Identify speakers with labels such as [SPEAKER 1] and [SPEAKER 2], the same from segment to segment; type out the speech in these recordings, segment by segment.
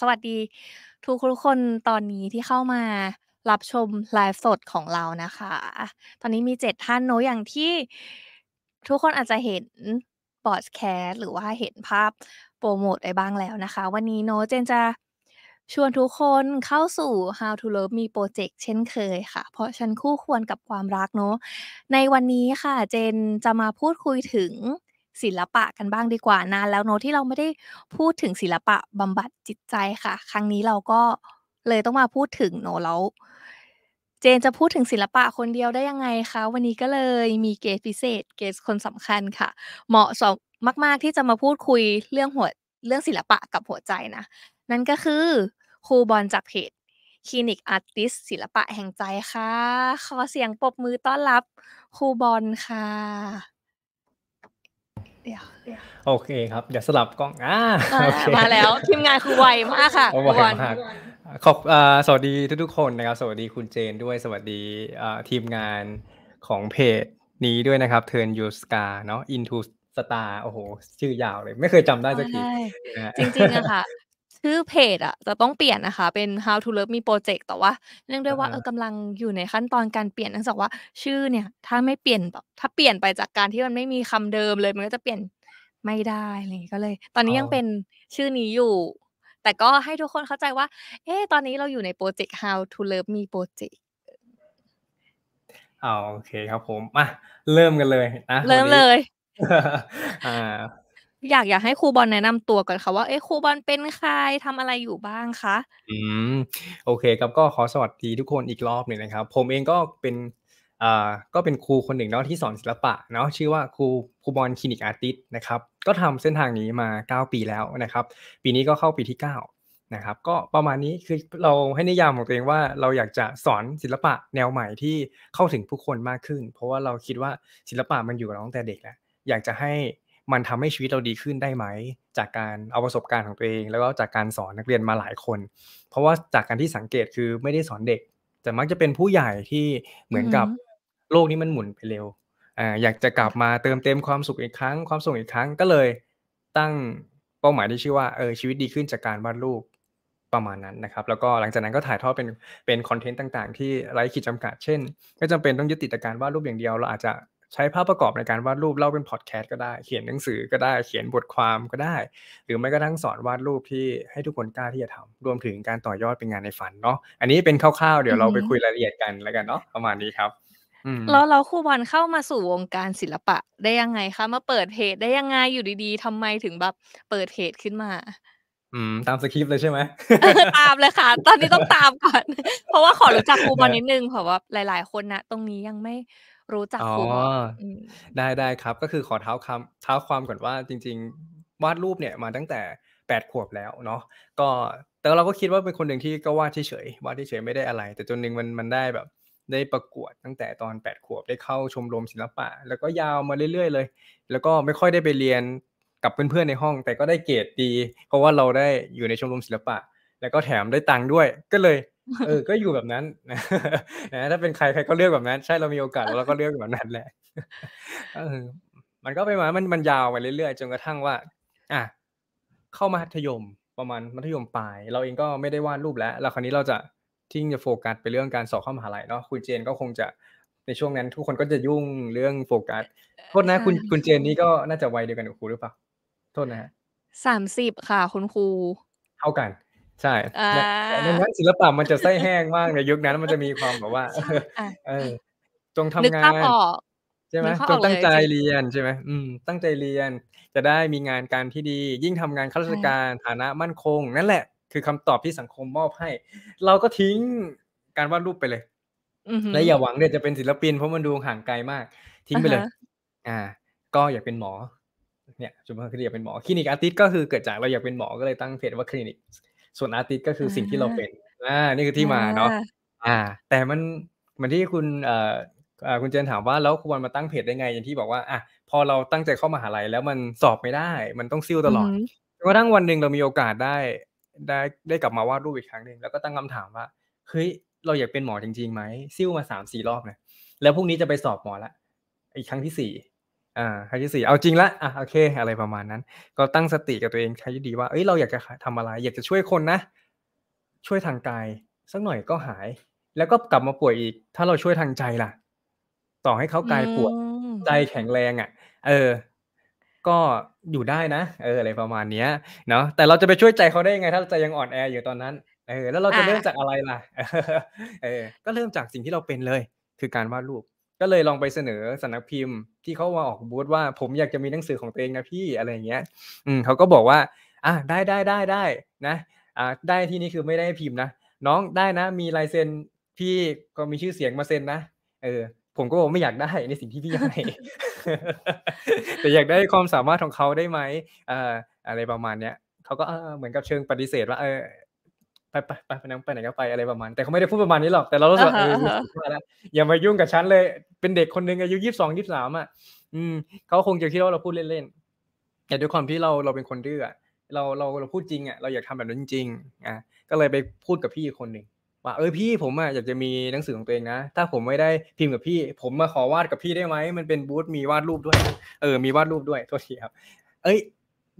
[SPEAKER 1] สวัสดีทุกทุกคนตอนนี้ที่เข้ามารับชม ไลฟ์สดของเรานะคะ ตอนนี้มีเจ็ดท่านโนอย่างที่ทุกคนอาจจะเห็นบอดแคสหรือว่าเห็นภาพโปรโมทไปบ้างแล้วนะคะ วันนี้โนเจนจะชวนทุกคนเข้าสู่ How to Love มีโปรเจกต์เช่นเคยค่ะ เพราะฉันคู่ควรกับความรักเนาะในวันนี้ค่ะ เจนจะมาพูดคุยถึงศิลปะกันบ้างดีกว่านานแล้วเนาะที่เราไม่ได้พูดถึงศิลปะบำบัดจิตใจค่ะ ครั้งนี้เราก็เลยต้องมาพูดถึงเนาะแล้ว เจนจะพูดถึงศิลปะคนเดียวได้ยังไงคะ วันนี้ก็เลยมีเกสพิเศษ เกสคนสำคัญค่ะ เหมาะสมมาก ๆที่จะมาพูดคุยเรื่องหัวเรื่องศิลปะกับหัวใจนะ นั่นก็คือครูบอลจากเพจคลินิกอาร์ติสศิลปะแห่งใจค่ะขอเสียงปรบมือต้อนรับครูบอลค่ะ
[SPEAKER 2] โอเคครับเดี๋ยวสลับกล้องอ่ามาแล้วทีมงานคือไวมากค่ะไวมากขอบสวัสดีทุกๆคนนะครับ สวัสดีคุณเจนด้วยสวัสดีทีมงานของเพจ นี้ด้วยนะครับเทิร์นยูสกาเนาะ into สตาโอ้โหชื่อยาวเลย ไม่เคยจำได้สักทีจริงๆอะ
[SPEAKER 1] ค่ะชื่อเพจอะจะต้องเปลี่ยนนะคะเป็น how to love me project แต่ว่าเนื่องด้วยว่าเออกำลังอยู่ในขั้นตอนการเปลี่ยนเนื่องจากว่า ชื่อเนี่ย ถ้าไม่เปลี่ยนแบบถ้าเปลี่ยนไปจากการที่มันไม่มีคำเดิมเลยมันก็จะเปลี่ยนไม่ได้เลยก็เลย ตอนนี้ยังเป็นชื่อนี้อยู่ แต่ก็ให้ทุกคนเข้าใจว่า เอ๊ตอนนี้เราอยู่ในโปรเจกต์ how to love me project
[SPEAKER 2] อ๋อโอเคครับผมมาเริ่มกันเลยนะเริ่มเลย อ่า
[SPEAKER 1] อยากอยากให้ครูบอลแนะนำตัวก่อนค่ะว่าเอ๊ะครูบอลเป็นใครทำอะไรอยู่บ้างคะ
[SPEAKER 2] อืม โอเค ครับก็ขอสวัสดีทุกคนอีกรอบหนึ่งนะครับ ผมเองก็เป็นอ่าก็เป็นครูคนหนึ่งเนาะที่สอนศิลปะเนาะชื่อว่าครูครูบอลคลินิกอาร์ติสนะครับ ก็ทำเส้นทางนี้มา 9 ปีแล้วนะครับ ปีนี้ก็เข้าปีที่9นะครับก็ประมาณนี้คือเราให้นิยามของตัวเองว่าเราอยากจะสอนศิลปะแนวใหม่ที่เข้าถึงผู้คนมากขึ้น เพราะว่าเราคิดว่าศิลปะมันอยู่กับเราตั้งแต่เด็กแล้วอยากจะให้มันทำให้ชีวิตเราดีขึ้นได้ไหม จากการเอาประสบการณ์ของตัวเอง แล้วก็จากการสอนนักเรียนมาหลายคน เพราะว่าจากการที่สังเกตคือไม่ได้สอนเด็กแต่มักจะเป็นผู้ใหญ่ที่เหมือนกับโลกนี้มันหมุนไปเร็วออยากจะกลับมาเติมเต็มความสุขอีกครั้ง ความสุขอีกครั้งก็เลย ตั้งเป้าหมายที่ชื่อว่าเออชีวิตดีขึ้นจากการวาดรูปประมาณนั้นนะครับ แล้วก็หลังจากนั้นก็ถ่ายทอดเป็นเป็นคอนเทนต์ต่างๆที่ไร้ขีดจำกัด เช่นไม่จำเป็นต้องยึดติดการวาดรูปอย่างเดียวเราอาจจะใช้ภาพประกอบในการวาดรูป เล่าเป็นพอดแคสต์ก็ได้ เขียนหนังสือก็ได้เขียนบทความก็ได้ หรือไม่กระทั่งสอนวาดรูปที่ให้ทุกคนกล้าที่จะทำ รวมถึงการต่อยอดเป็นงานในฝันเนาะอันนี้เป็นคร่าวๆ เดี๋ยวเราไปคุยรายละเอียดกันแล้วกันเนาะประมาณนี้ครับแล้ว
[SPEAKER 1] เราครูบอลเข้ามาสู่วงการศิลปะได้ยังไงคะมาเปิดเพจได้ยังไงอยู่ดี ๆ ทำไมถึงแบบ เปิดเพจขึ้นมา
[SPEAKER 2] อืมตามสคริปต์เลยใช่ไหม
[SPEAKER 1] ตามเลยค่ะ ตอนนี้ต้องตามก่อน เพราะว่าขอรู้จักครูบอลนิดนึงเพราะว่าหลาย ๆ คนนะตรงนี้ยังไม่รู้จักครูบอ
[SPEAKER 2] ได้ได้ครับก็คือขอเท้าคำเท้าความก่อนว่าจริงๆวาดรูปเนี่ยมาตั้งแต่ 8 ขวบแล้วเนาะก็แต่เราก็คิดว่าเป็นคนหนึ่งที่ก็วาดเฉยๆวาดเฉยๆไม่ได้อะไร แต่จนหนึ่งมันมันได้แบบได้ประกวดตั้งแต่ตอน 8 ขวบได้เข้าชมรมศิลปะ แล้วก็ยาวมาเรื่อยๆเลย แล้วก็ไม่ค่อยได้ไปเรียน กับเพื่อนๆในห้อง แต่ก็ได้เกรดดี เพราะว่าเราได้อยู่ในชมรมศิลปะ แล้วก็แถมได้ตังค์ด้วยก็เลยเออ ก็อยู่แบบนั้นนะ ถ้าเป็นใครใครก็เลือกแบบนั้น ใช่เรามีโอกาสเราก็เลือกแบบนั้นแหละมันก็ไปมามันมันยาวไปเรื่อยๆ จนกระทั่งว่า อ่ะ เข้ามัธยม ประมาณมัธยมปลาย เราเองก็ไม่ได้วาดรูปแล้ว แล้วคราวนี้เราจะทิ้งจะโฟกัสไปเรื่องการสอบเข้ามหาลัยเนาะ คุณเจนก็คงจะในช่วงนั้นทุกคนก็จะยุ่งเรื่องโฟกัส โทษนะคุณคุณเจนนี่ก็น่าจะวัยเดียวกันกับครูหรือเปล่า โทษนะฮะ
[SPEAKER 1] สามสิบค่ะคุณครู
[SPEAKER 2] เท่ากันใช่ดังนั้นศิลปะมันจะไส้แห้งมากในยุคนั้นมันจะมีความแบบว่าจงทำงานใช่ไหมจงตั้งใจเรียนใช่ไหมอืมตั้งใจเรียนจะได้มีงานการที่ดียิ่งทำงานข้าราชการฐานะมั่นคง นั่นแหละคือคำตอบที่สังคมมอบให้ เราก็ทิ้งการวาดรูปไปเลยและอย่าหวังเนี่ยจะเป็นศิลปิน เพราะมันดูห่างไกลมาก ทิ้งไปเลย อ่า ก็อยากเป็นหมอ เนี่ยจุดมุ่งคืออยากเป็นหมอคลินิกอาร์ติสก็คือเกิดจากเราอยากเป็นหมอก็เลยตั้งเพจว่าคลินิกส่วนอาร์ติสก็คือสิ่งที่เราเป็น อ่า นี่คือที่มาเนาะ อ่า แต่มันมันที่คุณ เอ่อ คุณเจนถามว่าแล้วควรมาตั้งเพจได้ไงอย่างที่บอกว่า อ่ะ พอเราตั้งใจเข้ามาหาลัยแล้วมันสอบไม่ได้ มันต้องซิ่วตลอดจนกระทั่งวันหนึ่งเรามีโอกาสได้ได้ได้กลับมาวาดรูปอีกครั้งหนึ่งแล้วก็ตั้งคำถามว่า เฮ้ย เราอยากเป็นหมอจริงๆไหมซิ่วมาสามสี่รอบเะยแล้วพรุ่งนี้จะไปสอบหมอละอีกครั้งที่สี่อ่าครั้งที่สี่เอาจริงละอ่ะโอเค อะไรประมาณนั้น ก็ตั้งสติกับตัวเองใช้ดีว่าเอ้ยเราอยากจะทำอะไร อยากจะช่วยคนนะ ช่วยทางกายสักหน่อยก็หาย แล้วก็กลับมาป่วยอีก ถ้าเราช่วยทางใจล่ะต่อให้เขากายปวดใจแข็งแรงอะ่ะ เออ ก็อยู่ได้นะเออ อะไรประมาณเนี้ย เนาะแต่เราจะไปช่วยใจเขาได้ยังไง ถ้าใจยังอ่อนแอ อยู่ตอนนั้นเออ แล้วเราจะเริ่มจากอะไรล่ะเออ ก็เริ่มจากสิ่งที่เราเป็นเลย คือการวาดรูปก็เลยลองไปเสนอสนักพิมพ์ที่เขามาออกบูธว่าผมอยากจะมีหนังสือของตัวเองนะพี่อะไรเงี้ยอืมเขาก็บอกว่าอ่ะได้ได้ได้ได้นะ อ่า ได้ที่นี่คือไม่ได้พิมพ์นะน้องได้นะมีลายเซ็นพี่ก็มีชื่อเสียงมาเซ็นนะ เออ ผมก็บอกไม่อยากได้ในสิ่งที่พี่อยากได้แต่อยากได้ความสามารถของเขาได้ไหมอ่าอะไรประมาณเนี้ยเขาก็เหมือนกับเชิงปฏิเสธว่า เออไปไปไปไปไหนไปไหนก็ไปอะไรประมาณ แต่เขาไม่ได้พูดประมาณนี้หรอกแต่เรารู้สึกเอออย่ามายุ่งกับฉันเลย เป็นเด็กคนหนึ่งอายุยี่สิบสองยี่สิบสามอ่ะอืมเขาคงจะคิดว่าเราพูดเล่นๆแต่ด้วยความที่เราเราเป็นคนดื้อเราเราเราพูดจริงอ่ะเราอยากทำแบบนั้นจริงอ่ะก็เลยไปพูดกับพี่คนหนึ่งว่าเออพี่ผมอ่ะอยากจะมีหนังสือของตัวเองนะถ้าผมไม่ได้พิมพ์กับพี่ ผมมาขอวาดกับพี่ได้ไหม มันเป็นบูธมีวาดรูปด้วย เออมีวาดรูปด้วย โทษทีครับ เอ้ย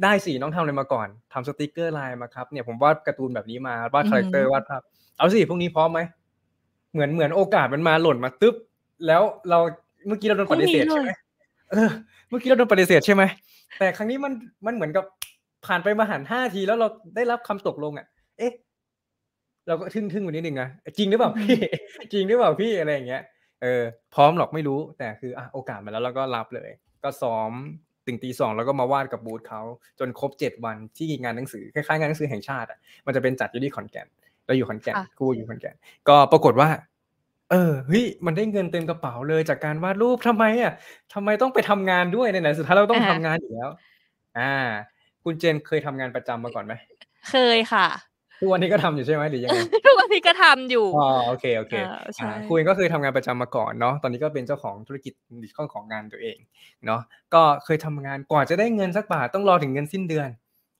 [SPEAKER 2] ได้สิน้องทำอะไรมาก่อนทำสติกเกอร์ลายมาครับ เนี่ยผมวาดการ์ตูนแบบนี้มาวาดคาแรคเตอร์วาดภาพเอาสิพวกนี้พร้อมไหมเหมือนเหมือนโอกาสมันมาหล่นมาตึ๊บแล้วเราเมื่อกี้เราโดนปฏิเสธใช่ไหมเออ เมื่อกี้เราโดนปฏิเสธใช่ไหมแต่ครั้งนี้มันมันเหมือนกับผ่านไปมาหันห้าทีแล้วเราได้รับคำตกลงอ่ะ เอ๊ะ เราก็ทึ่งทึ่งวันิดนึงนะจริงหรือเปล่าพี่ จริงหรือเปล่าพี่อะไรอย่างเงี้ยเออพร้อมหรอกไม่รู้ แต่คืออ่ะโอกาสมาแล้วเราก็รับเลยก็ซ้อมถึงตีสองแล้วก็มาวาดกับบูธเขาจนครบเจ็ดวันที่งานหนังสือคล้ายๆงานหนังสือแห่งชาติอ่ะมันจะเป็นจัดอยู่ที่ขอนแก่นเราอยู่ขอนแก่นกูอยู่ขอนแก่นก็ปรากฏว่า เออเฮ้ยมันได้เงินเต็มกระเป๋าเลยจากการวาดรูปทำไมอ่ะ ทำไมต้องไปทำงานด้วยในไหนสุดท้ายเราต้องทำงานอยู่แล้ว อ่า คุณเจนเคยทำงานประจำมาก่อนไหมเคยค่ะทุกวันนี้ก็ทำอยู่ใช่ไหมหรือยัง
[SPEAKER 1] ทุกวันนี้ก็ทำอยู่อ๋อ
[SPEAKER 2] โอเคโอเคใช่ คุณก็เคยทำงานประจำมาก่อนเนาะ ตอนนี้ก็เป็นเจ้าของธุรกิจดิจิทัลของงานตัวเองเนาะ ก็เคยทำงานก่อนจะได้เงินสักบาทต้องรอถึงเงินสิ้นเดือน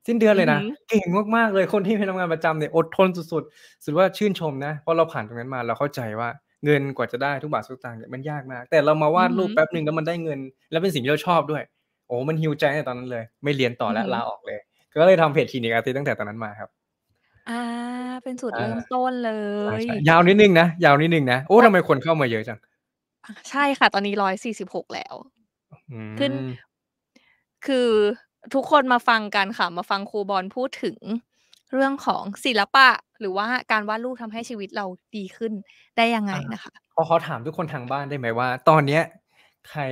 [SPEAKER 2] สิ้นเดือนเลยนะ เก่งมากๆเลยคนที่เป็นทำงานประจำเนี่ยอดทนสุดๆสุดว่าชื่นชมนะ เพราะเราผ่านตรงนั้นมาเราเข้าใจว่าเงินกว่าจะได้ ทุกบาททุกตังค์เนี่ยมันยากมาก แต่เรามาวาดรูปแป๊บหนึ่งแล้วมันได้เงิน แล้วเป็นสิ่งที่เราชอบด้วย โอ้มันฮิวใจในตอนนั้นเลย ไม่เรียนต่อแล้วลาออกเลย ก็เลยทำเพจคลินิกอาร์ติตั้งแต่ตอนนั้นมาครับอ่า
[SPEAKER 1] เป็นสูตรเริ่มต้นเลย ยาว
[SPEAKER 2] นิดนึงนะยาวนิดนึงนะโอ้ทำไมคนเข้ามาเยอะจัง
[SPEAKER 1] ใช่ค่ะตอนนี้ร้อยสสี่ิบหกแล้วขึ้น คือทุกคนมาฟังกันค่ะ มาฟังครูบอลพูดถึงเรื่องของศิลปะหรือว่าการวาดรูปทำให้ชีวิตเราดีขึ้นได้ยังไงน
[SPEAKER 2] ะคะพอเขาถามทุกคนทางบ้านได้ไหมว่า ตอนเนี้ยใคร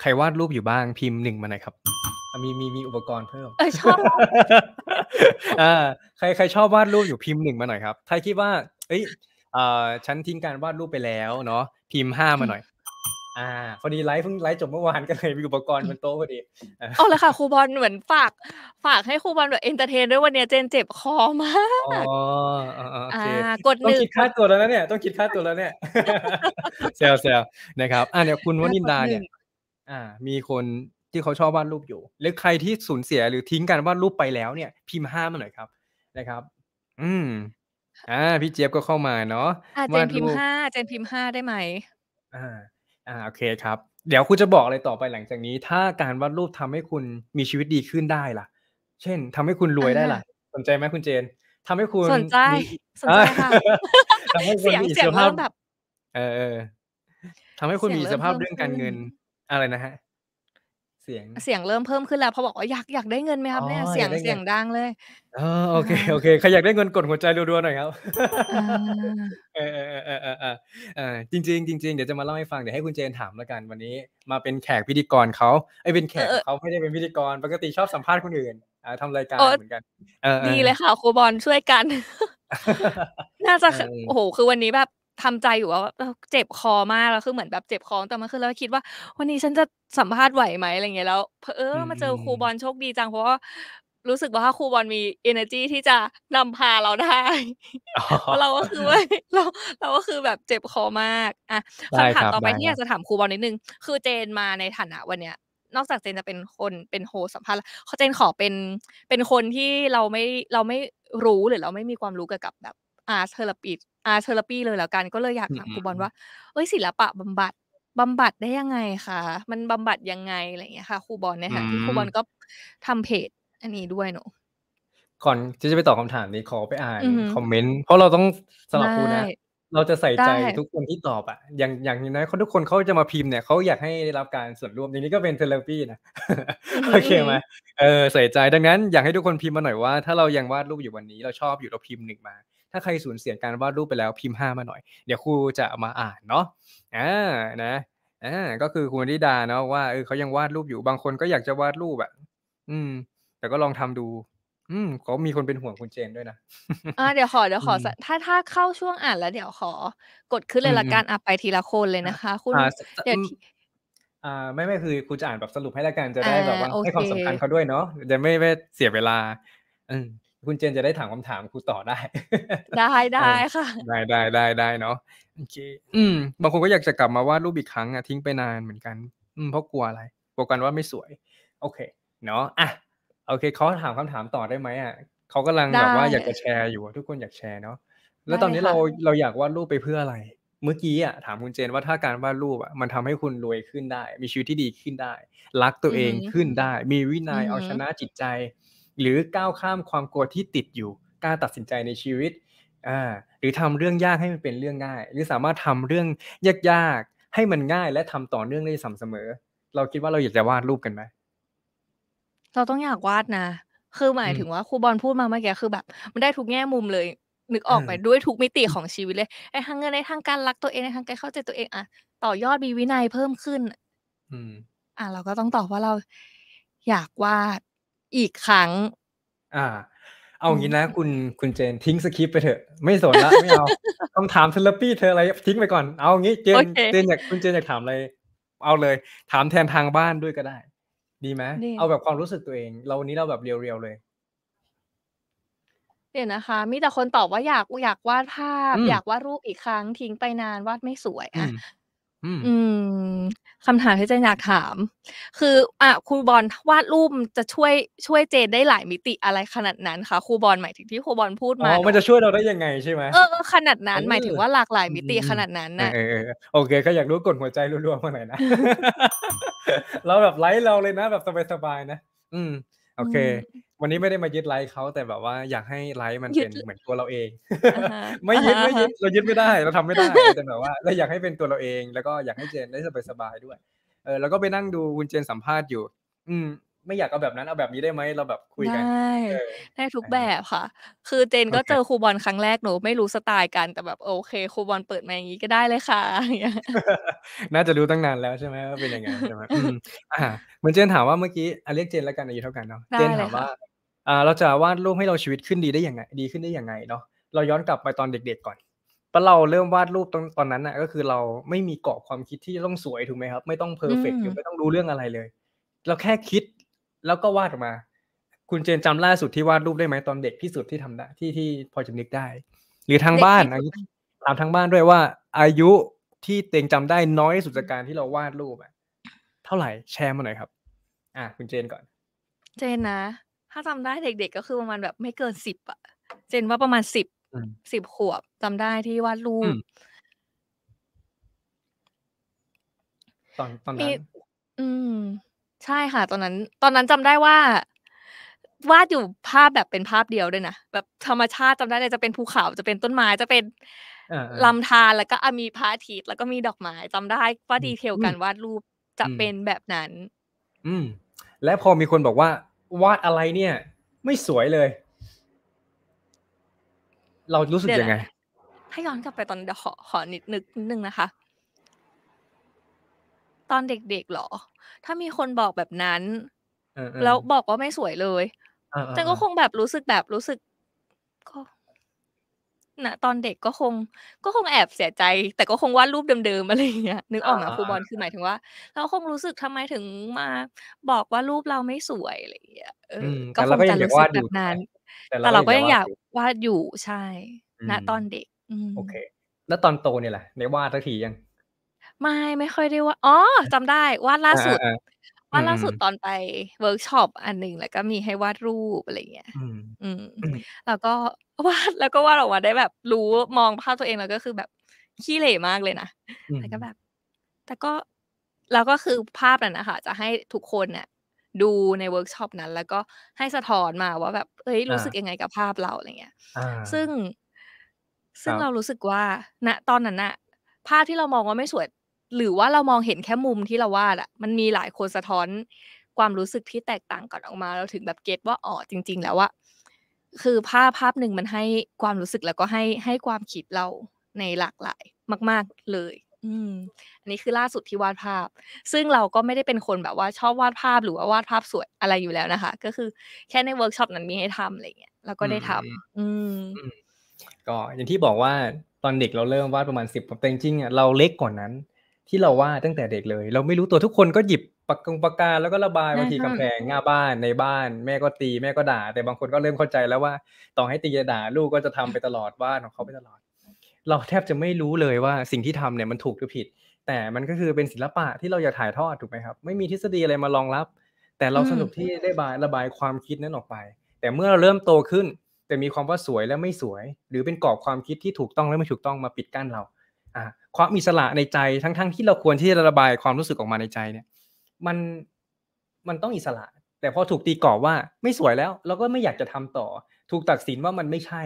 [SPEAKER 2] ใครวาดรูปอยู่บ้างพิมพ์งมาหน่อยครับมีมีมีอุปกรณ์เพิ่มชอบอ่าใครใครชอบวาดรูปอยู่พิมพ์หนึ่งมาหน่อยครับ ใครคิดว่า เอ้ยเอ่อฉันทิ้งการวาดรูปไปแล้วเนาะ พิมพ์ห้ามาหน่อย อ่า พอดีไลฟ์เพิ่งไลฟ์จบเมื่อวานก็เลยมีอุปกรณ์บนโต๊ะพอดีเอาละค่
[SPEAKER 1] ะครูบอลเหมือนฝาก ฝากให้ครูบอลแบบเอนเตอร์เทนด้วยวันนี้เจนเจ็บคอมา
[SPEAKER 2] ก อ๋อโอเค กดหนึ่งต้องคิดค่าตัวแล้วเนี่ย ต้องคิดค่าตัวแล้วเนี่ยเซลเซลนะครับ อ่าเนี่ยคุณวนินดาเนี่ย อ่า มีคนที่เขาชอบวาดรูปอยู่ หรือใครที่สูญเสียหรือทิ้งการวาดรูปไปแล้วเนี่ย พิมพ์ห้ามาหน่อยครับ นะครับ อืมอ่าพี่เจี๊ยบก็เข้ามาเนาะอ่าเจนพิมพ์ห้
[SPEAKER 1] าเจนพิมพ์ห้าได้ไหม
[SPEAKER 2] อ่าอ่าโอเคครับ เดี๋ยวคุณจะบอกอะไรต่อไปหลังจากนี้ ถ้าการวาดรูปทำให้คุณมีชีวิตดีขึ้นได้ล่ะ เช่น ทำให้คุณรวยได้ล่ะสนใจไหมคุณเจน ทำให้คุณสนใจสนใจค่ะเสียงเสียงสภาพแบบเออทำให้คุณมีสภาพเรื่องการเงินอะไรนะฮะสียงเส
[SPEAKER 1] ียงเริ่มเพิ่มขึ้นแล้วพอบอกว่าอยากอยากได้เงินไหมครับเนี่ยเสียงเสียงดังเลย
[SPEAKER 2] อโอเคโอเคใครอยากได้เงินกดหัวใจรัวๆหน่อยครับเออเออเออเออเออเออจริงจริงเดี๋ยวจะมาเล่าให้ฟังเดี๋ยวให้คุณเจนถามแล้วกันวันนี้ มาเป็นแขกพิธีกรเขาไอ้เป็นแขกเขาไม่ได้เป็นพิธีกร ปกติชอบสัมภาษณ์คนอื่นอาทำรายการเหมือนกันดีเลย
[SPEAKER 1] ค่ะครูบอลช่วยกัน น่าจะโอ้โหคือวันนี้แบบทำใจอยู่ว่าเจ็บคอมากแล้วคือเหมือนแบบเจ็บคอแต่มันคือแล้วคิดว่า วันนี้ฉันจะสัมภาษณ์ไหวไหมอะไรเงี้ยแล้วเออมาเจอครูบอลโชคดีจัง เพราะว่ารู้สึกว่าครูบอลมี energy ที่จะนำพาเราได้เราก็คือว่าเราเราก็คือแบบเจ็บคอมากอ่ะคำถามต่อไปที่อยากจะถามครูบอลนิดนึงคือเจนมาในฐานะวันเนี้ยนอกจากเจนจะเป็นคนเป็นโฮสัมภาษณ์เขาเจนขอเป็นเป็นคนที่เราไม่เราไม่รู้หรือเราไม่มีความรู้เกี่ยวกับแบบอาร์เทอราปีอาร์เทอราปีเลยแล้วกันก็เลยอยากถามครูบอลว่าเอ้ยศิลปะบำบัดบำบัดได้ยังไงคะมันบำบัดยังไงอะไรอย่างเงี้ยค่ะครูบอลเนี่ยค่ะที่ครูบอลก็ทำเพจ อันนี้ด้วยเนาะ
[SPEAKER 2] ก่อนที่จะไปตอบคาถามนี้ขอไปอ่านคอมเมนต์เพราะเราต้องสำหรับครูนะ เราจะใส่ใจทุกคนที่ตอบอะอย่างอย่างนี้นะทุกคนเขาจะมาพิมพ์เนี่ยเขาอยากให้ได้รับการส่วนร่วมอย่างนี้ก็เป็นเทเลปีนะโอเคไหมเออใส่ใจดังนั้น อยากให้ทุกคนพิมพ์มาหน่อยว่าถ้าเรายังวาดรูปอยู่วันนี้เราชอบอยู่เราพิมพ์หนึ่งมาถ้าใครสูญเสียการวาดรูปไปแล้วพิมพ์ห้ามาหน่อยเดี๋ยวครูจะมาอ่านเนาะอ่านะอ่าก็คือคุณนิดาเนาะว่าเออเขายังวาดรูปอยู่บางคนก็อยากจะวาดรูปอะอืม แต่ก็ลองทำดู อืมเขามีคนเป็นห่วงคุณเจนด้วยนะ
[SPEAKER 1] อ่าเดี๋ยวขอเดี๋ยวขอถ้าถ้าเข้าช่วงอ่านแล้ว เดี๋ยวขอกดขึ้นเลยละกันอ่ะไปทีละคนเลยนะคะคุณเดี๋ยว
[SPEAKER 2] อ่า ไม่ไม่คือครูจะอ่านแบบสรุปให้ละกันจะได้แบบว่าให้ความสำคัญเขาด้วยเนาะจะไม่ไม่เสียเวลา อืมคุณเจนจะได้ถามคำถามครูต่อได้
[SPEAKER 1] ได้ได้ค่ะ
[SPEAKER 2] ได้ได้ได้ได้เนาะ โอเค อืมบางคนก็อยากจะกลับมาวาดรูปอีกครั้งอ่ะทิ้งไปนานเหมือนกัน อืมเพราะกลัวอะไร กลัวกันว่าไม่สวย โอเค เนาะ อ่ะ โอเคเขาถามคำถามต่อได้ไหมอ่ะเขากำลังแบบว่าอยากจะแชร์อยู่ทุกคนอยากแชร์เนาะ แล้วตอนนี้เราเราอยากวาดรูปไปเพื่ออะไร เมื่อกี้อ่ะ ถามคุณเจนว่าถ้าการวาดรูปอ่ะมันทำให้คุณรวยขึ้นได้ มีชีวิตที่ดีขึ้นได้ รักตัวเองขึ้นได้ มีวินัยเอาชนะจิตใจหรือก้าวข้ามความกลัวที่ติดอยู่กล้าตัดสินใจในชีวิต อ่า หรือทำเรื่องยากให้มันเป็นเรื่องง่าย หรือสามารถทำเรื่องยากๆ ให้มันง่าย และทำต่อเนื่องได้สม่ำเสมอ เราคิดว่าเราอยากจะวาดรูปกันไหม
[SPEAKER 1] เราต้องอยากวาดนะ คือหมายถึงว่าครูบอลพูดมาเมื่อกี้คือแบบ มันได้ทุกแง่มุมเลย นึกออกไปด้วยทุกมิติของชีวิตเลย ไอ้ทางเงินในทางการรักตัวเองในทางการเข้าใจตัวเองอ่ะต่อยอดมีวินัยเพิ่มขึ้น อืม อ่ะเราก็ต้องตอบว่าเราอยากวาดอีกครั้ง
[SPEAKER 2] อ่า เอางี้นะคุณคุณเจนทิ้งสคริปไปเถอะไม่สนละไม่เอาคำถามเทเลปี้เธออะไร ทิ้งไปก่อนเอางี้ เจนเจนอยากคุณเจนอยากถามอะไรเอาเลย ถามแทนทางบ้านด้วยก็ได้ ดีไหมเอาแบบความรู้สึกตัวเองเราวันนี้เราแบบเรียวๆเลย
[SPEAKER 1] เดี๋ยวนะคะ มีแต่คนตอบว่าอยากอยากวาดภาพ อยากวาดรูปอีกครั้ง ทิ้งไปนานวาดไม่สวย อ่ะ อืมคำถามที่เจนอยากถาม คืออ่ะครูบอลวาดรูปจะช่วยช่วยเจนได้หลายมิติอะไรขนาดนั้นคะครูบอลหมายถึงที่ครูบอลพูดมาอ๋อมัน
[SPEAKER 2] จะช่วยเราได้ยังไงใช่ไหมเออ
[SPEAKER 1] ขนาดนั้น หมายถึงว่าหลากหลายมิติขนาดนั้นนะ
[SPEAKER 2] เออโอเคก็อยากรู้กดหัวใจรัวๆมาหน่อยนะ เราแบบไลฟ์เราเลยนะแบบสบายๆนะอืมโอเค วันนี้ไม่ได้มายึดไลฟ์เขาแต่แบบว่าอยากให้ไลฟ์มันเป็นเหมือนตัวเราเอง ไม่ยึดไม่ยึดเรายึดไม่ได้เราทำไม่ได้ แต่แบบว่าเราอยากให้เป็นตัวเราเอง แล้วก็อยากให้เจนได้สบายๆด้วยเออแล้วก็ไปนั่งดูคุณเจนสัมภาษณ์อยู่ อืมไม่อยากเอาแบบนั้นเอาแบบนี้ได้ไหมเราแบบคุยกันได
[SPEAKER 1] ้ได้ทุกแบบค่ะ คือเจนก็เจอครูบอลครั้งแรกหนู ไม่รู้สไตล์กันแต่แบบโอเคครูบอลเปิดมาอย่างนี้ ก็ได้เลยค่ะ
[SPEAKER 2] น่าจะรู้ตั้งนานแล้วใช่ไหมว่าเป็นยังไงใช่ไหมอ่าเหมือนเจนถามว่าเมื่อกี้อเรียกเจนแล้วกันอายุเท่ากันเนาะเจนถามว่า อ่า เราจะวาดรูปให้เราชีวิตขึ้นดีได้ยังไง ดีขึ้นได้ยังไงเนาะเราย้อนกลับไปตอนเด็กๆก่อนพอนเราเริ่มวาดรูปตอนตอนนั้นน่ะก็คือเราไม่มีกรอบความคิดที่ต้องสวยถูกไหมครับไม่ต้องเพอร์เฟกต์ไม่ต้องรู้เรื่องอะไรเลย เราแค่คิดแล้วก็วาดออกมา คุณเจนจำล่าสุดที่วาดรูปได้ไหมตอนเด็กที่สุดที่ทำได้ที่ที่พอจะนึกได้ หรือทางบ้านอายุถามทางบ้านด้วยว่า อายุที่เตงจำได้น้อยสุดจากการที่เราวาดรูปอะเท่าไหร่แชร์มาหน่อยครับ อ่ะคุณเจนก่อน
[SPEAKER 1] เจนนะถ้าจาได้เด็กๆก็คือประมาณแบบไม่เกินสิบอะ เจนว่าประมาณสิบสิบขวบ จำได้ที่วาดรูปตอนตอนนั้นอืมใช่ค่ะ ตอนนั้น ตอนนั้นจำได้ว่า วาดอยู่ภาพแบบเป็นภาพเดียวด้วยนะแบบธรรมชาติจำได้เลยจะเป็นภูเขาจะเป็นต้นไม้จะเป็นลำธารแล้วก็มีพระอาทิตย์แล้วก็มีดอกไม้จำได้ว่าดีเทลกานรวาดรูปจะเป็นแบบนั้น
[SPEAKER 2] อืม และพอมีคนบอกว่า วาดอะไรเนี่ย ไม่สวยเลย เรารู้สึกยังไง
[SPEAKER 1] ถ้าย้อนกลับไปตอนเดี๋ยวขอขอนิดนึกนิดนึงนะคะ ตอนเด็กๆหรอถ้ามีคนบอกแบบนั้นแล้วบอกว่าไม่สวยเลยจันก็คงแบบรู้สึกแบบรู้สึก ก็ นะตอนเด็กก็คง ก็คงแอบเสียใจ แต่ก็คงวาดรูปเดิมๆอะไรอย่างเงี้ยนึกออกไหมครูบอลคือหมายถึงว่าเราคงรู้สึกทำไมถึงมา บอกว่ารูปเราไม่สวยอะไรอย่างเงี้ยก็คงจะรู้สึกแบบนั้นแต่เราก็ยังอยากวาดอยู่ใช่ณตอนเด็กโอเค
[SPEAKER 2] แล้วตอนโตเนี่ยแหละได้วาดสักทียัง
[SPEAKER 1] ไม่ไม่ค่อยได้ว่าอ๋อจำได้วาดล่าสุด
[SPEAKER 2] วาดล่าสุดตอน
[SPEAKER 1] ไปเวิร์กช็อปอันหนึ่งแล้วก็มีให้วาดรูปอะไรเงี้ยอืมแล้วก็วาดแล้วก็วาดออกมาได้แบบ รู้มองภาพตัวเองแล้วก็คือแบบขี้เหร่มากเลยนะแต่ก็แบบ แต่ก็เราก็คือภาพนั้นนะคะจะให้ทุกคนเนี่ยดูในเวิร์กช็อปนั้น แล้วก็ให้สะท้อนมาว่าแบบเฮ้ยรู้สึกยังไงกับภาพเราอะไรเงี้ยซึ่งซึ่งเรารู้สึกว่าณตอนนั้นอะภาพที่เรามองว่าไม่สวยหรือว่าเรามองเห็นแค่มุมที่เราวาดอะมันมีหลายคนสะท้อน ความรู้สึกที่แตกต่างกันออกมา เราถึงแบบเก็ตว่าอ๋อจริง ๆ แล้วว่าคือภาพภาพหนึ่งมันให้ความรู้สึกแล้วก็ให้ให้ความคิดเราในหลากหลายมาก ๆเลย อืม อันนี้คือล่าสุดที่วาดภาพ ซึ่งเราก็ไม่ได้เป็นคนแบบว่า ชอบวาดภาพหรือว่าวาดภาพสวยอะไรอยู่แล้วนะคะ ก็คือแค่ในเวิร์กช็อปนั้นมีให้ทำอะไรเงี้ยเราก็ได้ทำอืม
[SPEAKER 2] ก็อย่างที่บอกว่าตอนเด็กเราเริ่มวาดประมาณสิบแต่จริงๆเราเล็กกว่านั้นที่เราวาดตั้งแต่เด็กเลย เราไม่รู้ตัวทุกคนก็หยิบปากกงปากกาแล้วก็ระบายบางทีกำแพงหน้าบ้านในบ้าน แม่ก็ตีแม่ก็ด่า แต่บางคนก็เริ่มเข้าใจแล้วว่า ต่อให้ตีจะด่า ลูกก็จะทำไปตลอดวาดของเขาไปตลอด เราแทบจะไม่รู้เลยว่าสิ่งที่ทำเนี่ยมันถูกหรือผิด แต่มันก็คือเป็นศิลปะที่เราอยากถ่ายทอดถูกไหมครับ ไม่มีทฤษฎีอะไรมารองรับ แต่เราสนุกที่ได้บายระบายความคิดนั้นออกไป แต่เมื่อเราเริ่มโตขึ้นแต่มีความว่าสวยและไม่สวย หรือเป็นกรอบความคิดที่ถูกต้องและไม่ถูกต้องมาปิดกั้นเราความอิสระในใจทั้งๆทที่เราควรที่จะระบายความรู้สึกออกมาในใจเนี่ยมันมันต้องอิสระ แต่พอถูกตีกรอบว่าไม่สวยแล้ว เราก็ไม่อยากจะทำต่อ ถูกตัดสินว่ามันไม่ใช่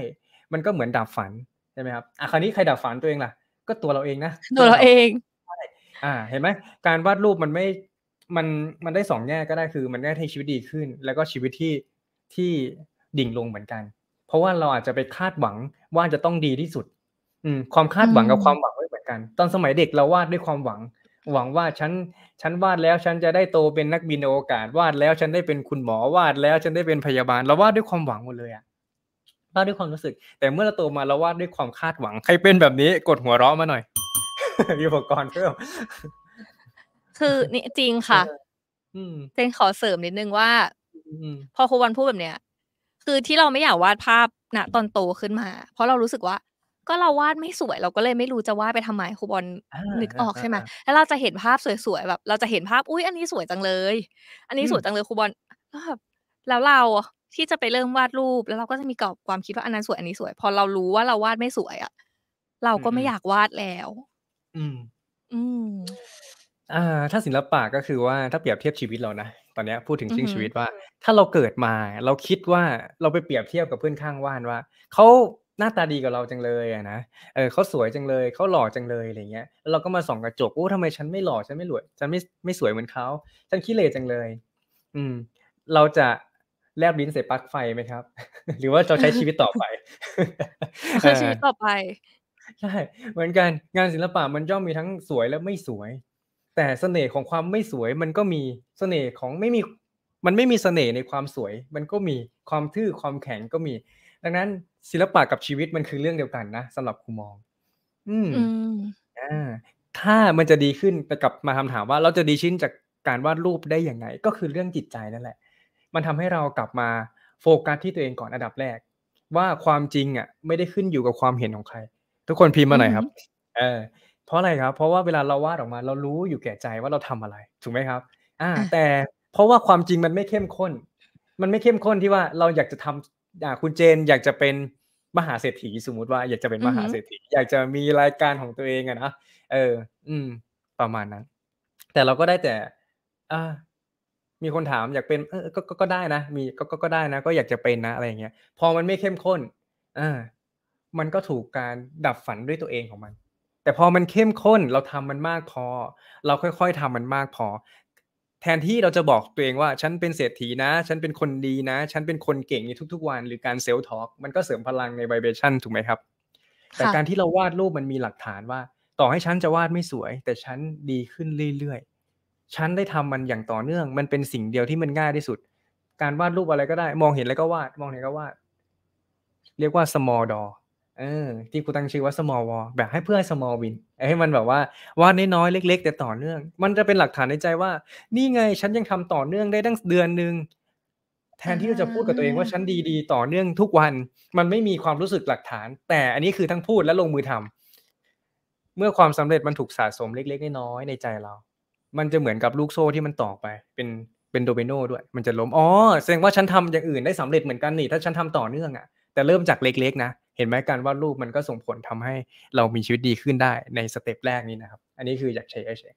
[SPEAKER 2] มันก็เหมือนดับฝันใช่ไหมครับอ่ะคราวนี้ใครดับฝันตัวเองล่ะก็ตัวเราเองนะตัวเราเองอ่าเห็นไหมการวาดรูปมันไม่มันมันได้สองแง่ก็ได้คือมันได้ให้ชีวิตดีขึ้น แล้วก็ชีวิตที่ที่ดิ่งลงเหมือนกัน เพราะว่าเราอาจจะไปคาดหวังว่าจะต้องดีที่สุดอืมความคาดหวังกับความหวังไม่เหมือนกัน ตอนสมัยเด็กเราวาดด้วยความหวัง หวังว่าฉัน ฉันวาดแล้วฉันจะได้โตเป็นนักบินโอกาสวาดแล้วฉันได้เป็นคุณหมอวาดแล้วฉันได้เป็นพยาบาลเราวาดด้วยความหวังหมดเลยอะวาดด้วยความรู้สึก แต่เมื่อเราโตมาเราวาดด้วยความคาดหวัง ใครเป็นแบบนี้กดหัวเราะมาหน่อยมีอุปกรณ์เพิ่ม
[SPEAKER 1] คือนี่จริงค่ะเจนขอเสริมนิดนึงว่าพอครูวันพูดแบบเนี้ยคือที่เราไม่อยากวาดภาพณตอนโตขึ้นมา เพราะเรารู้สึกว่าก็เราวาดไม่สวยเราก็เลยไม่รู้จะวาดไปทำไมครูบอลนึกออกใช่ไหมแล้วเราจะเห็นภาพสวยๆแบบ เราจะเห็นภาพอุ้ยอันนี้สวยจังเลย อันนี้สวยจังเลยครูบอลแล้วเราที่จะไปเริ่มวาดรูปแล้วเราก็จะมีกรอบความคิดว่าอันนั้นสวย อันนี้สวย พอเรารู้ว่าเราวาดไม่สวยอะเราก็ไม่อยากวาดแล้ว อืมอืม
[SPEAKER 2] อ่า ถ้าศิลปะก็คือว่าถ้าเปรียบเทียบชีวิตเรานะตอนนี้พูดถึงชิงชีวิตว่า ถ้าเราเกิดมา เราคิดว่าเราไปเปรียบเทียบกับเพื่อนข้างว่านว่าเขาหน้าตาดีกว่าเราจังเลยอะนะ เออเขาสวยจังเลย เขาหล่อจังเลยอะไรเงี้ยแล้วเราก็มาส่องกระจกโอ้ทำไมฉันไม่หล่อ ฉันไม่รวย ฉันไม่ไม่สวยเหมือนเขา ฉันขี้เละจังเลย อืม เราจะแลบลิ้นใส่ปลั๊กไฟไหมครับ หรือว่าเราใช้ชีวิตต่อไปใช้ชีวิตต่อไปใช่เหมือนกันงานศิลปะมันย่อมมีทั้งสวยและไม่สวย แต่เสน่ห์ของความไม่สวยมันก็มีเสน่ห์ของไม่มีมันไม่มีเสน่ห์ในความสวย มันก็มีความทื่อความแข็งก็มี ดังนั้นศิลปะกับชีวิตมันคือเรื่องเดียวกันนะสำหรับครูมอง อืมอ่าถ้ามันจะดีขึ้นแต่กลับมาคำถามว่าเราจะดีชิ้นจากการวาดรูปได้อย่างไง ก็คือเรื่องจิตใจนั่นแหละ มันทำให้เรากลับมาโฟกัสที่ตัวเองก่อนอันดับแรก ว่าความจริงอ่ะไม่ได้ขึ้นอยู่กับความเห็นของใคร
[SPEAKER 1] ทุกคนพิมพ์มาหน่อยครับ
[SPEAKER 2] เออ เพราะอะไรครับ เพราะว่าเวลาเราวาดออกมา เรารู้อยู่แก่ใจว่าเราทำอะไร ถูกไหมครับ อ่า แต่เพราะว่าความจริงมันไม่เข้มข้น มันไม่เข้มข้นที่ว่าเราอยากจะทำอยากคุณเจนอยากจะเป็นมหาเศรษฐีสมมติว่าอยากจะเป็นมหาเศรษฐีอยากจะมีรายการของตัวเองอะนะเออ อืมประมาณนั้น แต่เราก็ได้แต่อ มีคนถาม อยากเป็นเออก็ก็ได้นะมีก็ก็ได้นะก็อยากจะเป็นนะอะไรอย่างเงี้ยพอมันไม่เข้มข้นออ มันก็ถูกการดับฝันด้วยตัวเองของมัน แต่พอมันเข้มข้นเราทำมันมากพอ เราค่อยๆทำมันมากพอแทนที่เราจะบอกตัวเองว่าฉันเป็นเศรษฐีนะ ฉันเป็นคนดีนะ ฉันเป็นคนเก่งในทุกๆ วันหรือการเซลล์ทอล์กมันก็เสริมพลังในไวเบชั่นถูกไหมครับ แต่การที่เราวาดรูปมันมีหลักฐานว่า ต่อให้ฉันจะวาดไม่สวย แต่ฉันดีขึ้นเรื่อย ๆ ฉันได้ทำมันอย่างต่อเนื่อง มันเป็นสิ่งเดียวที่มันง่ายที่สุด การวาดรูปอะไรก็ได้ มองเห็นแล้วก็วาด มองเห็นก็วาดเรียกว่า small door เออที่กูตั้งชื่อว่า small war แบบให้เพื่อ small win ให้มันแบบว่าวาดน้อยๆเล็ก ๆ แต่ต่อเนื่อง มันจะเป็นหลักฐานในใจว่า นี่ไงฉันยังทำต่อเนื่องได้ตั้งเดือนหนึ่งแทนที่เราจะพูดกับตัวเองว่าฉันดีๆ ต่อเนื่องทุกวัน มันไม่มีความรู้สึกหลักฐาน แต่อันนี้คือทั้งพูดและลงมือทำ เมื่อความสำเร็จมันถูกสะสมเล็กๆน้อยๆในใจเรา มันจะเหมือนกับลูกโซ่ที่มันต่อไป เป็นเป็นโดเมโนด้วย มันจะล้มอ๋อแสดงว่าฉันทำอย่างอื่นได้สำเร็จเหมือนกันนี่ถ้าฉันทำต่อเนื่องอ่ะแต่เริ่มจากเล็กๆนะเห็นไหมการวาดรูปมันก็ส่งผลทำให้ เรามีชีวิตดีขึ้นได้ในสเต็ปแรกนี้นะครับ อันนี้คืออยากใช้เฉย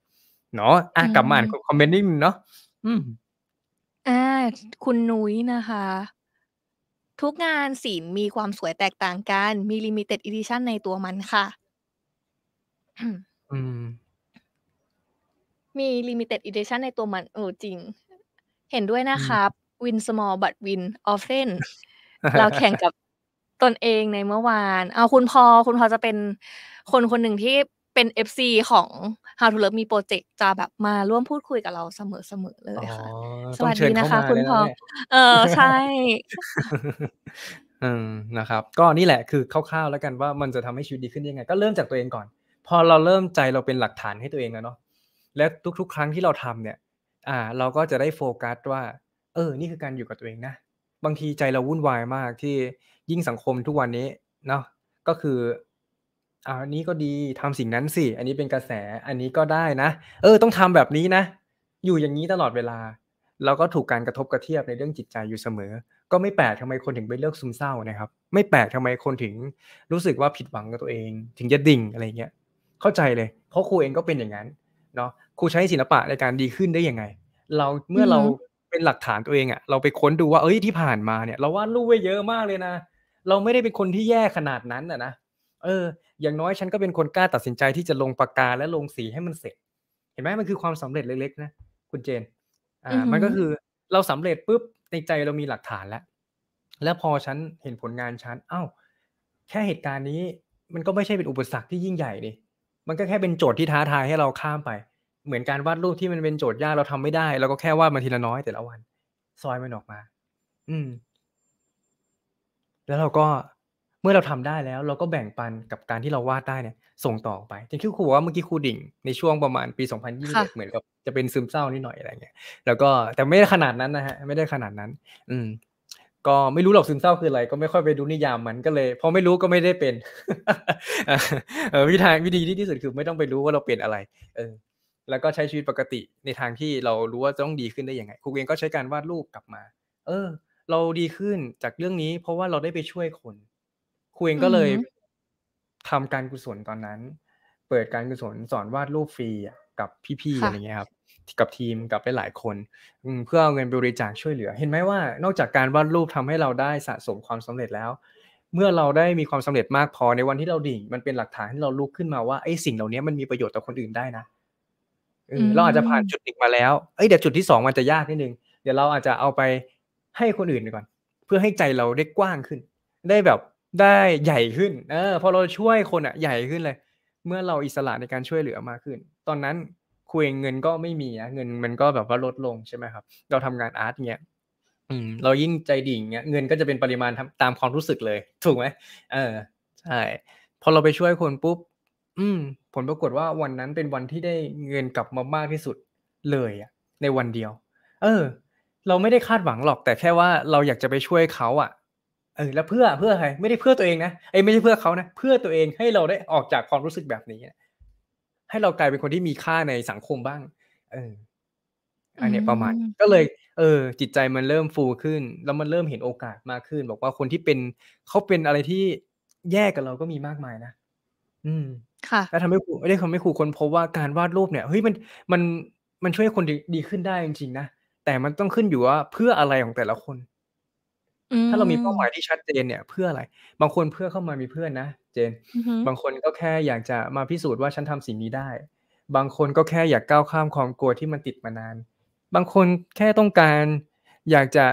[SPEAKER 2] เนาะอ่ะกลับมาอ่านคอมเมนต์นิดนึงเนาะอืม
[SPEAKER 1] อ่าคุณนุ้ยนะคะ ทุกงานศิลป์มีความสวยแตกต่างกัน มีลิมิเต็ดอีดิชั่นในตัวมันค่ะ อืมมีลิมิเต็ดอีดิชั่นในตัวมันโอ้จริง เห็นด้วยนะครับ win small but win often เราแข่งกับตนเองในเมื่อวาน เอาคุณพอ คุณพอจะเป็นคนคนหนึ่งที่เป็น f ีของ How to Love มีโปรเจกต์จะแบบมาร่วมพูดคุยกับเราเสมอ ๆ
[SPEAKER 2] เลยค่ะ สวัสดีนะคะ คุณพอ เออใช่ อืม นะครับ ก็นี่แหละคือคร่าวๆแล้วกันว่ามันจะทำให้ชีวิตดีขึ้นยังไง ก็เริ่มจากตัวเองก่อน พอเราเริ่มใจเราเป็นหลักฐานให้ตัวเองแล้วเนาะและทุกๆ ครั้งที่เราทำ เนี่ย อ่า เราก็จะได้โฟกัสว่า เออ นี่คือการอยู่กับตัวเองนะบางทีใจเราวุ่นวายมากที่ยิ่งสังคมทุกวันนี้เนาะก็คืออันนี้ก็ดีทำสิ่งนั้นสิอันนี้เป็นกระแสอันนี้ก็ได้นะ เออต้องทำแบบนี้นะ อยู่อย่างนี้ตลอดเวลาเราก็ถูกการกระทบกระเทียบในเรื่องจิตใจอยู่เสมอ ก็ไม่แปลกทำไมคนถึงไปเลือกซ่มเศร้านะครับ ไม่แปลกทำไมคนถึงรู้สึกว่าผิดหวังกับตัวเอง ถึงจะดิ่งอะไรเงี้ยเข้าใจเลย เพราะครูเองก็เป็นอย่างนั้นเนาะครูใช้ศิลปะในการดีขึ้นได้ยังไง เราเมื่อเราเป็นหลักฐานตัวเองอะเราไปค้นดูว่าเอ้ยที่ผ่านมาเนี่ย เราวาดรูปไว้เยอะมากเลยนะเราไม่ได้เป็นคนที่แย่ขนาดนั้นอะนะ เออ อย่างน้อยฉันก็เป็นคนกล้าตัดสินใจที่จะลงปากกาและลงสีให้มันเสร็จ เห็นไหมมันคือความสำเร็จเล็กๆนะ คุณเจน อ่า มันก็คือเราสำเร็จปุ๊บในใจเรามีหลักฐานแล้ว แล้วพอฉันเห็นผลงานฉันเอ้า แค่เหตุการณ์นี้ มันก็ไม่ใช่เป็นอุปสรรคที่ยิ่งใหญ่นี่ มันก็แค่เป็นโจทย์ที่ท้าทายให้เราข้ามไป เหมือนการวาดรูปที่มันเป็นโจทย์ยากเราทำไม่ได้เราก็แค่วาดมาทีละน้อยแต่ละวัน ซอยมันออกมา อืมแล้วเราก็เมื่อเราทำได้แล้วเราก็แบ่งปันกับการที่เราวาดได้เนี่ย ส่งต่อไปจริงๆครูว่าเมื่อกี้ครูดิ่งในช่วงประมาณปี2020เหมือนกับจะเป็นซึมเศร้านิดหน่อยอะไรเงี้ย แล้วก็แต่ไม่ได้ขนาดนั้นนะฮะไม่ได้ขนาดนั้น อืม ก็ไม่รู้หรอกซึมเศร้าคืออะไร ก็ไม่ค่อยไปดูนิยามมันก็เลยพอไม่รู้ก็ไม่ได้เป็นวิธีวิธีที่ที่สุดคือไม่ต้องไปรู้ว่าเราเป็นอะไร เออแล้วก็ใช้ชีวิตปกติในทางที่เรารู้ว่าจะต้องดีขึ้นได้ยังไง ครูเองก็ใช้การวาดรูปกลับมา เออเราดีขึ้นจากเรื่องนี้เพราะว่าเราได้ไปช่วยคนครูเองก็เลยทำการกุศลตอนนั้น เปิดการกุศลสอนวาดรูปฟรีกับพี่ๆอะไรเงี้ยครับกับทีมกับไปหลายคนเพื่อเอาเงินบริจาคช่วยเหลือ เห็นไหมว่านอกจากการวาดรูปทำให้เราได้สะสมความสำเร็จแล้ว เมื่อเราได้มีความสำเร็จมากพอในวันที่เราดิ่ง มันเป็นหลักฐานให้เราลุกขึ้นมาว่าไอ้สิ่งเหล่านี้มันมีประโยชน์ต่อคนอื่นได้นะเราอาจจะผ่านจุดหนึ่งมาแล้วเอ้ยเดี๋ยวจุดที่สองมันจะยากนิดนึงเดี๋ยวเราอาจจะเอาไปให้คนอื่นไปก่อน เพื่อให้ใจเราได้กว้างขึ้น ได้แบบได้ใหญ่ขึ้น เออพอเราช่วยคนอ่ะ ใหญ่ขึ้นเลย เมื่อเราอิสระในการช่วยเหลือมากขึ้น ตอนนั้นคุยเงินก็ไม่มีนะเงินมันก็แบบว่าลดลงใช่ไหมครับ เราทำงานอาร์ตเงี้ยอืม เรายิ่งใจดิ่งเงี้ย เงินก็จะเป็นปริมาณตามความรู้สึกเลย ถูกไหมเออใช่พอเราไปช่วยคนปุ๊บอืมผลปรากฏว่าวันนั้นเป็นวันที่ได้เงินกลับมามากที่สุด เลยอะในวันเดียว เออเราไม่ได้คาดหวังหรอกแต่แค่ว่าเราอยากจะไปช่วยเขาอ่ะ เออ แล้วเพื่อ เพื่อใครไม่ได้เพื่อตัวเองนะไอ้ไม่ใช่เพื่อเขานะเพื่อตัวเองให้เราได้ออกจากความรู้สึกแบบนี้ให้เรากลายเป็นคนที่มีค่าในสังคมบ้าง เอออันนี้ประมาณ ก็เลยเออ จิตใจมันเริ่มฟูขึ้นแล้วมันเริ่มเห็นโอกาสมากขึ้น บอกว่าคนที่เป็นเขาเป็นอะไรที่แย่กับเราก็มีมากมายนะอืม ค่ะแล้วทำให้ครูได้ทำให้ครูคนพบว่าการวาดรูปเนี่ยเฮ้ยมันมันมันช่วยคนดีขึ้นได้จริงๆนะแต่มันต้องขึ้นอยู่ว่าเพื่ออะไรของแต่ละคน ถ้าเรามีเป้าหมายที่ชัดเจน เนี่ยเพื่ออะไร บางคนเพื่อเข้ามามีเพื่อนนะเจน บางคนก็แค่อยากจะมาพิสูจน์ว่าฉันทำสิ่งนี้ได้ บางคนก็แค่อยากก้าวข้ามความกลัวที่มันติดมานาน บางคนแค่ต้องการอยากจะ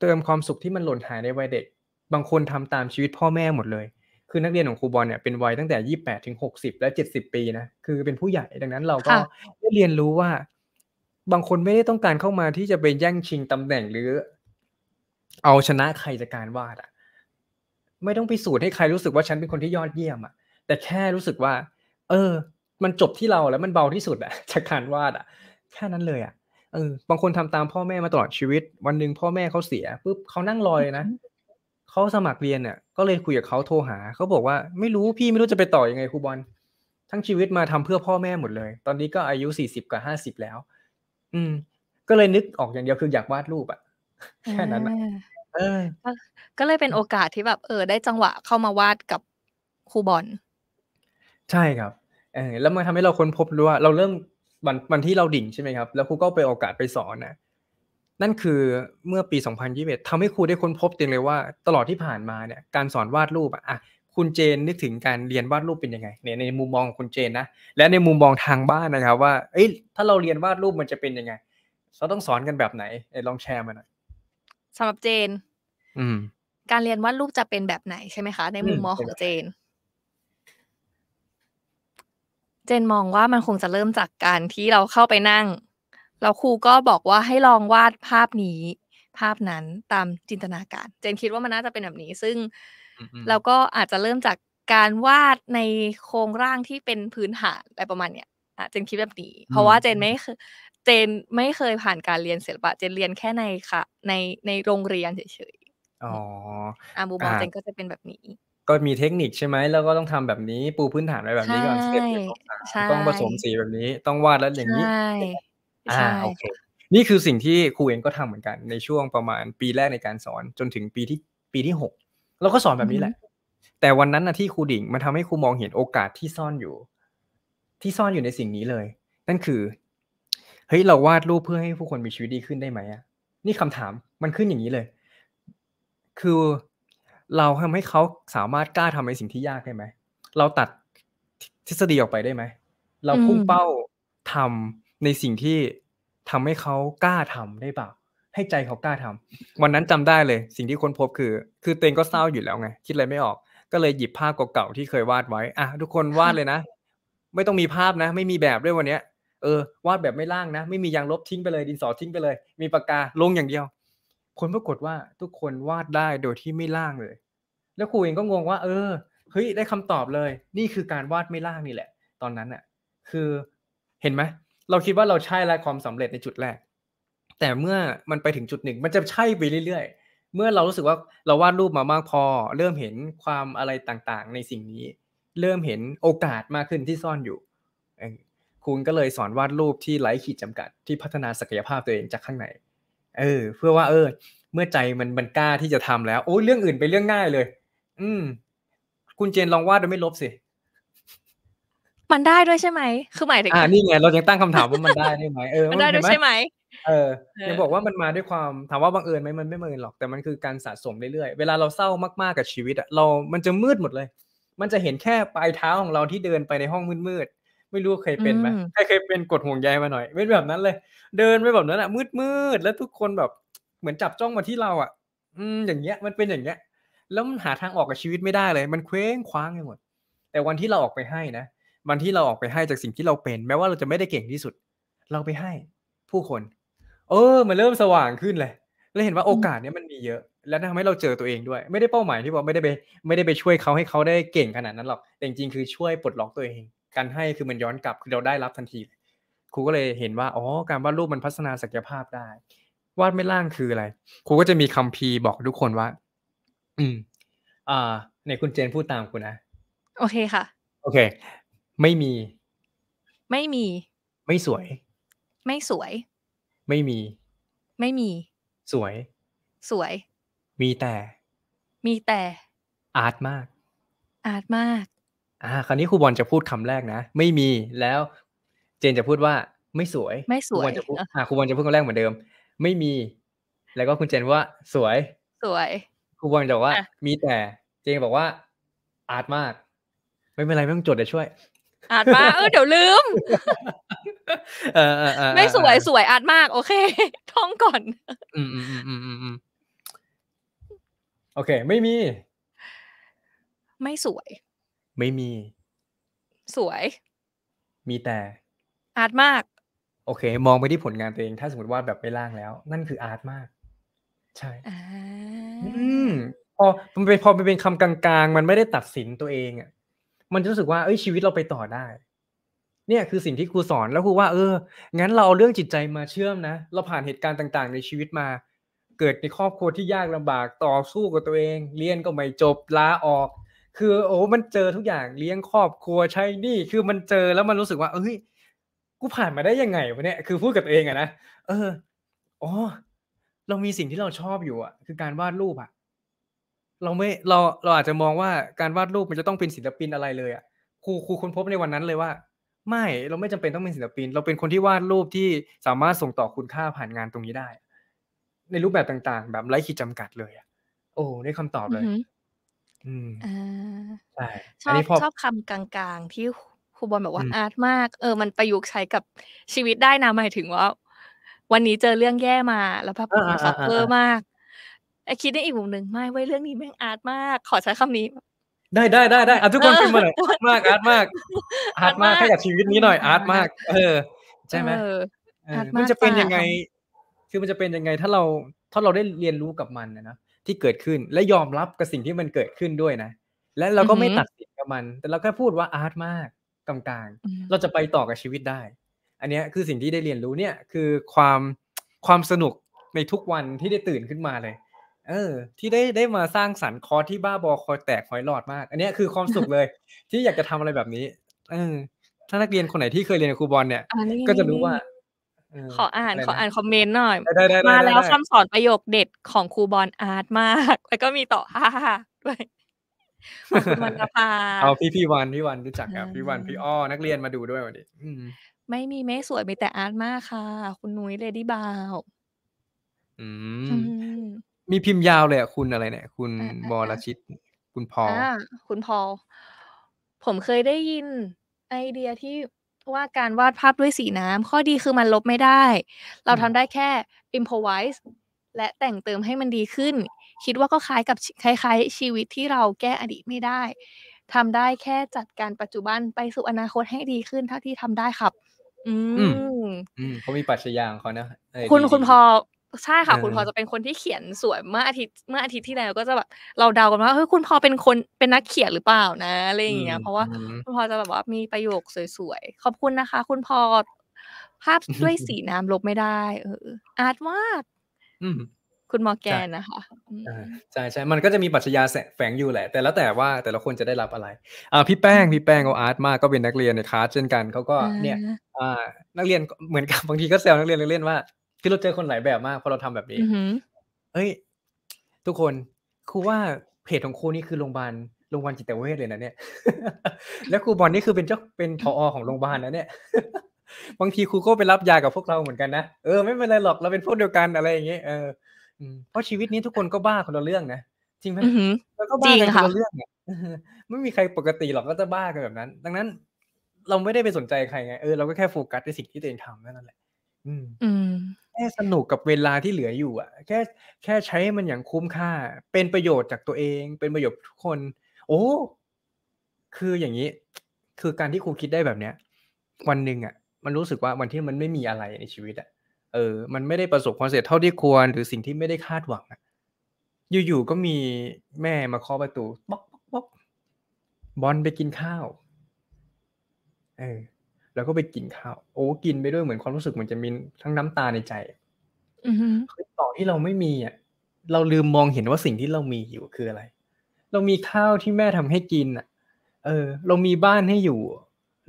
[SPEAKER 2] เติมความสุขที่มันหล่นหายในวัยเด็ก บางคนทำตามชีวิตพ่อแม่หมดเลย คือนักเรียนของครูบอลเนี่ยเป็นวัยตั้งแต่ยี่แปดถึงหกสิบและเจ็ดสิบปีนะ คือเป็นผู้ใหญ่ดังนั้น เราก็ได้เรียนรู้ว่าบางคนไม่ได้ต้องการเข้ามาที่จะไปแย่งชิงตำแหน่ง หรือ เอาชนะใครจากการวาดอะไม่ต้องไปสูตรให้ใครรู้สึกว่าฉันเป็นคนที่ยอดเยี่ยมอะแต่แค่รู้สึกว่า เออ มันจบที่เราแล้วมันเบาที่สุดอะจากการวาดอะแค่นั้นเลยอะเออบางคนทำตามพ่อแม่มาตลอดชีวิต วันหนึ่งพ่อแม่เขาเสียปุ๊บเขานั่งรอยนะเขาสมัครเรียนเนี่ยก็เลยคุยกับเขาโทรหาเขาบอกว่า ไม่รู้พี่ไม่รู้จะไปต่ออยังไงครูบอลทั้งชีวิตมาทำเพื่อพ่อแม่หมดเลย ตอนนี้ก็อายุสี่สิบกับห้าสิบแล้วอืมก็เลยนึกออกอย่างเดียวคืออยากวาดรูปอะ
[SPEAKER 1] แค่นั้นอะก็เลยเป็นโอกาสที่แบบ เออได้จังหวะเข้ามาวาดกับครูบอล
[SPEAKER 2] ใช่ครับเออแล้วมันทำให้เราค้นพบรู้ว่า เราเริ่มวันวันที่เราดิ่งใช่ไหมครับแล้วครูก็ไปโอกาสไปสอนนะนั่นคือเมื่อปี2021ทำให้ครูได้ค้นพบจริงเลยว่า ตลอดที่ผ่านมาเนี่ยการสอนวาดรูปอ่ะคุณเจนนึกถึงการเรียนวาดรูปเป็นยังไงเนี่ยในมุมมองของคุณเจนนะ และในมุมมองทางบ้านนะครับ ว่าเอ้ยถ้าเราเรียนวาดรูปมันจะเป็นยังไงเราต้องสอนกันแบบไหนลองแชร์มาหน่อยสำหรับเจน อืม
[SPEAKER 1] การเรียนวาดรูปจะเป็นแบบไหนใช่ไหมคะ ในมุมมองของเจน เจนมองว่ามันคงจะเริ่มจากการที่เราเข้าไปนั่งแล้วครูก็บอกว่าให้ลองวาดภาพนี้ภาพนั้นตามจินตนาการ เจนคิดว่ามันน่าจะเป็นแบบนี้ ซึ่งแล้วก็อาจจะเริ่มจากการวาดในโครงร่างที่เป็นพื้นฐานอะไรประมาณเนี้ยอ่ะเจนคิดแบบนี้ เพราะว่าเจนไม่เคยเจนไม่เคยผ่านการเรียนศิลปะ เจนเรียนแค่ในค่ะ ในในโรงเรียนเฉย
[SPEAKER 2] ๆ อ๋ออาบูบองเจนก็จะเป็นแบบนี้ ก็มีเทคนิคใช่ไหมแล้วก็ต้องทำแบบนี้ ปูพื้นฐานไว้แบบนี้ก่อนเส
[SPEAKER 1] ร็จต้องผสม
[SPEAKER 2] สีแบบนี้ ต้องวาดแล้วอย่างนี้อ่าโอเค นี่คือสิ่งที่ครูเองก็ทำเหมือนกันในช่วงประมาณปีแรกในการสอนจนถึงปีที่ปีที่หกเราก็สอนแบบนี้แหละ แต่วันนั้นนะที่ครูดิ่งมันทำให้ครูมองเห็นโอกาสที่ซ่อนอยู่ ที่ซ่อนอยู่ในสิ่งนี้เลย นั่นคือ เฮ้ยเราวาดรูปเพื่อให้ผู้คนมีชีวิตดีขึ้นได้ไหมอ่ะ นี่คำถามมันขึ้นอย่างนี้เลย คือเราทำให้เขาสามารถกล้าทำในสิ่งที่ยากได้ไหม เราตัดทฤษฎีออกไปได้ไหม เราพุ่งเป้าทำในสิ่งที่ทำให้เขากล้าทำได้เปล่าให้ใจเขากล้าทำ วันนั้นจำได้เลย สิ่งที่ค้นพบคือ คือเตงก็เศร้าอยู่แล้วไงคิดอะไรไม่ออก ก็เลยหยิบภาพเก่าๆที่เคยวาดไว้อ่ะทุกคนวาดเลยนะไม่ต้องมีภาพนะไม่มีแบบด้วยวันเนี้ย เออ วาดแบบไม่ล่างนะไม่มียางลบทิ้งไปเลยดินสอทิ้งไปเลย มีปากกาลงอย่างเดียวคนปรากฏว่าทุกคนวาดได้โดยที่ไม่ล่างเลย แล้วครูเองก็งงว่า เออเฮ้ยได้คำตอบเลย นี่คือการวาดไม่ล่างนี่แหละ ตอนนั้นอ่ะ คือ เห็นไหมเราคิดว่าเราใช่แล้วความสำเร็จในจุดแรกแต่เมื่อมันไปถึงจุดหนึ่ง มันจะใช่ไปเรื่อยๆเมื่อ เรารู้สึกว่าเราวาดรูปมามากพอ เริ่มเห็นความอะไรต่างๆ ในสิ่งนี้ เริ่มเห็นโอกาสมากขึ้นที่ซ่อนอยู่คุณก็เลยสอนวาดรูปที่ไร้ขีดจำกัดที่พัฒนาศักยภาพตัวเองจากข้างในเออ เพื่อว่า เออ เมื่อใจมันมันกล้าที่จะทำแล้ว โอ้เรื่องอื่นเป็นเรื่องง่ายเลย อืมคุณเจนลองวาดโดยไม่ลบสิ
[SPEAKER 1] มันได้ด้วยใช่ไหมคือหมายถึงอ่านี่ไง
[SPEAKER 2] เรายังตั้งคำถามว่ามันได้ได้ไหมเออมันได้ด้วยใช่ไหมเออยังบอกว่ามันมาด้วยความถามว่าบังเอิญไหมมันไม่บังเอิญหรอกแต่มันคือการสะสมเรื่อยๆเวลาเราเศร้ามากๆกับชีวิตอะเรามันจะมืดหมดเลย มันจะเห็นแค่ปลายเท้าของเราที่เดินไปในห้องมืดๆไม่รู้เคยเป็นไหมใครเคยเป็นกดห่วงใยมาหน่อยเป็นแบบนั้นเลย เดินไปแบบนั้นอะมืดๆแล้วทุกคนแบบเหมือนจับจ้องมาที่เราอะอืมอย่างเงี้ยมันเป็นอย่างเงี้ยแล้วมันหาทางออกกับชีวิตไม่ได้เลย มันเคว้งคว้างไปหมด แต่วันที่เราออกไปให้นะวันที่เราออกไปให้จากสิ่งที่เราเป็น แม้ว่าเราจะไม่ได้เก่งที่สุด เราไปให้ผู้คนเออ มันเริ่มสว่างขึ้นเลยแล้วเห็นว่าโอกาสเนี้ยมันมีเยอะ แล้วทำให้เราเจอตัวเองด้วย ไม่ได้เป้าหมายที่ว่าไม่ได้ไปไม่ได้ไปช่วยเขาให้เขาได้เก่งขนาดนั้นหรอก แต่จริงๆ คือช่วยปลดล็อกตัวเอง การให้คือมันย้อนกลับ คือเราได้รับทันที ครูก็เลยเห็นว่า อ๋อ การวาดรูปมันพัฒนาศักยภาพได้ วาดไม่ล่างคืออะไร ครูก็จะมีคัมภีร์บอกทุกคนว่า อืม อ่า ในคุณเจนพูดตามคุณนะ โอเคค่ะ โอเค ไม่มี ไม่มี ไม่สวย ไม่สวยไม่มี ไม่มี สวย สวย มีแต่ มีแต่ อาร์ตมาก อาร์ตมาก อ่า คราวนี้ครูบอลจะพูดคำแรกนะ ไม่มี แล้วเจนจะพูดว่า ไม่สวย ไม่สวยครูบอลจะพูดอ่าครูบอลจะพูดคำแรกเหมือนเดิม ไม่มี แล้วก็คุณเจนว่า สวย สวย ครูบอลจะบอกว่า มีแต่ เจนบอกว่า อาร์ตมาก ไม่เป็นไร ไม่ต้องจดเดี๋ยวช่วย
[SPEAKER 1] อ่านมาเออเดี๋ยวลืม ไม่สวยสวยอ่านมาก โอเคท่องก่อน
[SPEAKER 2] อืมอืมอืมอืมอืมโอเค ไม่มี ไม่สวย ไม่มี สวย มีแต่ อาร์ตมาก โอเค มองไปที่ผลงานตัวเอง ถ้าสมมติว่าแบบไปล่างแล้ว นั่นคืออาร์ตมาก ใช่อืมพอมันเป็นพอไปเป็นคำกลางๆ มันไม่ได้ตัดสินตัวเองอะมันจะรู้สึกว่าเอ้ยชีวิตเราไปต่อได้ เนี่ยคือสิ่งที่ครูสอนแล้วครูว่าเอองั้นเราเอาเรื่องจิตใจมาเชื่อมนะเราผ่านเหตุการณ์ต่างๆ ในชีวิตมา เกิดในครอบครัวที่ยากลำบากต่อสู้กับตัวเองเรียนก็ไม่จบลาออก คือโอ้มันเจอทุกอย่างเลี้ยงครอบครัวใช่นี่คือมันเจอแล้วมันรู้สึกว่า เอ้ยกูผ่านมาได้ยังไงวะเนี่ยคือพูดกับตัวเองอะนะเออ อ๋อ เรามีสิ่งที่เราชอบอยู่อะคือการวาดรูปอะเราไม่เราเราอาจจะมองว่าการวาดรูปมันจะต้องเป็นศิลปินอะไรเลยอ่ะครูครูค้นพบในวันนั้นเลยว่า ไม่ เราไม่จำเป็นต้องเป็นศิลปิน เราเป็นคนที่วาดรูปที่สามารถส่งต่อคุณค่าผ่านงานตรงนี้ได้ ในรูปแบบต่างๆ แบบไร้ขีดจำกัดเลย อ่ะ โอ้ได้คำตอบเลย อืมอ่าใช่ชอบชอบ
[SPEAKER 1] คำกลางๆ ที่ครูบอลบอกว่าอาร์ตมากเออมันประยุกต์ใช้กับชีวิตได้นะหมายถึงว่าวันนี้เจอเรื่องแย่มา แล้วแบบซัพเพอร์มากไอคิดในอีกมุมหนึ่งไม่ไว้เรื่องนี้แม่งอาร์ตมาก ขอใช้คำนี้
[SPEAKER 2] ได้ได้ได้ได้ทุกคนพิมพ์มาหน่อยอาร์ตมากอาร์ตมาก อาร์ตมากค่อยากชีวิตนี้หน่อยอาร์ตมาก เออ ใช่ไหมมันจะเป็นยังไง คือมันจะเป็นยังไงถ้าเราถ้าเราได้เรียนรู้กับมันนะที่เกิดขึ้นและยอมรับกับสิ่งที่มันเกิดขึ้นด้วยนะ และเราก็ไม่ตัดสินกับมัน แต่เราแค่พูดว่าอาร์ตมากกลางๆ เราจะไปต่อกับชีวิตได้ อันนี้คือสิ่งที่ได้เรียนรู้เนี่ย คือความความสนุกในทุกวันที่ได้ตื่นขึ้นมาเลยเออ ที่ได้ได้มาสร้างสรรค์คอที่บ้าบอคอยแตกหอยหลอดมาก อันนี้คือความสุขเลย ที่อยากจะทำอะไรแบบนี้เออถ้านักเรียนคนไหนที่เคยเรียนกับครูบอลเนี่ย ก็จะรู้ว่า ขออ่านขออ่าน
[SPEAKER 1] คอมเมนต์หน่อย มาแล้วคำสอนประโยคเด็ดของครูบอลอาร์ตมาก แล้วก็มีต่อฮ่าฮ่าด้วยมันกระพาเอา
[SPEAKER 2] พี่พี่วันพี่วันรู้จักครับ พี่วันพี่อ้อนักเรียนมาดูด้วยวันนี้
[SPEAKER 1] ไม่มีแม่สวยไปแต่อาร์ตมากค่ะ คุณนุ้ยเลดี้บาว อืม
[SPEAKER 2] มีพิมพ์ยาวเลยอ่ะคุณอะไรเนี่ย คุณบอรชิตคุณพอล
[SPEAKER 1] คุณพอลผมเคยได้ยิน ไอเดียที่ว่าการวาดภาพด้วยสีน้ำข้อดีคือมันลบไม่ได้ เราทำได้แค่ improvise และแต่งเติมให้มันดีขึ้น คิดว่าก็คล้ายกับ คล้ายๆ ชีวิตที่เราแก้อดีตไม่ได้ทำได้แค่จัดการปัจจุบันไปสู่อนาคตให้ดีขึ้นเท่าที่ทำได้ครับ อืม
[SPEAKER 2] เขามีปัจจัยางเขานะคุณคุณพ
[SPEAKER 1] อใช่ค่ะ คุณพอจะเป็นคนที่เขียนสวยเมื่ออาทิตย์เมื่ออาทิตย์ที่แล้วก็จะแบบเราเดากันว่าเฮ้ยคุณพอเป็นคนเป็นนักเขียนหรือเปล่า นะอะไรอย่างเงี้ยเพราะว่าคุณพอจะแบบว่ามีประโยคสวยๆขอบคุณนะคะ คุณพอภาพด้วยสีน้ำลบไม่ได้ เออ อาร์ตมากคุณมอแกนนะคะ
[SPEAKER 2] ใช่ใช่มันก็จะมีปัจจัยแฝงอยู่แหละ แต่แล้วแต่ว่าแต่ละคนจะได้รับอะไร อ่าพี่แป้งพี่แป้งเอาอาร์ตมากก็เป็นนักเรียนในคลาสเช่นกันเขาก็ เนี่ย อ่า นักเรียนเหมือนกับบางทีก็แซวนักเรียนเล่นๆว่าคือเราเจอคนหลายแบบมากพอเราทำแบบนี้เอ้ย ทุกคน ครูว่าเพจของครูนี่คือโรงพยาบาล โรงพยาบาลจิตเวชเลยนะเนี่ยแล้วครูบอลนี่คือเป็นเจ้าเป็นทอของโรงพยาบาลนะ เนี่ยบางทีครูก็ไปรับยากับพวกเราเหมือนกันนะเออไม่เป็นไรหรอกเราเป็นพวกเดียวกันอะไรอย่างเงี้ยเออเพราะชีวิตนี้ทุกคนก็บ้าคนละเรื่องนะจริงไหมแล้วก็บ้ากันคนละเรื่องไม่มีใครปกติหรอกก็จะบ้ากันแบบนั้น ดังนั้นเราไม่ได้ไปสนใจใครไงเออเราก็แค่โฟกัสในสิ่งที่ตัวเองทำนั่นแหละอืมแค่สนุกกับเวลาที่เหลืออยู่ อ่ะ แค่แค่ใช้มันอย่างคุ้มค่า เป็นประโยชน์จากตัวเอง เป็นประโยชน์ทุกคน โอ้คืออย่างนี้ คือการที่ครูคิดได้แบบเนี้ย วันหนึ่งอ่ะ มันรู้สึกว่าวันที่มันไม่มีอะไรในชีวิตอ่ะเออมันไม่ได้ประสบความสำเร็จเท่าที่ควรหรือสิ่งที่ไม่ได้คาดหวังอ่ะ อยู่ๆก็มีแม่มาเคาะประตูบ๊อกบ๊อกบอลไปกินข้าว เออแล้วก็ไปกินข้าว โอ้ กินไปด้วยเหมือนความรู้สึกเหมือนจะมีทั้งน้ำตาในใจคือต่อที่เราไม่มีอ่ะ เราลืมมองเห็นว่าสิ่งที่เรามีอยู่คืออะไร เรามีข้าวที่แม่ทำให้กินอ่ะ เออ เรามีบ้านให้อยู่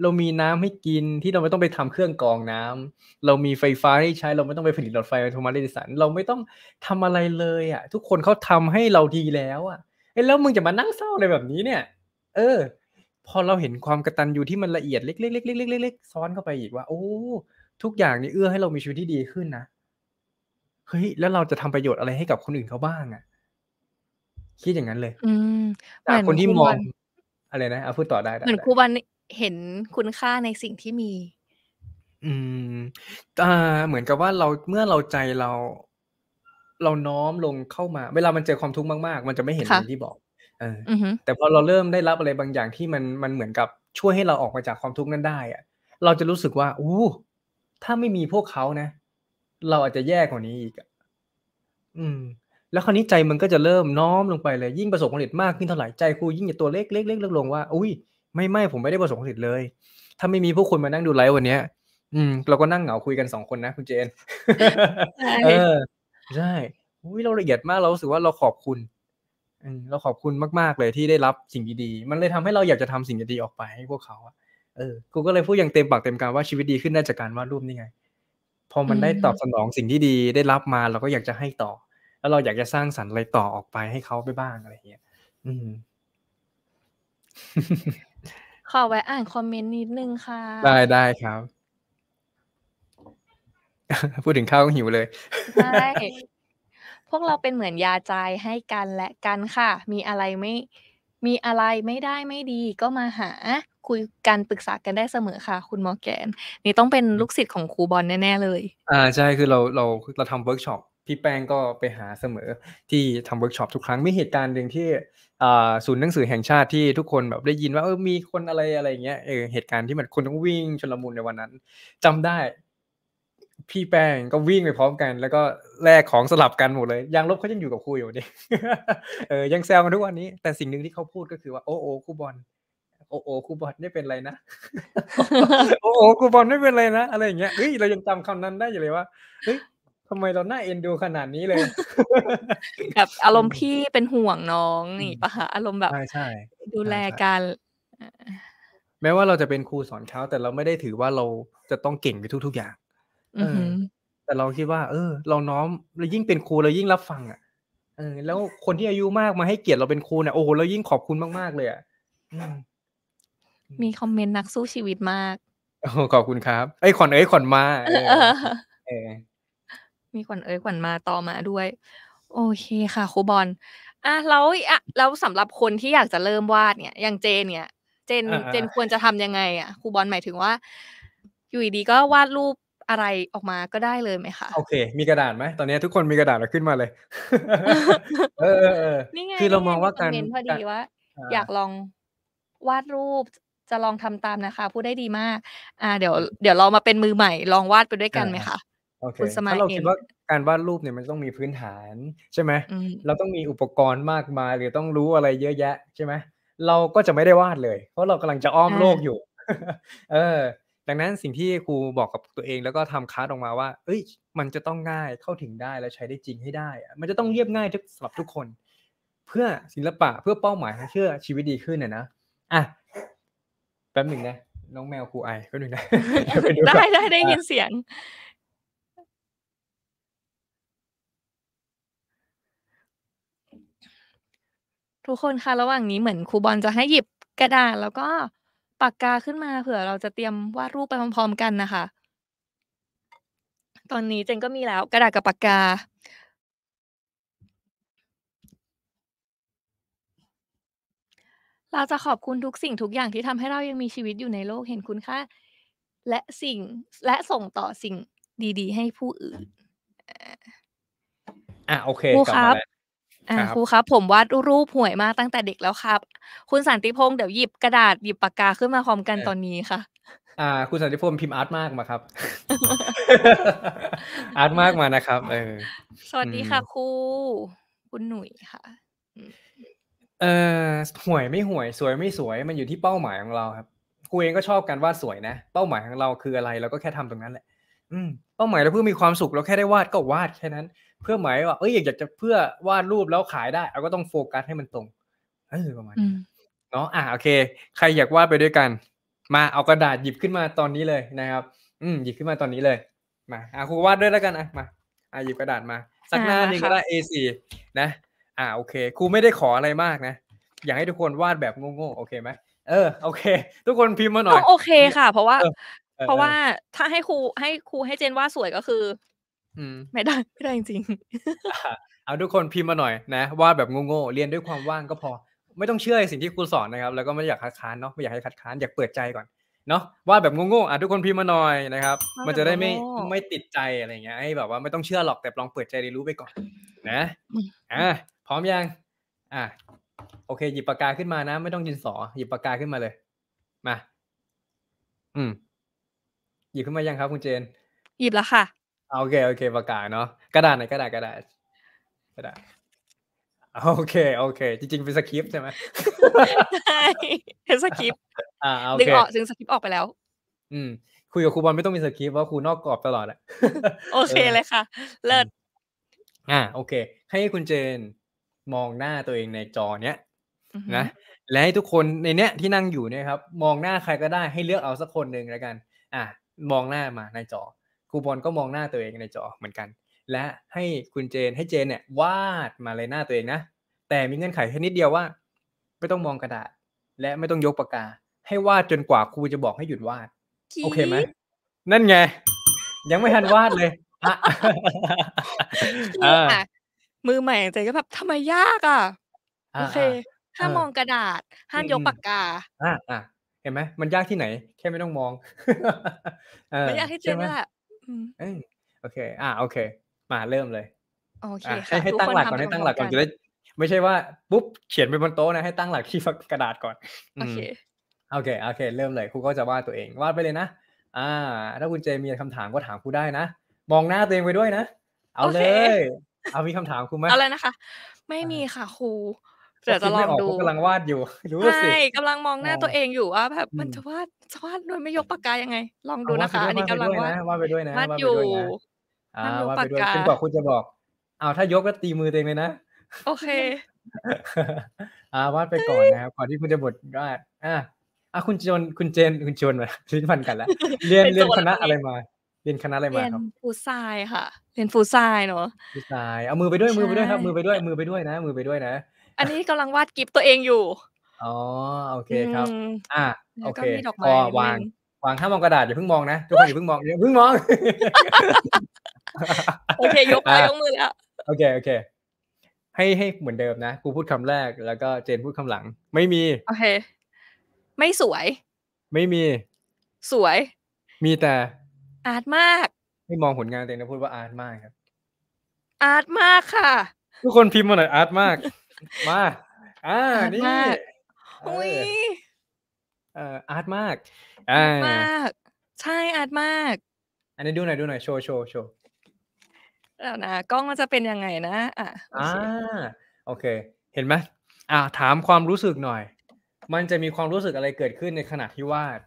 [SPEAKER 2] เรามีน้ำให้กินที่เราไม่ต้องไปทำเครื่องกรองน้ำ เรามีไฟฟ้าให้ใช้ เราไม่ต้องไปผลิตรถไฟไฟโทมัสเริสันเราไม่ต้องทำอะไรเลย อ่ะ ทุกคนเขาทำให้เราดีแล้ว อ่ะแล้วมึงจะมานั่งเศร้าอะไรแบบนี้เนี่ย เออพอเราเห็นความกระตันอยู่ที่มันละเอียดเล็กๆเล็กๆเล็กๆซ้อนเข้าไปอีกว่าโอ้ทุกอย่างนี่เอื้อให้เรามีชีวิตที่ดีขึ้นนะเฮ้ยแล้วเราจะทำประโยชน์อะไรให้กับคนอื่นเขาบ้าง อ่ะ คิดอย่างนั้นเลย
[SPEAKER 1] อืมแต่คนที่มอง
[SPEAKER 2] อะไรนะเอาพูดต่อได้เหมือนครู
[SPEAKER 1] บันเห็นคุณค่าในสิ่งที่มี
[SPEAKER 2] อืมอ่าเหมือนกับว่าเราเมื่อเราใจเราเราน้อมลงเข้ามาเวลามันเจอความทุกข์มากๆมันจะไม่เห็นอย่างที่บอกออแต่พอเราเริ่มได้รับอะไรบางอย่างที่มันมันเหมือนกับช่วยให้เราออกมาจากความทุกข์นั้นได้อะเราจะรู้สึกว่าอู้ถ้าไม่มีพวกเขานะ เราอาจจะแย่กว่านี้อีกอืม แล้วคราวนี้ใจมันก็จะเริ่มน้อมลงไปเลยยิ่งประสบความสำเร็มากขึ้นเท่าไหร่ใจครูยิ่งจะตัวเล็กเล็กเล็กลงว่าอุ้ยไม่ไม่ผมไม่ได้ประสบความสำเร็จเลย ถ้าไม่มีพวกคนมานั่งดูไลฟ์วันเนี้ย อืมเราก็นั่งเหงาคุยกันสองคนนะคุณเจนใช่ใช่อุ้ยเราละเอียดมากเราสึกว่าเราขอบคุณเราขอบคุณมากๆเลยที่ได้รับสิ่งดีๆ มันเลยทำให้เราอยากจะทำสิ่งดีๆ ออกไปให้พวกเขาเออ กูก็เลยพูดอย่างเต็มปากเต็มคำว่าชีวิตดีขึ้นได้จากการวาดรูปนี่ไง พอมันได้ตอบสนองสิ่งที่ดี ได้รับมาเราก็อยากจะให้ต่อ แล้วเราอยากจะสร้างสรรค์อะไรต่อออกไปให้เขาไปบ้างอะไรเงี้ยอืม
[SPEAKER 1] ขอไว้อ่านคอมเมนต์นิดนึงค่ะ ได้
[SPEAKER 2] ได้ครับ พูดถึงข้าวก็หิวเลย
[SPEAKER 1] ใช่วกเราเป็นเหมือนยาใจให้กันและกันค่ะ มีอะไรไม่มีอะไรไม่ได้ไม่ดีก็มาหาคุยกันปรึกษากันได้เสมอค่ะคุณมอแกนนี่ต้องเป็นลูกศิษย์ของครูบอลแน่ๆเลย
[SPEAKER 2] อ่าใช่คือเราเราเราทำเวิร์กช็อปพี่แป้งก็ไปหาเสมอที่ทำเวิร์กช็อปทุกครั้งมีเหตุการณ์หนึ่งที่ศูนย์หนังสือแห่งชาติที่ทุกคนแบบได้ยินว่าเออมีคนอะไรอะไรเงี้ยเออเหตุการณ์ที่มันคนต้องวิ่งชนละมุนในวันนั้น จำได้พี่แป้งก็วิ่งไปพร้อมกัน แล้วก็แลกของสลับกันหมดเลยยางลบเขายังอยู่กับครูอยู่ดิเออยังแซวกันทุกวันนี้แต่สิ่งหนึ่งที่เขาพูดก็คือ ว่าโอ้โอ้ครูบอลโอ้โอ้ครูบอลไม่เป็นไรนะโอ้โอ้ครูบอลไม่เป็นไรนะอะไรอย่างเงี้ยเฮ้ยเรายังจำาคำนั้นได้อยู่เลยว่าเฮ้ยทำไมเราหน้าเอ็นดูขนาดนี้เลย
[SPEAKER 1] แบบอารมณ์พี่เป็นห่วงน้อง นี่ปะคะอารมณ์แบบใช่ใช่ดูแลกัน
[SPEAKER 2] แม้ว่าเราจะเป็นครูสอนเขาแต่เราไม่ได้ถือว่าเราจะต้องเก่งไปทุกๆ อย่างแต่เราคิดว่า เออ เราน้อมเรายิ่งเป็นครูเรายิ่งรับฟังอ่ะเออแล้วคนที่อายุมากมาให้เกียรติเราเป็นครูเนี่ยโอ้โหเรายิ่งขอบคุณมากๆเลยอ่ะ
[SPEAKER 1] มีคอมเมนต์นักสู้ชีวิตมาก
[SPEAKER 2] โอ้ขอบคุณครับไอ้ขวัญเอ้ยขวัญมาเออ
[SPEAKER 1] มีขวัญเอ้ยขวัญมาต่อมาด้วย โอเคค่ะครูบอล อ่ะแล้วอ่ะแล้วสำหรับคนที่อยากจะเริ่มวาดเนี่ย อย่างเจนเนี่ย เจน เจนควรจะทำยังไงอ่ะครูบอลหมายถึงว่า อยู่ดีก็วาดรูปอะไรออกมาก็ได้เลยไหมคะโ
[SPEAKER 2] อเค มีกระดาษไหมตอนนี้ทุกคนมีกระดาษแล้วขึ้นมาเลย เออนี่ไงคือเรามองว่าการเนพอดี
[SPEAKER 1] ว่า อยากลองวาดรูปจะลองทำตามนะคะ พูดได้ดีมาก อ่า เดี๋ยว เดี๋ยวเรามาเป็นมือใหม่ลองวาดไปด้วยกันไหมคะ
[SPEAKER 2] โอเคถ้าเราคิดว่าการวาดรูปเนี่ยมันต้องมีพื้นฐานใช่ไหมเราต้องมีอุปกรณ์มากมายหรือต้องรู้อะไรเยอะแยะ ใช่ไหมเราก็จะไม่ได้วาดเลย เพราะเรากำลังจะอ้อมโลกอยู่ เออดังนั้นสิ่งที่ครูบอกกับตัวเอง แล้วก็ทำคัสออกมาว่า เอ้ย มันจะต้องง่ายเข้าถึงได้และใช้ได้จริงให้ได้ มันจะต้องเรียบง่ายทุกสำหรับทุกคน เพื่อศิลปะเพื่อเป้าหมายเพื่อชีวิตดีขึ้นน่ยนะอ่ะแป๊บหนึ่งนะ น้องแมวครูไอแป๊บหนึ่งนะได้ ได้ ได้ยินเ
[SPEAKER 1] สียง ทุกคนคะระหว่างนี้เหมือนครูบอลจะให้หยิบกระดาษแล้วก็ปากกาขึ้นมาเผื่อเราจะเตรียมวาดรูปไปพร้อมๆ กันนะคะ ตอนนี้เจนก็มีแล้วกระดาษกับปากกา เราจะขอบคุณทุกสิ่งทุกอย่างที่ทำให้เรายังมีชีวิตอยู่ในโลกเห็นคุณค่า และสิ่งและส่งต่อสิ่งดีๆให้ผู้อื่น
[SPEAKER 2] อ่ะโอเคกลับมาแล้วอครครูครับ
[SPEAKER 1] ผมวาดรูปห่วยมากตั้งแต่เด็กแล้วครับ คุณสันติพงศ์เดี๋ยวหยิบกระดาษหยิบปากกาขึ้นมาพร้อมกันตอนนี้ค่ะ
[SPEAKER 2] อ่า คุณสันติพงศ์พิมพ์อาร์ตมากมาครับ อาร์ตมากมานะครับ เออสวัสดีค่ะ
[SPEAKER 1] ครูคุณหนุ่ยค่ะ
[SPEAKER 2] เออห่วยไม่ห่วย สวยไม่สวยมันอยู่ที่เป้าหมายของเราครับครูเองก็ชอบการวาดสวยนะ เป้าหมายของเราคืออะไรเราก็แค่ทำตรงนั้นแหละ อืม เป้าหมายเราเพื่อมีความสุขเราแค่ได้วาดก็วาดแค่นั้นเพื่อหมายว่าเอ้ยอยากจะเพื่อวาดรูปแล้วขายได้ เราก็ต้องโฟกัสให้มันตรงเออประมาณเนาะอ่ะโอเค ใครอยากวาดไปด้วยกัน มาเอากระดาษหยิบขึ้นมาตอนนี้เลยนะครับอืมหยิบขึ้นมาตอนนี้เลยมาอ่ะครูวาดด้วยแล้วกันอ่ะมาอ่ะหยิบกระดาษมา สักหน้านึงก็ได้ A4 นะ อ่าโอเคครูไม่ได้ขออะไรมากนะอยากให้ทุกคนวาดแบบโง่ๆโอเคไหมเออโอเค ทุกคนพิมพ์มาหน่อยโอเคค่ะ เพราะว่า เพราะว่า
[SPEAKER 1] ถ้าให้ครูให้ครูให้เจนวาดสวยก็คือไม่ได้ไม่ได้จริง
[SPEAKER 2] ๆเอาทุกคนพิมพ์มาหน่อยนะ ว่าแบบโง่ๆเรียนด้วยความว่างก็พอ ไม่ต้องเชื่อสิ่งที่ครูสอนนะครับแล้วก็ไม่อยากคัดค้านเนาะไม่อยากให้คัดค้านอยากเปิดใจก่อนเนาะว่าแบบโง่ๆอ่ะทุกคนพิมพ์มาหน่อยนะครับ มันจะได้ไม่ไม่ติดใจอะไรเงี้ยให้แบบว่าไม่ต้องเชื่อหรอกแต่ลองเปิดใจเรียนรู้ไปก่อน นะอ่ะพร้อมยัง อ่ะโอเค หยิบปากกาขึ้นมานะ ไม่ต้องยินสอหยิบปากกาขึ้นมาเลย มา อืม หยิบขึ้นมายังครับคุณเจนหยิบแล้วค่ะโอเคโอเคปากกาเนาะกระดาษไหนกระดาษกระดาษกระดาษโอเคโอเคจริงๆเป็นสคริปใช่ไหม
[SPEAKER 1] ใช่เป็นสคริ
[SPEAKER 2] ปอ่าโอเคดึงออก
[SPEAKER 1] ดึงสคริปออกไปแล้ว
[SPEAKER 2] อืมคุยกับครูบอลไม่ต้องมีสคริปเพราะครูนอกกรอบตลอดแหละ
[SPEAKER 1] โอเคเลยค่ะ เลิศ
[SPEAKER 2] อ่าโอเค ให้คุณเจน มองหน้าตัวเองในจอเนี้ยนะและให้ทุกคนในเนี้ยที่นั่งอยู่เนี่ยครับ มองหน้าใครก็ได้ให้เลือกเอาสักคนหนึ่งแล้วกัน อ่ะ มองหน้ามาในจอครูบอลก็มองหน้าตัวเองในจอเหมือนกัน และให้คุณเจนให้เจนเนี่ย วาดมาเลยหน้าตัวเองนะแต่มีเงื่อนไขแค่นิดเดียวว่า ไม่ต้องมองกระดาษ และไม่ต้องยกปากกา ให้วาดจนกว่าครูจะบอกให้หยุดวาดโอเคไหมนั่นไงยังไม่ทันวาดเลยมือใหม่เจ
[SPEAKER 1] ก็แบบทำไมยากอ่ะโอเคห้ามมองกระดาษห้ามยกปากกา
[SPEAKER 2] อ่าเห็นไหมมันยากที่ไหน แค่ไม่ต้องมองไม่ยากที่เจนแหละเอ้โอเค อ่าโอเค มาเริ่มเลย โอเคค่ะให้ตั้งหลักก่อนให้ตั้งหลักก่อนจะได้ไม่ใช่ว่า ปุ๊บเขียนไปบนโต๊ะนะให้ตั้งหลักที่กระดาษก่อน โอเค โอเค โอเค เริ่มเลยครูก็จะวาดตัวเองวาดไปเลยนะอ่า ถ้าคุณเจมีคำถามก็ถามครูได้นะมองหน้าตัวเองไปด้วยนะเอาเลย เอามีคำถามครูไหมอะไรน
[SPEAKER 1] ะคะ ไม่มีค่ะครู
[SPEAKER 2] เดี๋ยวจะลองดูกำลังวาดอยู่รู้สิใช่ ก
[SPEAKER 1] ำลังมองหน้าตัวเองอยู่ว่าแบบมันจะวาดจะวาดโดยไม่ยกปากกายังไง ลองดูนะคะ อันนี้กำลังวาดวา
[SPEAKER 2] ดไปด้วยนะวาดอยู่อ่าวาดไปด้วยคุณบอกคุณจะบอก เอาถ้ายกก็ตีมือเองเลยนะ โอเคอ่าวาดไปก่อนนะครับก่อนที่คุณจะบทวาดอ่ะอ่ะคุณจนคุณเจน คุณชนมาลิ้นพันกันแล้ว เรียนเรียนคณะอะไรมา เรียนคณะอะไรมาครับเรีย
[SPEAKER 1] นฟูซายค่ะ เรียนฟูซายเนาะ
[SPEAKER 2] ฟูซายเอามือไปด้วยมือไปด้วยครับ มือไปด้วย มือไปด้วยนะ มือไปด้วยนะ
[SPEAKER 1] อันนี้กำลังวาดกิฟตัวเองอยู่
[SPEAKER 2] อ๋อ โอเคครับ อ่า โอเควางวางห้ามองกระดาษอย่าเพิ่งมองนะทุกคนอย่าเพิ่งมองอย่าเพิ่งมอง โอเค ยกมือยกมือแล้ว โอเค โอเค ให้ให้เหมือนเดิมนะกูพูดคำแรกแล้วก็เจนพูดคำหลัง ไม่มี
[SPEAKER 1] โอเค ไม่สวย ไม่มี สวย มีแต่ อาร์ตมาก
[SPEAKER 2] ไม่มองผลงานเองนะพูดว่าอาร์ตมากครับ
[SPEAKER 1] อาร์ตมากค่ะ
[SPEAKER 2] ทุกคนพิมพ์มาหน่อยอาร์ตมากมาอ่านี่อุ้ย เอ่อ อาร์ตมากอาร์ตม
[SPEAKER 1] าก ใช่อาร์ตมาก
[SPEAKER 2] อันนี้ดูหน่อย ดูหน่อย โชว์ โชว์ โชว์
[SPEAKER 1] แล้วนะ กล้องมันจะเป็นยังไงนะ อ่ะอ่า
[SPEAKER 2] โอเค เห็นไหมอ่าถามความรู้สึกหน่อย มันจะมีความรู้สึกอะไรเกิดขึ้นในขณะที่วาด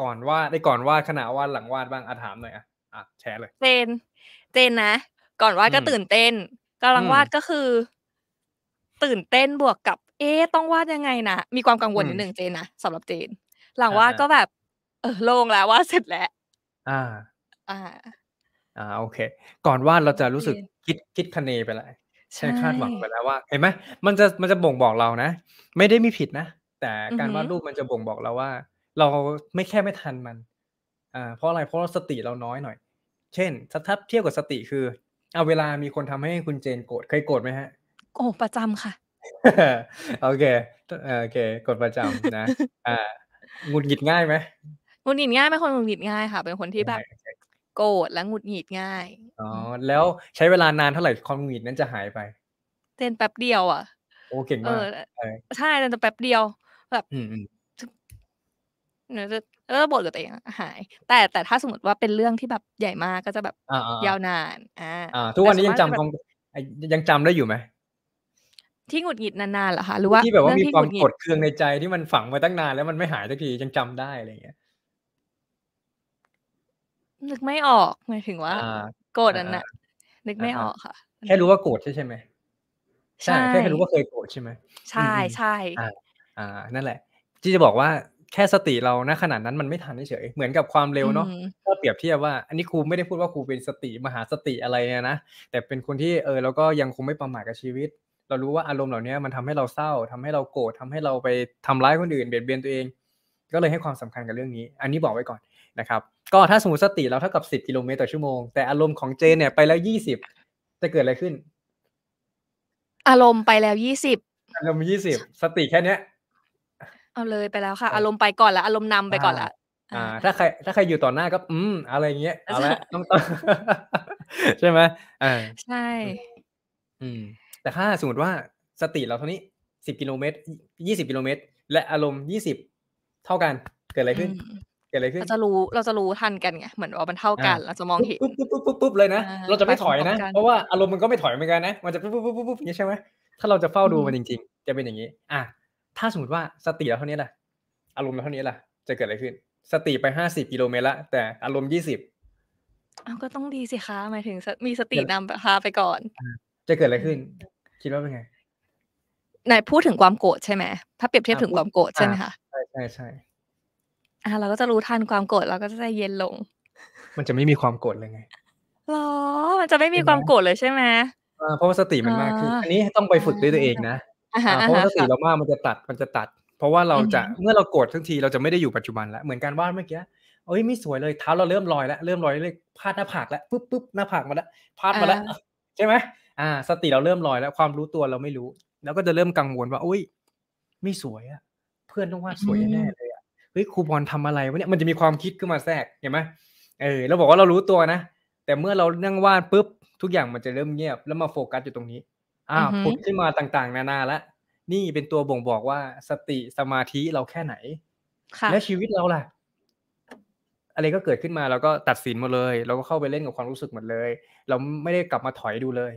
[SPEAKER 2] ก่อนวาดได้ก่อนวาด ขณะวาด หลังวาด บ้างอ่ะถามหน่อยอ่ะอ่ะแชร์เลยเ
[SPEAKER 1] จนเจนนะ ก่อนวาดก็ตื่นเต้นกำลังวาดก็คือตื่นเต้นบวกกับเอ๊ต้องวาดยังไงนะ มีความกังวลนิดนึงเจนนะสำหรับเจน หลังวาดก็แบบเออโล่งแล้ววาดเสร็จแล้วอ่าอ่า
[SPEAKER 2] อ่าโอเค ก่อนวาดเราจะรู้สึกคิดคิดคะเนไปเลยใช่คาดหวังไปแล้วว่าเห็นไหมมันจะมันจะบ่งบอกเรานะ ไม่ได้มีผิดนะ แต่การวาดรูปมันจะบ่งบอกเราว่า เราไม่แค่ไม่ทันมันอ่าเพราะอะไร เพราะสติเราน้อยหน่อย เช่นถ้าเทียบกับสติคือเอาเวลามีคนทำให้คุณเจนโกรธเคยโกรธไหมฮะ
[SPEAKER 1] โอ้ประจำค่ะ
[SPEAKER 2] โอเคโอเค กดประจำนะ อ่างุดหงิดง่ายไหม
[SPEAKER 1] งุดหงิดง่ายไม่คนงุดหงิดง่าย ค่ะ เป็นคนที่แบบโกรธและงุดหงิดง่าย
[SPEAKER 2] อ๋อแล้วใช้เวลานานเท่าไหร่ความงุดหงิดนั้นจะหายไป
[SPEAKER 1] เต้นแป๊บเดียวอ่ะ โอเก่งมากใช่เต้นแป๊บเดียว แบบเนื้อจะเออบทกับตัวเองหาย แต่แต่ถ้าสมมติว่าเป็นเรื่องที่แบบใหญ่มากก็จะแบบยาวนานอ่าทุกวันนี้ยังจ
[SPEAKER 2] ำยังจำได้อยู่ไหม
[SPEAKER 1] ที่หงุดหงิดนานๆเหรอคะ หรือว่าที่แบบว่ามีความกด
[SPEAKER 2] เคืองในใจที่มันฝังมาตั้งนานแล้วมันไม่หายสักทียังจำได้อะไรเงี้ย
[SPEAKER 1] นึกไม่ออกหมายถึงว่าโกรธอันน่ะนึกไม่ออกค่ะ
[SPEAKER 2] แค่รู้ว่าโกรธใช่ไหม
[SPEAKER 1] ใช่ แค่รู้ว่าเคยโกรธใช่ไหมใช่ใช่
[SPEAKER 2] อ่า นั่นแหละที่จะบอกว่าแค่สติเราณขนาดนั้นมันไม่ทันเฉย เหมือนกับความเร็วเนาะถ้าเปรียบเทียบว่า อันนี้ครูไม่ได้พูดว่าครูเป็นสติมหาสติอะไรเนี่ยนะ แต่เป็นคนที่เออแล้วก็ยังคงไม่ประมาทกับชีวิตเรารู้ว่าอารมณ์เหล่านี้มันทำให้เราเศร้า ทำให้เราโกรธทาให้เราไปทำร้ายคนอื่นเบียดเบียนตัวเอง ก็เลยให้ความสำคัญกับเรื่องนี้ อันนี้บอกไว้ก่อนนะครับ ก็ถ้าสมมติสติเราเท่ากับ 10กิโลเมตรต่อชั่วโมงแต่อารมณ์ของเจนเนี่ยไปแล้ว20จะเกิดอะไรขึ้น
[SPEAKER 1] อารมณ์ไปแล้ว 20
[SPEAKER 2] อารมณ์ 20 สติแค่เนี้ย
[SPEAKER 1] เอาเลยไปแล้วค่ะ อารมณ์ไปก่อนละอารมณ์นำไปก่อนละ
[SPEAKER 2] อ่าถ้าใคร ถ้าใครอยู่ต่อหน้าก็อืมอะไรเงี้ยเอาละต้องใช่ไหมอ่าใช่อืมแต่ถ้าสมมติว่าสติเราเท่านี้สิบกิโลเมตรยี่สิบกิโลเมตรและอารมณ์ยี่สิบเท่ากันเกิดอะไรขึ้น เกิดอะไรขึ้นเรา
[SPEAKER 1] จะรู้เราจะรู้ทันกันไงเหมือนว่ามันเท่ากัน เราจะมองเห็นปุ๊บปุ๊บปุ
[SPEAKER 2] ๊บปุ๊บปุ๊บเลยนะเราจะไม่ถอยนะ เพราะว่าอารมณ์มันก็ไม่ถอยเหมือนกันนะ มันจะปุ๊บปุ๊บปุ๊บปุ๊บอย่างนี้ใช่ไหมถ้าเราจะเฝ้าดูมันจริง ๆ จะเป็นอย่างนี้ อ่ะถ้าสมมติว่าสติเราเท่านี้ละอารมณ์เราเท่านี้ละจะเกิดอะไรขึ้น สติไปห้าสิบกิโลเมตรละแต่อารมณ์ยี่สิบ
[SPEAKER 1] เอาก็ต้องดีสิคะหมายถึงมีสตินำพาไปก่อน
[SPEAKER 2] จะเกิดอะไรขึ้นคิดว่าเป็นไง
[SPEAKER 1] นายพูดถึงความโกรธใช่ไหมถ้าเปรียบเทียบถึงความโกรธใช่ไหมคะใช่ใช่ใช่อ่าเราก็จะรู้ทันความโกรธเราก็จะเย็นลง
[SPEAKER 2] มันจะไม่มีความโกรธเลยไง
[SPEAKER 1] หรอ มันจะไม่มีความโกรธเลยใช่ไหม
[SPEAKER 2] เพราะว่าสติมันมากขึ้นอันนี้ต้องไปฝึกด้วยตัวเองนะเพราะว่าสติเรามากมันจะตัด มันจะตัด เพราะว่าเราจะเมื่อเราโกรธทั้งทีเราจะไม่ได้อยู่ปัจจุบันแล้ว เหมือนการวาดเมื่อกี้เอ้ยไม่สวยเลยเท้าเราเริ่มลอยแล้ว เริ่มลอยเลยพาดหน้าผากแล้วปุ๊บปุ๊บหน้าผากมาแล้วพาดมาแล้ว ใช่ไหมอ่าสติเราเริ่มลอยแล้วความรู้ตัวเราไม่รู้ แล้วก็จะเริ่มกังวลว่าอุ้ยไม่สวยอะเพื่อนต้องวาดสวยแน่ เลยอะเฮ้ยครูบอลทำอะไรวะเนี่ยมันจะมีความคิดขึ้นมาแทรกเห็นไหมเออเราบอกว่าเรารู้ตัวนะแต่เมื่อเรานั่งวาดปุ๊บ ทุกอย่างมันจะเริ่มเงียบ แล้วมาโฟกัสอยู่ตรงนี้อ่าผลขึ้นมาต่างๆ นานาละ นี่เป็นตัวบ่งบอกว่า สติสมาธิเราแค่ไหนและชีวิตเราล่ะอะไรก็เกิดขึ้นมาเราก็ตัดสินหมดเลยเราก็เข้าไปเล่นกับความรู้สึกหมดเลย เราไม่ได้กลับมาถอยดูเลย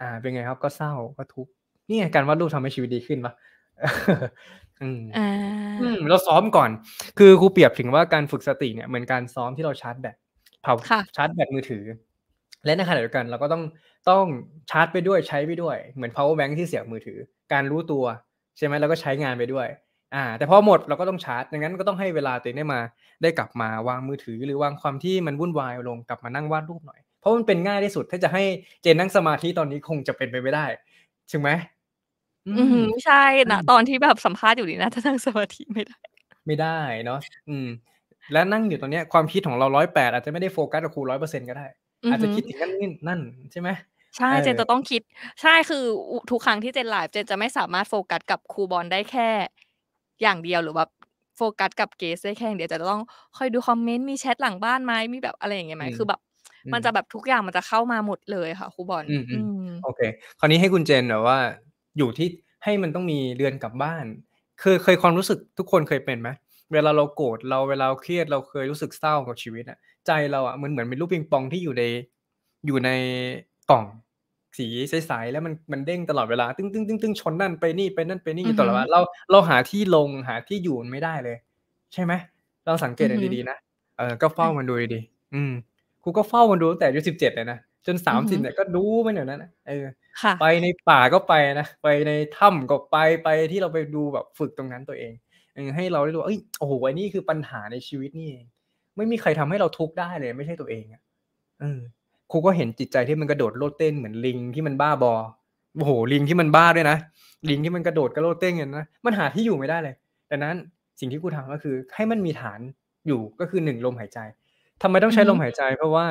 [SPEAKER 2] อ่าเป็นไงครับก็เศร้าก็ทุกเนี่ไงการวาดรูปทำให้ชีวิตดีขึ้นปะอืมอ
[SPEAKER 1] ืมเราซ้
[SPEAKER 2] อมก่อน คือครูเปรียบถึงว่าการฝึกสติเนี่ยเหมือนการซ้อมที่เราชาร์จแบตเผาชาร์จแบตมือถือ และในขณะเดียวกัน เราก็ต้องต้องชาร์จไปด้วยใช้ไปด้วย เหมือน power bank ที่เสียบมือถือ การรู้ตัวใช่ไหมเราก็ใช้งานไปด้วย อ่า แต่พอหมดเราก็ต้องชาร์จดังนั้นก็ต้องให้เวลาตัวเองได้มาได้กลับมาวางมือถือ หรือวางความที่มันวุ่นวายลงกลับมานั่งวาดรูปหน่อยเพราะมันเป็นง่ายที่สุด ถ้าจะให้เจนนั่งสมาธิตอนนี้คงจะเป็นไปไม่ได้ถึงไหม
[SPEAKER 1] อืมใช่นะตอนที่แบบสัมภาษณ์อยู่นี่นะ ถ้านั่งสมาธิไม่ได้
[SPEAKER 2] ไม่ได้เนาะอืม และนั่งอยู่ตรงเนี้ยความคิดของเราร้อยแปดอาจจะไม่ได้โฟกัสกับครูร้อยเปอร์เซ็นก็ได้ อาจจะคิดถึงนั่นนี่นั่นใช่ไหม
[SPEAKER 1] ใช่เจนจะต้องคิด ใช่คือทุกครั้งที่เจนไลฟ์เจนจะไม่สามารถโฟกัสกับครูบอลได้แค่ อย่างเดียวหรือว่าโฟกัสกับเกสได้แค่เดียวจะต้องคอยดูคอมเมนต์มีแชทหลังบ้านไหมมีแบบอะไรอย่างเงี้ยไหมคือแบบมันจะแบบทุกอย่างมันจะเข้ามาหมดเลย ค่ะครูบอลโอ
[SPEAKER 2] เค คราวนี้ให้คุณเจนแบบว่า อยู่ที่ให้มันต้องมีเดือนกลับบ้าน เคยเคยความรู้สึกทุกคนเคยเป็นไหมเวลาเราโกรธเราเวลาเครียดเราเคยรู้สึกเศร้ากับชีวิตอะใจเราอะมันเหมือนเป็นลูกปิงปองที่อยู่ในอยู่ในกล่องสีใสๆแล้วมันมันเด้งตลอดเวลาตึ้งตึ้งตึ้งตึ้งชนนั่นไปนี่ไปนั่นไปนี่อยู่ตลอดเวลาเราเราหาที่ลงหาที่อยู่ไม่ได้เลย ใช่ไหมเราสังเกตดีๆ นะเออก็เฝ้ามันดูดีอืมกูก็เฝ้ามันดูตั้งแต่อายุสิบเจ็ดเลยนะจนสามสิบเนี่ยก็ดูมันอย่างนั้นนะเออไปในป่าก็ไปนะไปในถ้าก็ไปไปที่เราไปดูแบบฝึกตรงนั้นตัวเองให้เราได้รู้เอ้ยโอ้โหอันนี้คือปัญหาในชีวิตนี่เองไม่มีใครทำให้เราทุกข์ได้เลยไม่ใช่ตัวเองอ่ะเออครูก็เห็นจิตใจที่มันกระโดดโลดเต้นเหมือนลิงที่มันบ้าบอโอ้โหลิงที่มันบ้าด้วยนะลิงที่มันกระโดดกระโดดเต้นี่ยนะมันหาที่อยู่ไม่ได้เลยดังนั้นสิ่งที่กูทำก็คือให้มันมีฐานอยู่ก็คือหนึ่งลมหายใจทำไมต้องใช้ลมหายใจ เพราะว่า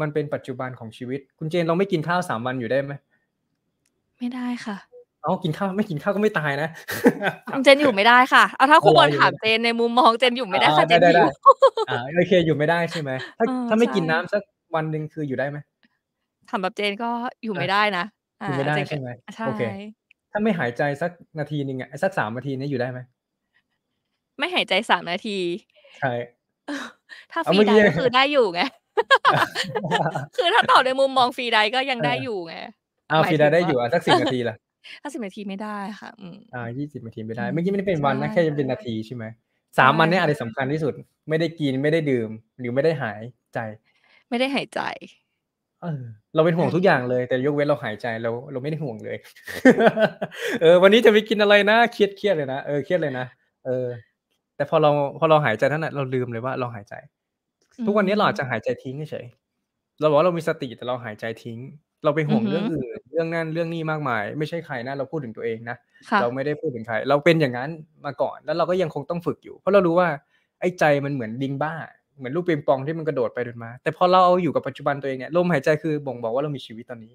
[SPEAKER 2] มันเป็นปัจจุบันของชีวิต คุณเจนเราไม่กินข้าวสามวันอยู่ได้ไหมไม่ได้ค่ะ เอากินข้าวไม่กินข้าวก็ไม่ตายนะ
[SPEAKER 1] คุณเจนอยู่ไม่ได้ค่ะเอาถ้าคุณบอลถามเจนในมุมมองเจนอยู่ไม่ได้ค่ะเจนอยู่
[SPEAKER 2] โอเคอยู่ไม่ได้ใช่ไหมถ้าถ้าไม่กินน้ำสักวันหนึ่งคืออยู่ได้ไหม
[SPEAKER 1] ถามแบบเจนก็อยู่ไม่ได้นะอยู่ไม่ได้ใช่ไหมใช่
[SPEAKER 2] ถ้าไม่หายใจสักนาทีหนึ่งอ่ะสักสามนาทีนี้อยู่ได้ไหม
[SPEAKER 1] ไม่หายใจสามนาทีใช่ถ้าฟรีไดก็คือได้อยู่ไง คือถ้าตอบในมุมมองฟรีไดก็ยังได้อยู่ไง
[SPEAKER 2] อ้าวฟรีไดได้อยู่อ่ะสักสิบนาทีละ
[SPEAKER 1] ถ้าสิบนาทีไม่ได้ค่ะ
[SPEAKER 2] อ่ายี่สิบนาทีไม่ได้ เมื่อกี้ไม่ได้เป็นวันนะแค่จะเป็นนาทีใช่ไหม สามวันนี้อะไรสำคัญที่สุด ไม่ได้กินไม่ได้ดื่ม หรือไม่ได้หายใจ ไม่ได้หายใจ เราเป็นห่วงทุกอย่างเลย แต่ยกเว้นเราหายใจเราเราไม่ได้ห่วงเลย เออ วันนี้จะไปกินอะไรนะเครียดเครียดเลยนะเออเครียดเลยนะเออแต่พอเราพอเราหายใจท่านั้น เราลืมเลยว่าเราหายใจ ทุกวันนี้เราอาจจะหายใจทิ้งเฉยเราบอกว่าเรามีสติแต่เราหายใจทิ้ง เราไปห่วงเรื่องอื่น เรื่องนั่นเรื่องนี้มากมายไม่ใช่ใครนะเราพูดถึงตัวเองนะเราไม่ได้พูดถึงใครเราเป็นอย่างนั้นมาก่อนแล้วเราก็ยังคงต้องฝึกอยู่ เพราะเรารู้ว่า ไอ้ใจมันเหมือนดิงบ้า เหมือนลูกปิงปองที่มันกระโดดไปเดดมา แต่พอเราเอาอยู่กับปัจจุบันตัวเองเนี่ยลมหายใจคือบ่งบอกว่าเรามีชีวิตตอนนี้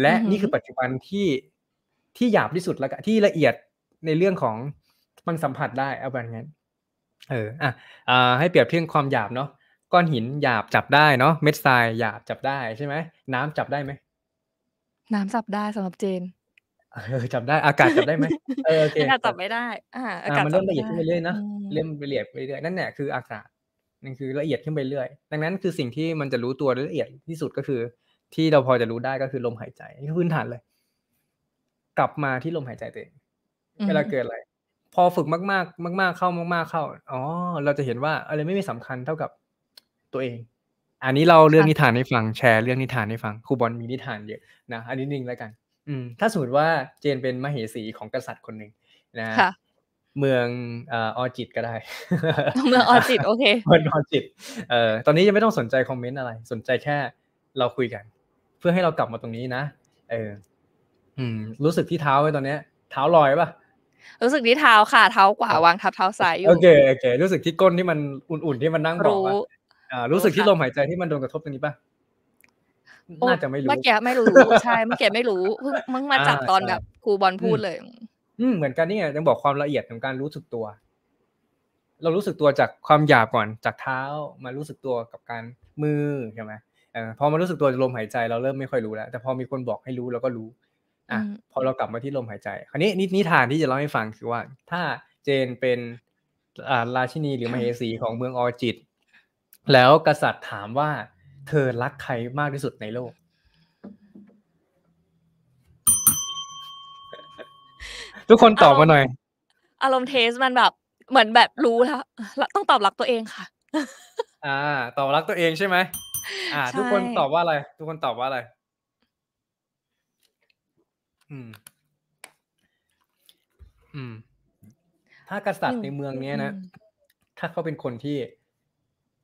[SPEAKER 2] และนี่คือปัจจุบันที่ที่หยาบที่สุดแล้วที่ละเอียดในเรื่องของมันสัมผัสได้เอาแบบนั้นเออ อ่ะ อ่า ให้เปรียบเทียบความหยาบเนาะ ก้อนหินหยาบจับได้เนาะ เม็ดทรายหยาบจับได้ใช่ไหม น้ำจับได้ไหม
[SPEAKER 1] น้ำจับได้สำหรับเจน
[SPEAKER 2] เออจับได้ อากาศจับได้ไหม เออโอเคอากาศจั
[SPEAKER 1] บไม่ได้อ่าอากาศมันเริ่มละเอียดขึ้นไปเ
[SPEAKER 2] รื่อยนะเริ่มละเอียดไปเรื่อยนั่นแหละคืออากาศ นั่นคือละเอียดขึ้นไปเรื่อย ดังนั้นคือสิ่งที่มันจะรู้ตัวละเอียดที่สุดก็คือ ที่เราพอจะรู้ได้ก็คือลมหายใจนี่พื้นฐานเลย กลับมาที่ลมหายใจตัวเองเวลาเกิดอะไรพอฝึกมากๆ มาก ๆ เข้ามาก ๆ เข้า อ๋อ เราจะเห็นว่าอะไรไม่มีสำคัญเท่ากับตัวเอง อันนี้เราเรื่องนิทานให้ฟังแชร์เรื่องนิทานให้ฟังครูบอลมีนิทานเยอะนะ อันนี้หนึ่งแล้วกัน อืม ถ้าสมมติว่าเจนเป็นมเหสีของกษัตริย์คนหนึ่งนะเมืองออจิตก็ได้เมืองออจิตโอเคเมืองออจิตเอ่อตอนนี้ยังไม่ต้องสนใจคอมเมนต์อะไร สนใจแค่เราคุยกัน เพื่อให้เรากลับมาตรงนี้นะเอออืม รู้สึกที่เท้าไว้ตอนเนี้ย เท้าลอยป่ะ
[SPEAKER 1] รู้สึกที่เท้าค่ะเท้าขวาวางทับเท้าซ้ายอยู่โอเคโอเค
[SPEAKER 2] รู้สึกที่ก้นที่มันอุ่นๆที่มันนั่งบอกว่ารู้สึกที่ลมหายใจที่มันโดนกระทบตรงนี้ปะน่าจะไม่รู้เมื่อกี้ไม่รู้ใช่เม
[SPEAKER 1] ื่อกี้ไม่รู้เพิ่งมึงมาจับตอนแบบครูบอลพูดเลย
[SPEAKER 2] อืเหมือนกันนี่ยังบอกความละเอียดของการรู้สึกตัว เรารู้สึกตัวจากความหยาบก่อนจากเท้ามารู้สึกตัวกับการมือใช่ไหมพอมารู้สึกตัวลมหายใจเราเริ่มไม่ค่อยรู้แล้วแต่พอมีคนบอกให้รู้เราก็รู้อ่ะพอเรากลับมาที่ลมหายใจ คราวนี้นิทานที่จะเล่าให้ฟังคือว่า ถ้าเจนเป็นราชินีหรือมเหสีของเมืองออจิต แล้วกษัตริย์ถามว่าเธอรักใครมากที่สุดในโลก ทุกคนตอบมาหน่อย
[SPEAKER 1] อารมณ์เทสมันแบบเหมือนแบบรู้แล้วต้องตอบรักตัวเองค่ะ
[SPEAKER 2] อ่า ตอบรักตัวเองใช่ไหมอ่าทุกคนตอบว่าอะไรทุกคนตอบว่าอะไรอืม ถ้ากษัตริย์ในเมืองเนี้ยนะ ถ้าเขาเป็นคนที่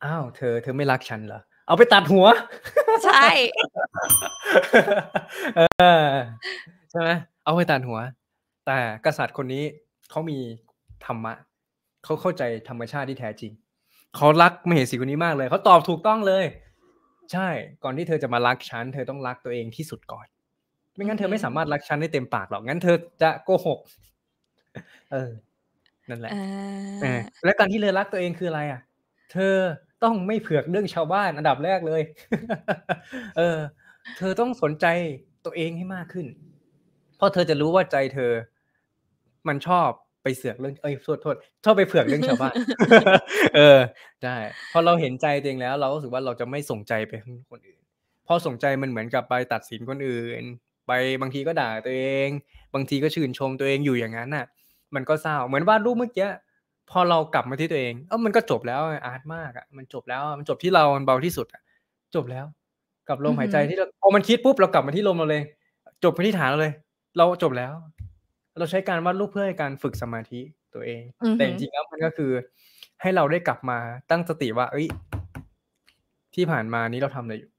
[SPEAKER 2] อ้าว เธอ เธอไม่รักฉันเหรอ เอาไปตัดหัว ใช่ เออใช่ไหมเอาไปตัดหัว แต่กษัตริย์คนนี้เขามีธรรมะ เขาเข้าใจธรรมชาติที่แท้จริง เขารักมเหสีคนนี้มากเลย เขาตอบถูกต้องเลย ใช่ ก่อนที่เธอจะมารักฉัน เธอต้องรักตัวเองที่สุดก่อนไม่งั้นเธอไม่สามารถรักฉันได้เต็มปากหรอก งั้นเธอจะโกหก เออ นั่นแหละแล้วการที่เธอรักตัวเองคืออะไรอ่ะ เธอต้องไม่เผือกเรื่องชาวบ้านอันดับแรกเลย เออ เธอต้องสนใจตัวเองให้มากขึ้น เพราะเธอจะรู้ว่าใจเธอ มันชอบไปเสือกเรื่อง เอ้ย โทษ โทษชอบไปเผือกเรื่องชาวบ้าน เออ ได้พอเราเห็นใจตัวเองแล้ว เราก็รู้สึกว่าเราจะไม่ส่งใจไปคนอื่นพอส่งใจมันเหมือนกับไปตัดสินคนอื่นไปบางทีก็ด่าตัวเอง บางทีก็ชื่นชมตัวเองอยู่อย่างนั้นน่ะ มันก็เศร้าเหมือนวาดรูปเมื่อกี้พอเรากลับมาที่ตัวเองเออมันก็จบแล้วอาร์ตมากอ่ะมันจบแล้ว มันจบที่เรามันเบาที่สุดอ่ะ จบแล้วกับลมหายใจที่เราพอมันคิดปุ๊บเรากลับมาที่ลมเราเลย จบไปที่ฐานเราเลย เราจบแล้ว เราใช้การวาดรูปเพื่อให้การฝึกสมาธิตัวเอง แต่จริงๆแล้วมันก็คือ ให้เราได้กลับมาตั้งสติว่า เอ้ย ที่ผ่านมานี้เราทำอะไรอยู่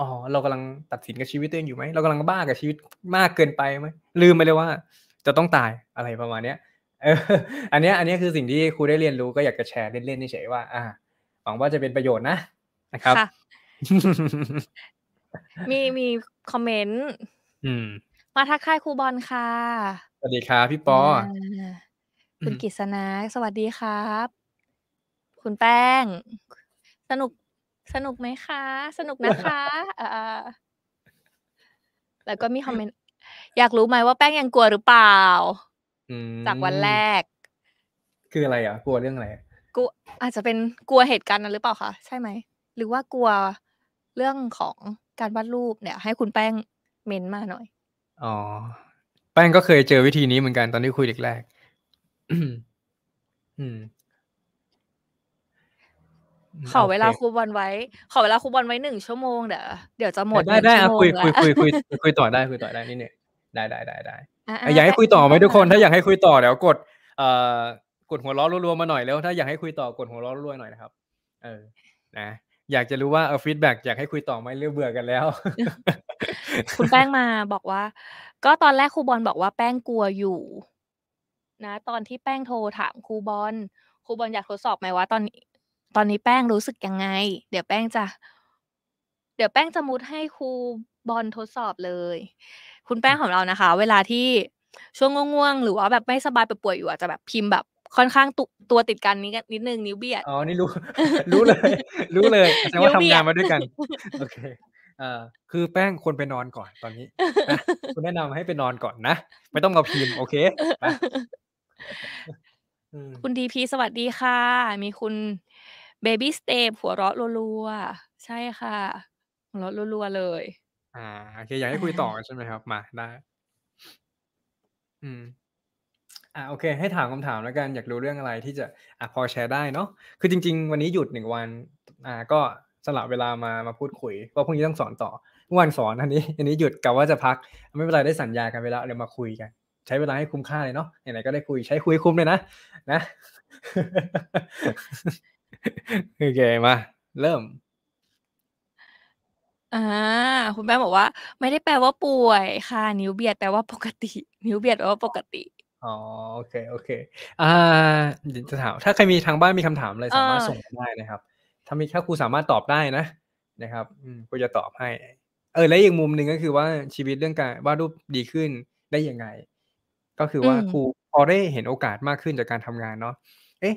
[SPEAKER 2] อ๋อเรากำลังตัดสินกับชีวิตตัวเองอยู่ไหมเรากำลังบ้ากับชีวิตมากเกินไปไหม ลืมไปเลยว่าจะต้องตายอะไรประมาณเนี้ยเออ อันนี้ อันนี้คือสิ่งที่ครูได้เรียนรู้ก็อยากจะแชร์เล่นๆเฉยๆว่าอ่า หวังว่าจะเป็นประโยชน์นะ นะครับ
[SPEAKER 1] มีมีคอมเมนต์มาทักทายครูบอลค่ะ
[SPEAKER 2] สวัสดีครับพี่ปอ
[SPEAKER 1] คุณกิษณะสวัสดีครับ คุณแป้ง สนุกสนุกไหมคะ สนุกนะคะอ่าแล้วก็มีคอมเมนต์อยากรู้ไหมว่าแป้งยังกลัวหรือเปล่า
[SPEAKER 2] จากวันแรก คืออะไรอ่ะ กลัวเรื่องอะไร
[SPEAKER 1] กลัวอาจจะเป็นกลัวเหตุการณ์นั้นหรือเปล่าคะใช่ไหมหรือว่ากลัวเรื่องของการวาดรูปเนี่ยให้คุณแป้งเมนมาหน่อย
[SPEAKER 2] อ๋อแป้งก็เคยเจอวิธีนี้เหมือนกันตอนที่คุยเด็กแรก อืมขอเวลาค
[SPEAKER 1] รูบอลไว้ขอเวลาครูบอลไว้หนึ่งชั่วโมงเดี๋ยวเดี๋ยวจะหมด ได้ได้คุยคุยคุยคุย
[SPEAKER 2] คุยต่อได้คุยต่อได้นี่เนี่ยได้ได้ได้ได้
[SPEAKER 1] อยากให้คุยต่อไหมทุกคนถ้าอยากให
[SPEAKER 2] ้คุยต่อเดี๋ยวกด เอ่อกดหัวล้อรัวๆมาหน่อยแล้วถ้าอยากให้คุยต่อกดหัวล้อรัวๆหน่อยนะครับเออนะอยากจะรู้ว่าเออฟีดแบ็กอยากให้คุยต่อไหมเรื่องเบื่อกันแล้ว คุณแ
[SPEAKER 1] ป้งมาบอกว่า ก็ตอนแรกครูบอลบอกว่าแป้งกลัวอยู่ นะ ตอนที่แป้งโทรถามครูบอลครูบอลอยากทดสอบไหมว่าตอนนี้ตอนนี้แป้งรู้สึกยังไง เดี๋ยวแป้งจะ เดี๋ยวแป้งจะมุดให้ครูบอลทดสอบเลย คุณแป้งของเรานะคะ เวลาที่ช่วงง่วงๆหรือว่าแบบไม่สบายป่วยอยู่อาจจะแบบพิมพ์แบบค่อนข้างตุตัวติดกันนิดนิดนึงนิ้วเบียด
[SPEAKER 2] อ๋อ นี่รู้ รู้เลย รู้เลยแสดงว่าทำงานมาด้วยกัน โอเคเอ่อคือแป้งควรไปนอนก่อนตอนนี้ คุณแนะนำให้ไปนอนก่อนนะ ไม่ต้องมาพิมพ์ โอเค
[SPEAKER 1] คุณดีพีสวัสดีค่ะ มีคุณเบบี้สเตปหัวเราะรัวๆใช่ค่ะหัวเราะรัวๆเลย
[SPEAKER 2] อ่าโอเคอยากให้คุยต่อใช่ไหมครับมาได้อืมอ่าโอเคให้ถามคำถามแล้วกันอยากรู้เรื่องอะไรที่จะอ่าพอแชร์ได้เนาะคือจริง ๆ วันนี้หยุดหนึ่งวัน อ่า ก็สลับเวลามามาพูดคุยเพราะพรุ่งนี้ต้องสอนต่อ วันสอน อันนี้ อันนี้หยุดกะว่าจะพัก ไม่เป็นไรได้สัญญากันเวลาเดี๋ยวมาคุยกัน ใช้เวลาให้คุ้มค่าเลยเนาะไหนๆก็ได้คุยใช้คุยคุ้มเลยนะนะโอเคมาเริ่ม อ่
[SPEAKER 1] า คุณแม่บอกว่า ไม่ได้แปลว่าป่วย ค่ะ นิ้วเบียดแปลว่าปกติ นิ้วเบียดแปลว่าปกติ
[SPEAKER 2] อ๋อโอเค โอเค อ่า จะถาม ถ้าใครมีทางบ้านมีคำถามอะไรสามารถส่งมาได้นะครับ ถ้ามีถ้าครูสามารถตอบได้นะนะครับครูจะตอบให้ เออและอีกมุมหนึ่งก็คือว่าชีวิตเรื่องการวาดรูปดีขึ้นได้ยังไง ก็คือว่าครูพอได้เห็นโอกาสมากขึ้นจากการทำงานเนาะเอ๊ะ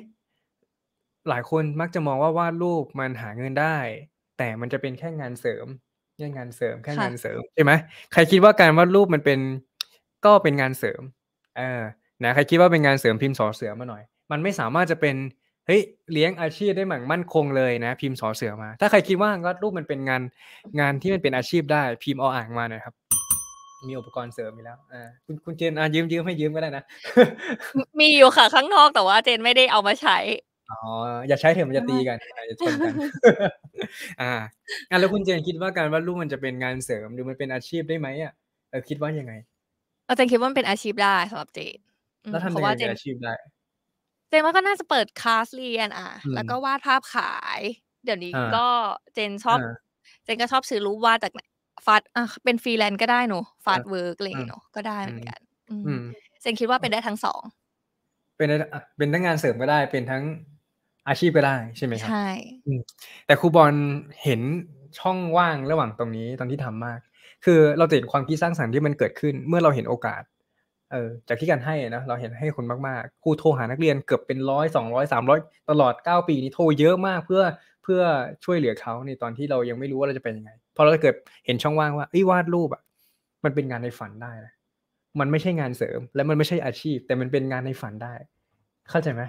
[SPEAKER 2] หลายคนมักจะมองว่าวาดรูปมันหาเงินได้ แต่มันจะเป็นแค่งานเสริมแค่งานเสริมแค่งานเสริมใช่ไหมใครคิดว่าการวาดรูปมันเป็นก็เป็นงานเสริม เออนะใครคิดว่าเป็นงานเสริมพิมพ์สอเสือมาหน่อย มันไม่สามารถจะเป็นเฮ้ยเลี้ยงอาชีพได้หมั่งมั่นคงเลยนะ พิมพ์สอเสือมา ถ้าใครคิดว่าวาดรูปมันเป็นงานงานที่มันเป็นอาชีพได้พิมพ์ออ่างมาหน่อยครับ มีอุปกรณ์เสริมมีแล้วอ่าคุณคุณเจนอ่ะยืมยืมให้ยืมก็ได้นะ
[SPEAKER 1] มีมีอยู่ค่ะข้างนอกแต่ว่าเจนไม่ได้เอามาใช้
[SPEAKER 2] อ๋ออย่าใช้เถอะมันจะตีกันจะชนกันอ่าแล้วคุณเจนคิดว่าการวาดรูปมันจะเป็นงานเสริมหรือมันเป็นอาชีพได้ไหมอ่ะเออคิดว่ายังไง
[SPEAKER 1] เอาเจนคิดว่ามันเป็นอาชีพได้สำหรับเจน
[SPEAKER 2] แล้วทำยังไงเป็นอาชีพได้
[SPEAKER 1] เจนว่าก็น่าจะเปิดคลาสเรียนอ่ะแล้วก็วาดภาพขาย เดี๋ยวนี้ก็เจนชอบ เจนก็ชอบซื้อรูปวาดจากฟาดอ่ะเป็นฟรีแลนซ์ก็ได้เนูะฟาดเวิร์กอะไรเนาะก็ได้เหมือนกันเจนคิดว่าเป็นได้ทั้งสอง
[SPEAKER 2] เป็นเป็นทั้งงานเสริมก็ได้เป็นทั้งอาชีพก็ได้ใช่ไหมครับใช่แต่ครูบอลเห็นช่องว่างระหว่างตรงนี้ตอนที่ทำมาก คือเราเห็นความคิดสร้างสรรค์ที่มันเกิดขึ้น เมื่อเราเห็นโอกาส เออจากที่การให้นะเราเห็นให้คนมากๆครูโทรหานักเรียนเกือบเป็นร้อยสองร้อยสามร้อยตลอดเก้าปี นี้โทรเยอะมาก เพื่อเพื่อช่วยเหลือเขาในตอนที่เรายังไม่รู้ว่าเราจะเป็นยังไงพอเราเกิดเห็นช่องว่างว่าไอ้วาดรูปอ่ะมันเป็นงานในฝันได้นะมันไม่ใช่งานเสริม และมันไม่ใช่อาชีพ แต่มันเป็นงานในฝันได้ เข้าใจไหม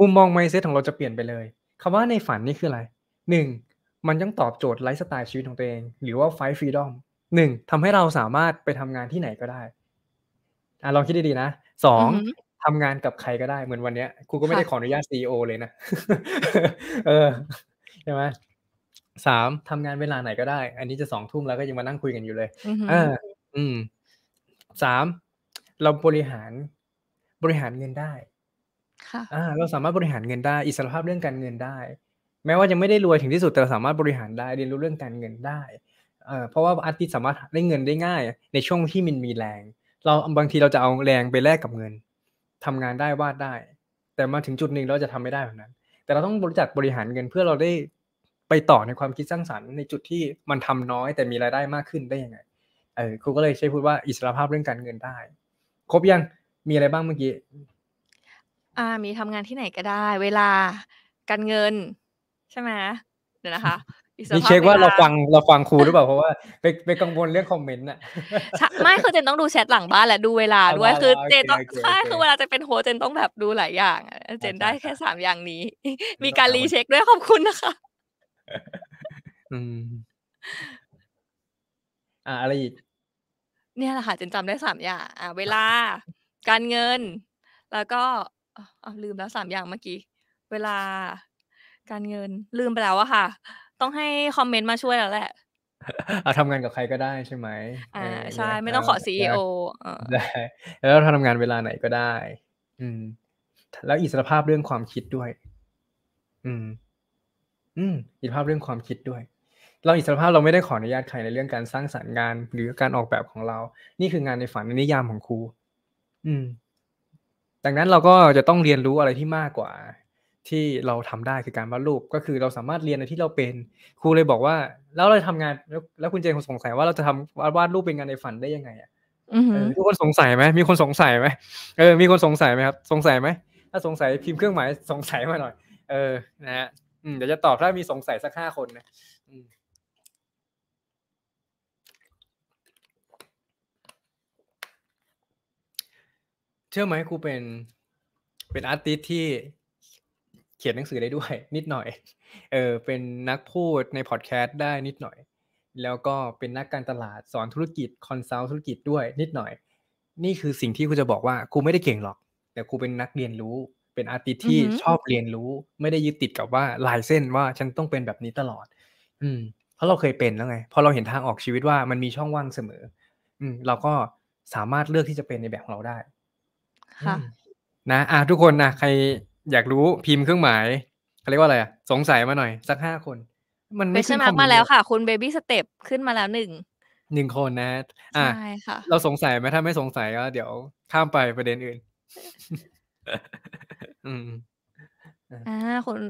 [SPEAKER 2] มุมมองไมเซตของเราจะเปลี่ยนไปเลย คำว่าในฝันนี่คืออะไรหนึ่งมันต้องตอบโจทย์ไลฟ์สไตล์ชีวิตของตัวเอง หรือว่าไฟฟรีดอมหนึ่งทำให้เราสามารถไปทำงานที่ไหนก็ได้ อ่ะลองคิดดีๆนะสองทำงานกับใครก็ได้เหมือนวันเนี้ยครูก็ไม่ได้ขออนุญาตซีอเลยนะเออใช่ไหมสามทำงานเวลาไหนก็ได้ อันนี้จะสองทุ่มแล้วก็ยังมานั่งคุยกันอยู่เลยเอออืมสามเราบริหารบริหารเงินได้ค่ะอ่าเราสามารถบริหารเงินได้ อิสรภาพเรื่องการเงินได้ แม้ว่ายังไม่ได้รวยถึงที่สุดแต่เราสามารถบริหารได้ เรียนรู้เรื่องการเงินได้เอ่อเพราะว่าอาติสสามารถได้เงินได้ง่าย ในช่วงที่มันมีแรง เราบางทีเราจะเอาแรงไปแลกกับเงิน ทำงานได้วาดได้ แต่มาถึงจุดหนึ่งเราจะทำไม่ได้แบบนั้น แต่เราต้องบริจัดบริหารเงิน เพื่อเราได้ไปต่อในความคิดสร้างสรรค์ในจุดที่มันทำน้อยแต่มีรายได้มากขึ้นได้ยังไงเออครูก็เลยใช้พูดว่า อิสรภาพเรื่องการเงินได้ ครบยัง มีอะไรบ้างเมื่อกี้
[SPEAKER 1] อ่ามีทำงานที่ไหนก็ได้ เวลาการเงิน ใช่ไหมเดี๋ยวนะคะมีเช็คว่าเราฟัง
[SPEAKER 2] เราฟังครูหรือเปล่าเพราะว่าไปไปกังวลเรื่องคอมเมนต์อะ
[SPEAKER 1] ไม่คือเจนต้องดูแชทหลังบ้านแหละดูเวลา ด้วย คือ เจนต้องใช่คือเวลาจะเป็นโฮเจนต้องแบบดูหลายอย่างเจนได้แค่สามอย่างนี้ มีการรีเช็คด้วยขอบคุณนะคะ
[SPEAKER 2] อืมอ่าอะไรอีก
[SPEAKER 1] เนี่ยแหละค่ะ เจนจำได้สามอย่างอ่าเวลา การเงิน แล้วก็ออาลืมแล้วสามอย่างเมื่อกี้เวลาการเงิน ลืมไปแล้วอะค่ะ ต้องให้คอมเมนต์มาช่วยแล้วแหละ
[SPEAKER 2] เอาทำงานกับใครก็ได้ใช่ไหมอ่า ใช่ ไม่ต้องขอซีอโอได้แล้วทำงานเวลาไหนก็ได้ อืม แล้วอิสรภาพเรื่องความคิดด้วย อืม อืมอิสรภาพเรื่องความคิดด้วย เราอิสรภาพเราไม่ได้ขออนุญาตใครในเรื่องการสร้างสารรค์งาน หรือการออกแบบของเรา นี่คืองานในฝันในนิยามของครู อืมดังนั้นเราก็จะต้องเรียนรู้อะไรที่มากกว่า ที่เราทำได้คือการวาดรูป ก็คือเราสามารถเรียนในที่เราเป็นครูเลยบอกว่า แล้วเราทำงานแล้วแล้วคุณเจนคงสงสัยว่าเราจะทำวาดรูปเป็นงานในฝันได้ยังไง อ่ะมีคนสงสัยไหมมีคนสงสัยไหมเออมีคนสงสัยไหมครับสงสัยไหมถ้าสงสัยพิมพ์เครื่องหมายสงสัยมาหน่อย เออนะฮะเดี๋ยวจะตอบถ้ามีสงสัยสักห้าคนนะเชื่อไหมครูเป็นเป็นอาร์ติสที่ เขียนหนังสือได้ด้วย นิดหน่อย เออเป็นนักพูดในพอดแคสต์ได้นิดหน่อย แล้วก็เป็นนักการตลาดสอนธุรกิจคอนซัลท์ธุรกิจด้วยนิดหน่อย นี่คือสิ่งที่ครูจะบอกว่าครูไม่ได้เก่งหรอก แต่ครูเป็นนักเรียนรู้ เป็นอาร์ติสที่ชอบเรียนรู้ ไม่ได้ยึดติดกับว่าลายเส้นว่าฉันต้องเป็นแบบนี้ตลอด อืมเพราะเราเคยเป็นแล้วไงพอเราเห็นทางออกชีวิตว่ามันมีช่องว่างเสมอ อืม เราก็สามารถเลือกที่จะเป็นในแบบของเราได้ค่ะ นะ อ่าทุกคนนะใครอยากรู้พิมพ์เครื่องหมายเขาเรียกว่าอะไรอ่ะ สงสัยมาหน่อย สักห้าคน มันไม่ใช่มามาแล้วค่ะ
[SPEAKER 1] คุณเบบี้สเต็ปขึ้นมาแล้วหนึ่ง
[SPEAKER 2] หนึ่งคนนะใช่ค่ะ เราสงสัยไหมถ้าไม่สงสัยก็เดี๋ยวข้ามไปประเด็นอื่น อืม
[SPEAKER 1] อ่าคุณ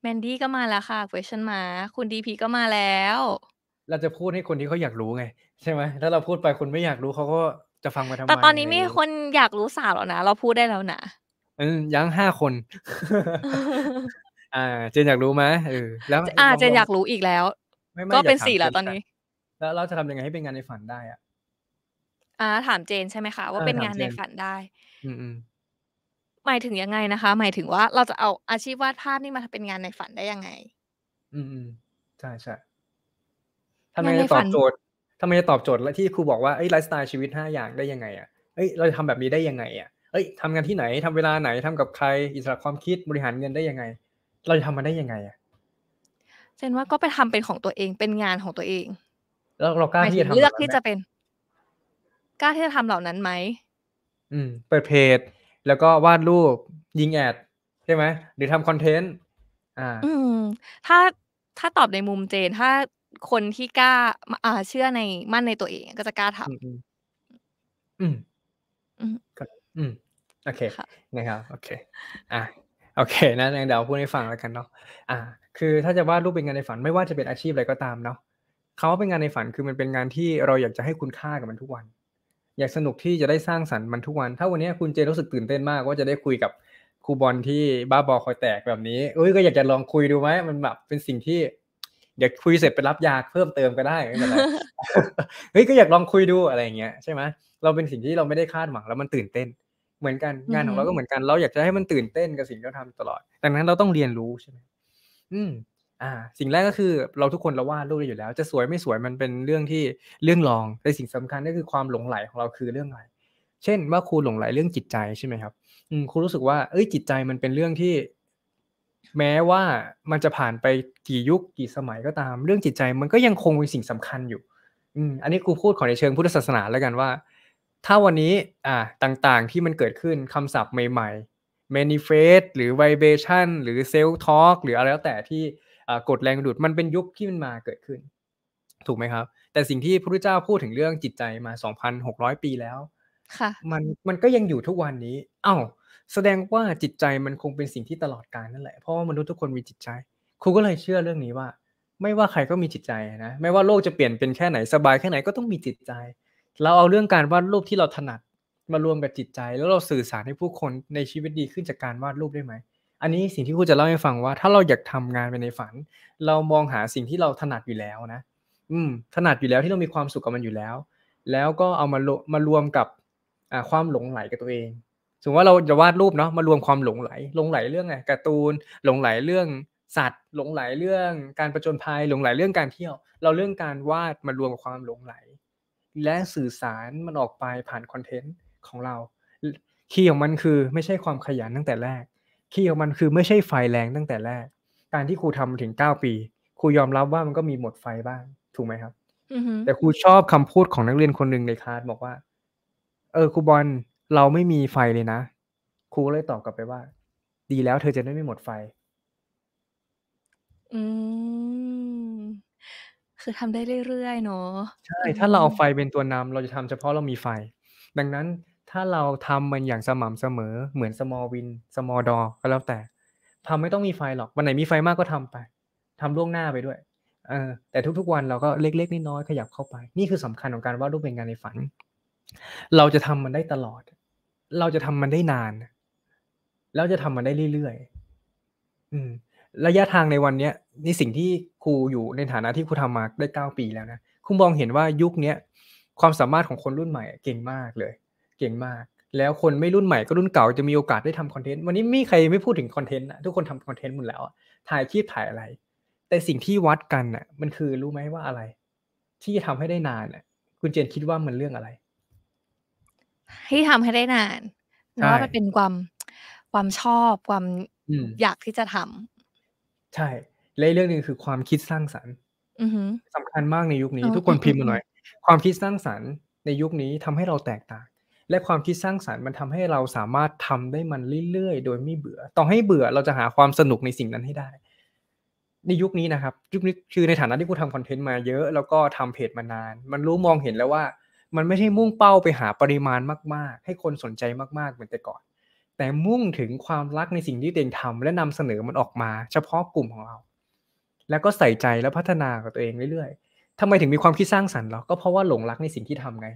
[SPEAKER 1] แมนดี้ก็มาแล้วค่ะ question มา คุณดีพีก็มา
[SPEAKER 2] แล้ว เราจะพูดให้คนที่เขาอยากรู้ไง ใช่ไหมถ้าเราพูดไปคนไม่อยากรู้เขาก็จะฟังมาทำไมแต่ตอนนี้มีค
[SPEAKER 1] นอยากรู้สาวแล้วนะ เราพูดได้แล้วนะ
[SPEAKER 2] อืมยังห้าคน อ่า เจนอยากรู้ไหมเออแล้วอ่าเจนอยากรู้อีกแล้ว ก็เป็นสี่แล้วตอนนี้แล้วเราจะทำยังไงให้เป็นงานในฝันได้ อ่ะ
[SPEAKER 1] อ่า ถามเจนใช่ไหมคะ ว่าเป็นงานในฝันได้ อืมหมายถึงยังไงนะคะ หมายถึงว่าเราจะเอาอาชีพวาดภาพนี่มาเป็นงานในฝันได้ยังไง
[SPEAKER 2] อืม ใช่ใช่ทำไมตอบโจทย์ทำไมจะตอบโจทย์และที่ครูบอกว่าไลฟ์สไตล์ชีวิต 5 อย่างได้ยังไงอ่ะเอ้ย เราจะทำแบบนี้ได้ยังไง อ่ะเอ้ยทำงานที่ไหน ทำเวลาไหนทำกับใคร อิสระความคิดบริหารเงินได้ยังไง เราจะทำมันได้ยังไงอ่ะ
[SPEAKER 1] เจนว่าก็ไปทำเป็นของตัวเอง เป็นงานของตัวเอง
[SPEAKER 2] แล้วเรากล้าที่จะทำเลือกที่จะ
[SPEAKER 1] เป็น กล้าที่จะทำเหล่านั้นไหม
[SPEAKER 2] อืม เปิดเพจ แล้วก็วาดรูป ยิงแอดใช่ไหมหรือทำคอนเทนต์ อ่า อื
[SPEAKER 1] ม ถ้าถ้าตอบในมุมเจนถ้าคนที่กล้า อ่า เชื่อในมั่นในตัวเองก็จะกล้าท
[SPEAKER 2] ำอืมอืมอืมโอเค นะครับ โอเค อ่ะโอเคนะนดงดาวพูดให้ฟังแล้วกันเนาะ อ่า คือ ถ้าจะวาดรูปเป็นงานในฝัน ไม่ว่าจะเป็นอาชีพอะไรก็ตามเนาะเขาเป็นงานในฝันคือมันเป็นงานที่เราอยากจะให้คุณค่ากับมันทุกวัน อยากสนุกที่จะได้สร้างสรรค์มันทุกวัน ถ้าวันนี้คุณเจรู้สึกตื่นเต้นมากว่าจะได้คุยกับครูบอลที่บ้าบอ คอยแตกแบบนี้เอ้ยก็อยากจะลองคุยดูไหมมันแบบเป็นสิ่งที่เดี๋ยวคุยเสร็จไปรับยาเพิ่มเติมก็ได้ไม่เป็นไรเฮ้ยก็อยากลองคุยดูอะไรอย่างเงี้ยใช่ไหมเราเป็นสิ่งที่เราไม่ได้คาดหวังแล้วมันตื่นเต้น เหมือนกันงานของเราก็เหมือนกันเราอยากจะให้มันตื่นเต้นกับสิ่งที่เราทำตลอดดังนั้นเราต้องเรียนรู้ใช่ไหมอืม อ่าสิ่งแรกก็คือเราทุกคนเราวาดรูปอยู่แล้วจะสวยไม่สวยมันเป็นเรื่องที่เรื่องรองแต่สิ่งสำคัญก็คือความหลงไหลของเราคือเรื่องอะไรเช่น ว่าครูหลงไหลเรื่องจิตใจใช่ไหมครับอืมครูรู้สึกว่าเอ้ยจิตใจมันเป็นเรื่องที่แม้ว่ามันจะผ่านไปกี่ยุคกี่สมัยก็ตาม เรื่องจิตใจมันก็ยังคงเป็นสิ่งสำคัญอยู่อืมอันนี้กูพูดขอในเชิงพุทธศาสนาแล้วกันว่า ถ้าวันนี้อ่าต่างๆที่มันเกิดขึ้นคำศัพท์ใหม่ๆ manifest หรือ vibration หรือ self talk หรืออะไรแล้วแต่ที่กดแรงดูดมันเป็นยุคที่มันมาเกิดขึ้น ถูกไหมครับ แต่สิ่งที่พระพุทธเจ้าพูดถึงเรื่องจิตใจมา2,600 ปีแล้ว ค่ะมันมันก็ยังอยู่ทุกวันนี้ เอา้าแสดงว่าจิตใจมันคงเป็นสิ่งที่ตลอดกาลนั่นแหละ เพราะว่ามนุษย์ทุกคนมีจิตใจ ครูก็เลยเชื่อเรื่องนี้ว่า ไม่ว่าใครก็มีจิตใจนะ ไม่ว่าโลกจะเปลี่ยนเป็นแค่ไหนสบายแค่ไหนก็ต้องมีจิตใจ เราเอาเรื่องการวาดรูปที่เราถนัด มารวมกับจิตใจ แล้วเราสื่อสารให้ผู้คนในชีวิตดีขึ้นจากการวาดรูปได้ไหม อันนี้สิ่งที่ครูจะเล่าให้ฟังว่า ถ้าเราอยากทำงานไปในฝัน เรามองหาสิ่งที่เราถนัดอยู่แล้วนะ อืมถนัดอยู่แล้วที่เรามีความสุขกับมันอยู่แล้ว แล้วก็เอามามมารวมกับความหลงไหลกับตัวเองสมมติว่าเราจะวาดรูปเนาะมารวมความหลงไหลหลงไหลเรื่องไงการ์ตูนหลงไหลเรื่องสัตว์ หลงไหลเรื่อง การประจนภัยหลงไหลเรื่องการเที่ยว เราเรื่องการวาดมารวมกับความหลงไหล และสื่อสารมันออกไปผ่านคอนเทนต์ของเราคีย์ของมันคือไม่ใช่ความขยันตั้งแต่แรกคีย์ของมันคือไม่ใช่ไฟแรง ตั้งแต่แรก การที่ครูทำถึง9ปีครูยอมรับว่ามันก็มีหมดไฟบ้าง ถูกไหมครับแต่ครูชอบคำพูดของนักเรียนคนหนึ่งในคลาสบอกว่า เออครูบอลเราไม่มีไฟเลยนะครูก็เลยตอบกลับไปว่า ดีแล้วเธอจะได้ไม่หมดไฟ
[SPEAKER 1] อืมคือทำได้เรื่อยๆเนาะใช่ถ้าเราเอาไฟ
[SPEAKER 2] เป็นตัวนำเราจะทำเฉพาะเรามีไฟ ดังนั้นถ้าเราทำมันอย่างสม่ำเสมอ เหมือน small win small door ก็แล้วแต่ทำไม่ต้องมีไฟหรอกวันไหนมีไฟมากก็ทำไปทำล่วงหน้าไปด้วย เออแต่ทุกๆวันเราก็เล็กๆน้อยๆขยับเข้าไป นี่คือสำคัญของการวาดรูปเป็นงานในฝัน เราจะทำมันได้ตลอดเราจะทำมันได้นานแล้วจะทำมันได้เรื่อยๆ อืม ระยะทางในวันเนี้ยนี่สิ่งที่ครูอยู่ในฐานะที่ครูทำมาได้เก้าปีแล้วนะคุณมองเห็นว่ายุคเนี้ยความสามารถของคนรุ่นใหม่ เก่งมากเลย เก่งมาก แล้วคนไม่รุ่นใหม่ก็รุ่นเก่าจะมีโอกาสได้ทำคอนเทนต์วันนี้มีใครไม่พูดถึงคอนเทนต์นะทุกคนทำคอนเทนต์หมดแล้วถ่ายคลิปถ่ายอะไร แต่สิ่งที่วัดกันน่ะ มันคือรู้ไหมว่าอะไร ที่ทำให้ได้นานน่ะ คุณเจนคิดว่ามันเรื่องอะไร
[SPEAKER 1] ที่ทำให้ได้นานเว่ามันเป็นความความชอบความอยากที่จะท
[SPEAKER 2] ำ ใช่และเรื่องหนึ่งคือความคิดสร้างสรรค์สำคัญมากในยุคนี้ ทุกคนพิมพ์มาหน่อย ความคิดสร้างสรรค์ในยุคนี้ทำให้เราแตกต่าง และความคิดสร้างสรรค์มันทำให้เราสามารถทำได้มันเรื่อยๆ โดย ไม่เบื่อต้องให้เบื่อเราจะหาความสนุกในสิ่งนั้นให้ได้ ในยุคนี้นะครับ ยุคนี้คือในฐานะที่กูทำคอนเทนต์มาเยอะแล้วก็ทำเพจมานาน มันรู้มองเห็นแล้วว่ามันไม่ใช่มุ่งเป้าไปหาปริมาณมากๆ ให้คนสนใจมากๆเหมือนแต่ก่อน แต่มุ่งถึงความรักในสิ่งที่ตัวเองทำและนำเสนอมันออกมา เฉพาะกลุ่มของเรา แล้วก็ใส่ใจและพัฒนากับตัวเองเรื่อยๆทำไมถึงมีความคิดสร้างสรรค์เรา ก็เพราะว่าหลงรักในสิ่งที่ทำไง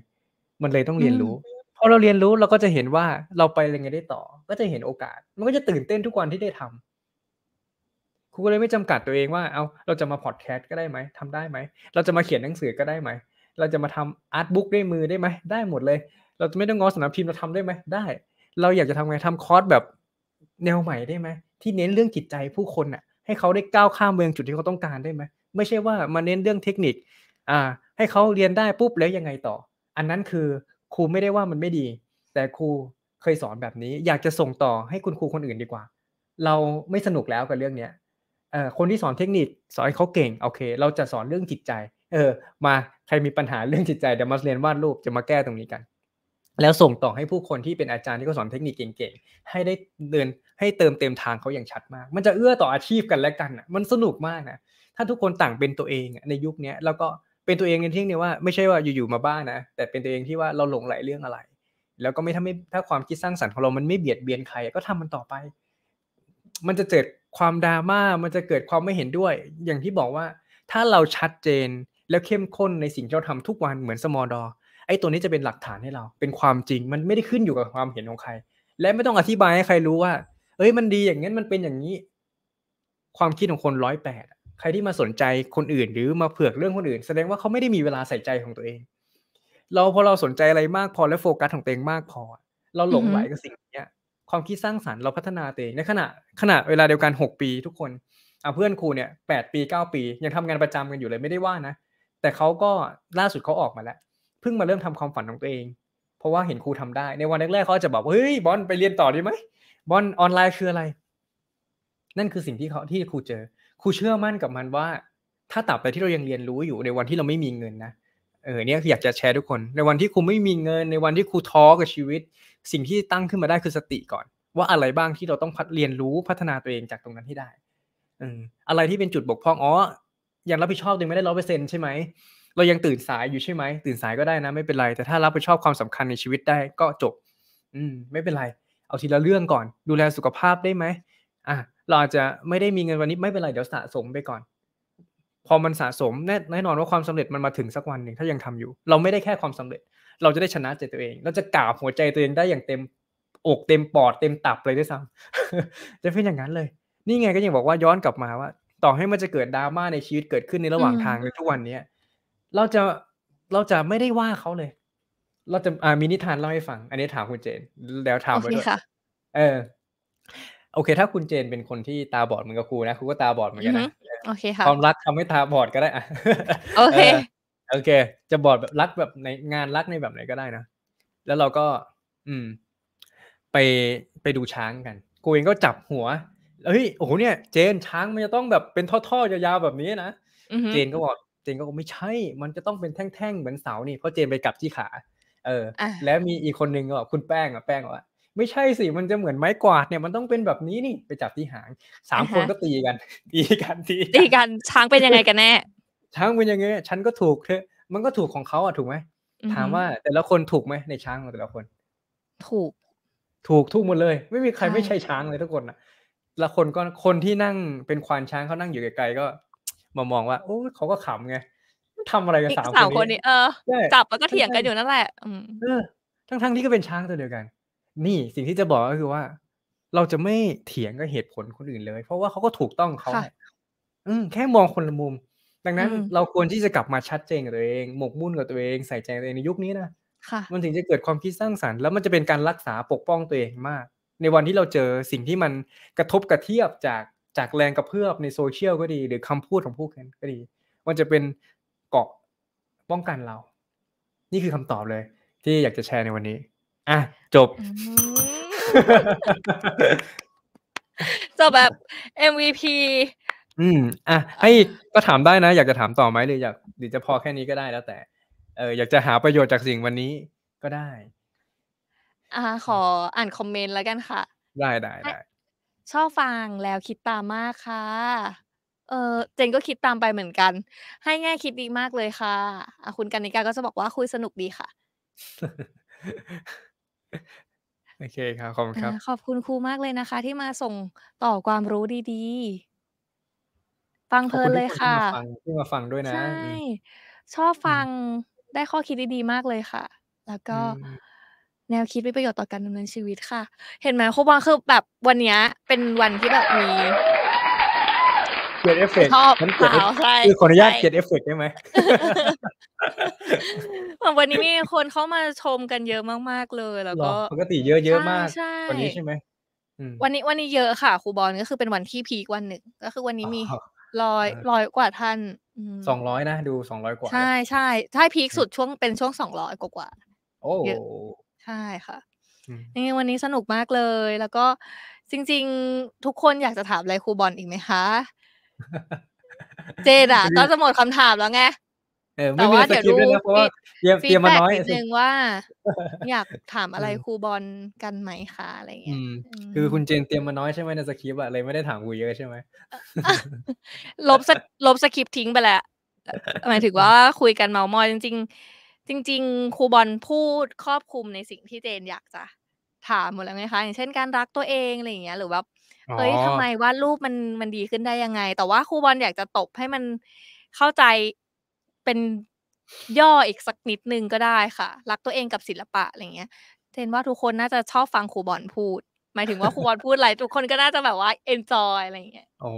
[SPEAKER 2] มันเลยต้องเรียนรู้ พอเราเรียนรู้เราก็จะเห็นว่าเราไปอะไรไงได้ต่อ ก็จะเห็นโอกาส มันก็จะตื่นเต้นทุกวันที่ได้ทำ ครูก็เลยไม่จำกัดตัวเองว่า เอาเราจะมาพอดแคสต์ก็ได้ไหมทำได้ไหม เราจะมาเขียนหนังสือก็ได้ไหมเราจะมาทำอาร์ตบุ๊กด้วยมือได้ไหม ได้หมดเลย เราจะไม่ต้องงอสนามพิมพ์เราทำได้ไหม ได้ เราอยากจะทำไงทำคอร์สแบบแนวใหม่ได้ไหมที่เน้นเรื่องจิตใจผู้คนน่ะ ให้เขาได้ก้าวข้ามเมืองจุดที่เขาต้องการได้ไหม ไม่ใช่ว่ามาเน้นเรื่องเทคนิค อ่า ให้เขาเรียนได้ปุ๊บแล้วยังไงต่อ อันนั้นคือครูไม่ได้ว่ามันไม่ดี แต่ครูเคยสอนแบบนี้ อยากจะส่งต่อให้คุณครูคนอื่นดีกว่า เราไม่สนุกแล้วกับเรื่องเนี้ยเอ่อคนที่สอนเทคนิคสอนให้เขาเก่งโอเคเราจะสอนเรื่องจิตใจ เออมาใครมีปัญหาเรื่องจิตใจเดี๋ยวมาเรียนวาดรูปจะมาแก้ตรงนี้กัน แล้วส่งต่อให้ผู้คนที่เป็นอาจารย์ที่เขาสอนเทคนิคเก่งๆให้ได้เดินให้เติมเต็มทางเขาอย่างชัดมาก มันจะเอื้อต่ออาชีพกันและกันอ่ะ มันสนุกมากนะถ้าทุกคนต่างเป็นตัวเองในยุคนี้แล้วก็เป็นตัวเองในที่นี้ว่าไม่ใช่ว่าอยู่ๆมาบ้านนะแต่เป็นตัวเองที่ว่าเราหลงไหลเรื่องอะไร แล้วก็ไม่ถ้าไม่ถ้าความคิดสร้างสรรค์ของเรามันไม่เบียดเบียนใครก็ทำมันต่อไป มันจะเกิดความดราม่ามันจะเกิดความไม่เห็นด้วย อย่างที่บอกว่าถ้าเราชัดเจนแล้วเข้มข้นในสิ่งที่เราทำทุกวันเหมือนสมอลดอไอ้ตัวนี้จะเป็นหลักฐานให้เรา เป็นความจริงมันไม่ได้ขึ้นอยู่กับความเห็นของใคร และไม่ต้องอธิบายให้ใครรู้ว่า เอ้ยมันดีอย่างนั้นมันเป็นอย่างนี้ ความคิดของคนร้อยแปดใครที่มาสนใจคนอื่น หรือมาเผือกเรื่องคนอื่น แสดงว่าเขาไม่ได้มีเวลาใส่ใจของตัวเอง เราพอเราสนใจอะไรมากพอและโฟกัสของตัวเองมากพอเราหลงไหลกับสิ่งนี้ความคิดสร้างสารรค์เราพัฒนาตัวเองในขณะขณะเวลาเดียวกันหกปี ทุกคนเอาเพื่อนครูเนี่ยแปดปีเก้าปี ยังทำงานประจำกันอยู่เลยไม่ได้ว่านะแต่เขาก็ล่าสุดเขาออกมาแล้วเพิ่งมาเริ่มทำความฝันของตัวเอง เพราะว่าเห็นครูทำได้ในวันแรกๆเขาจะบอกเฮ้ย บอลไปเรียนต่อดีไหมบอลออนไลน์คืออะไร นั่นคือสิ่งที่เขาที่ครูเจอครูเชื่อมั่นกับมันว่าถ้าตับไปที่เรายังเรียนรู้อยู่ในวันที่เราไม่มีเงินนะเออเนี่ยคืออยากจะแชร์ทุกคน ในวันที่ครูไม่มีเงิน ในวันที่ครูท้อกับชีวิต สิ่งที่ตั้งขึ้นมาได้คือสติก่อน ว่าอะไรบ้างที่เราต้องพัฒเรียนรู้พัฒนาตัวเองจากตรงนั้นให้ได้อืมอะไรที่เป็นจุดบกพร่องอ๋อยังรับผิดชอบตัวไม่ได้ร้อเปอร์เซ็นใช่ไหมเรายังตื่นสายอยู่ใช่ไหมตื่นสายก็ได้นะไม่เป็นไร แต่ถ้ารับผิดชอบความสำคัญในชีวิตได้ก็จบ อืม ไม่เป็นไร เอาทีละเรื่องก่อน ดูแลสุขภาพได้ไหมอ่ะเราอาจจะไม่ได้มีเงินวันนี้ไม่เป็นไร เดี๋ยวสะสมไปก่อน พอมันสะสมแน่นอนว่าความสำเร็จมันมาถึงสักวันหนึ่งถ้ายังทำอยู่ เราไม่ได้แค่ความสำเร็จ เราจะได้ชนะใจตัวเอง เราจะกล่าวหัวใจตัวเองได้อย่างเต็มอกเต็มปอด เต็มตับเลยด้วยซ้ำจะเป็นอย่างนั้นเลย นี่ไงก็ยังบอกว่าย้อนกลับมาว่าต่อให้มันจะเกิดดราม่าในชีวิตเกิดขึ้นในระหว่างทางในทุกวันเนี้ย เราจะเราจะไม่ได้ว่าเขาเลย เราจะอ่ามีนิทานเล่าให้ฟัง อันนี้ถามคุณเจนแล้วถามไปด้วยเออ โอเค ถ้าคุณเจนเป็นคนที่ตาบอดเหมือนกับครูนะครูก็ตาบอดเหมือนกันนะโอเคค่ะความรักทำให้ตาบอดก็ได้อะโอเค โอเค จะบอดแบบรักแบบในงานรักในแบบไหนก็ได้นะแล้วเราก็ อืม ไปไปดูช้างกัน กูเองก็จับหัวเฮ้ย โอ้โห เนี่ย เจนช้างมันจะต้องแบบเป็นท่อ ๆ ยาวๆ แบบนี้นะเจนก็บอก เจนก็บอกไม่ใช่ มันจะต้องเป็นแท่งๆ เหมือนเสานี่เพราะเจนไปกลับที่ขา เออ แล้วมีอีกคนนึงก็บอกคุณแป้งอ่ะแป้งว่าไม่ใช่สิ มันจะเหมือนไม้กวาดเนี่ย มันต้องเป็นแบบนี้นี่ไปจับที่หาง สามคนก็ตีกันตีกันตีตีกัน
[SPEAKER 1] ช้างเป็นยังไงกันแน่
[SPEAKER 2] ช้างเป็นยังไงฉันก็ถูกเธอมันก็ถูกของเขาอ่ะถูกไหม ถามว่าแต่ละคนถูกไหมในช้างของแต่ละคน ถูก ถูกทุกหมดเลย ไม่มีใครไม่ใช่ช้างเลยทุกคนนะแล้วคนก็คนที่นั่งเป็นควานช้างเขานั่งอยู่ไกลๆก็มามองว่า โอ้เขาก็ขำไงทำอะไรกันสามคนนี้เออจับแล้วก็เถียงกันอยู่นั่นแหละเออทั้งๆที่ก็เป็นช้างตัวเดียวกัน นี่สิ่งที่จะบอกก็คือว่า เราจะไม่เถียงกับเหตุผลคนอื่นเลย เพราะว่าเขาก็ถูกต้องเขาอืมแค่มองคนละมุม ดังนั้น เราควรที่จะกลับมาชัดเจนกับตัวเองหมกมุ่นกับตัวเองใส่ใจตัวเองในยุคนี้นะมันถึงจะเกิดความคิดสร้างสรรค์แล้วมันจะเป็นการรักษาปกป้องตัวเองมากในวันที่เราเจอสิ่งที่มันกระทบกระเทียบจากจากแรงกระเพื่อมในโซเชียลก็ดี หรือคำพูดของผู้คนก็ดีมันจะเป็นเกาะป้องกันเรา นี่คือคำตอบเลยที่อยากจะแชร์ในวันนี้อ่ะจบ
[SPEAKER 1] จบ แบบ MVP
[SPEAKER 2] อืมอ่ะให้ก็ถามได้นะอยากจะถามต่อไหมหรืออยากหรือจะพอแค่นี้ก็ได้แล้ว แต่เอออยากจะหาประโยชน์จากสิ่งวันนี้ก็ได้
[SPEAKER 1] อ่า ขออ่านคอมเมนต์แล้วกันค่ะ ได้ได้ได้ ชอบฟังแล้วคิดตามมากค่ะ เออเจนก็คิดตามไปเหมือนกัน ให้ง่ายคิดดีมากเลยค่ะอ่ะคุณกันนิกาก็จะบอกว่าคุยสนุกดีค่ะ
[SPEAKER 2] โอเคครับขอบคุณครับ
[SPEAKER 1] ขอบคุณครูมากเลยนะคะ ที่มาส่งต่อความรู้ดี ๆ ฟังเพลินเลยคที่ะมาฟ
[SPEAKER 2] ังที่มาฟังด้วยนะใช่
[SPEAKER 1] ชอบฟังได้ข้อคิดดี ๆ มากเลยค่ะ แล้วก็แนวคิดเป็นประโยชน์ต่อการดำเนินชีวิตค่ะ เห็นไหมครบอลคือแบบวันนี้เป็นวันที่แบบมี
[SPEAKER 2] เกิดเอฟเฟกต์ชอบขาวใช่คือขออนุญาตเกิดเอฟเฟกต์ได้ไหม
[SPEAKER 1] วันนี้มีคนเข้ามาชมกันเยอะมากๆเลยแล้วก็ปกติเยอะเยอะมาก วันนี้ใช่ไหมวันนี้วันนี้เยอะค่ะครูบอลก็คือเป็นวันที่พีกวันหนึ่งก็คือวันนี้มีร้อยร้อยกว่าท่านสอง
[SPEAKER 2] ร้อยนะดูสองร้อยกว่าใช่
[SPEAKER 1] ใช่ใช่พีกสุดช่วงเป็นช่วงสองร้อยกว่าโอ้ใช่ค่ะนี่วันนี้สนุกมากเลย แล้วก็จริง ๆ ทุกคนอยากจะถามอะไรครูบอลอีกไหมคะ
[SPEAKER 2] เจดอะก็จะหมด
[SPEAKER 1] คำถามแล้วไง
[SPEAKER 2] แต่ว่าเดี๋ยวดูฟีดแบ็กนิดนึง
[SPEAKER 1] ว่าอยากถามอะไรครูบอลกันไหมคะอะไรเงี้ยคือคุณเ
[SPEAKER 2] จนเตรียมมาน้อยใช่ไหมในสคริปต์อะเลยไม่ได้ถามกูเยอะใช่ไหม
[SPEAKER 1] ลบลบสคริปต์ทิ้งไปแหละ หมายถึงว่าคุยกันเมามอยจริงๆจริงๆครูบอลพูดครอบคลุมในสิ่งที่เจนอยากจะถามหมดแล้วไงคะอย่างเช่นการรักตัวเองอะไรอย่างเงี้ยหรือว่าเฮ้ยทำไมวาดรูปมันมันดีขึ้นได้ยังไง แต่ว่าครูบอลอยากจะตบให้มันเข้าใจเป็นย่ออีกสักนิดนึงก็ได้ค่ะ รักตัวเองกับศิลปะอะไรเงี้ยเจนว่าทุกคนน่าจะชอบฟังครูบอลพูด หมายถึงว่าครูบอลพูดอะไร ทุกคนก็น่าจะแบบว่าเอนจอยอะไรเงี้ย
[SPEAKER 2] โอ้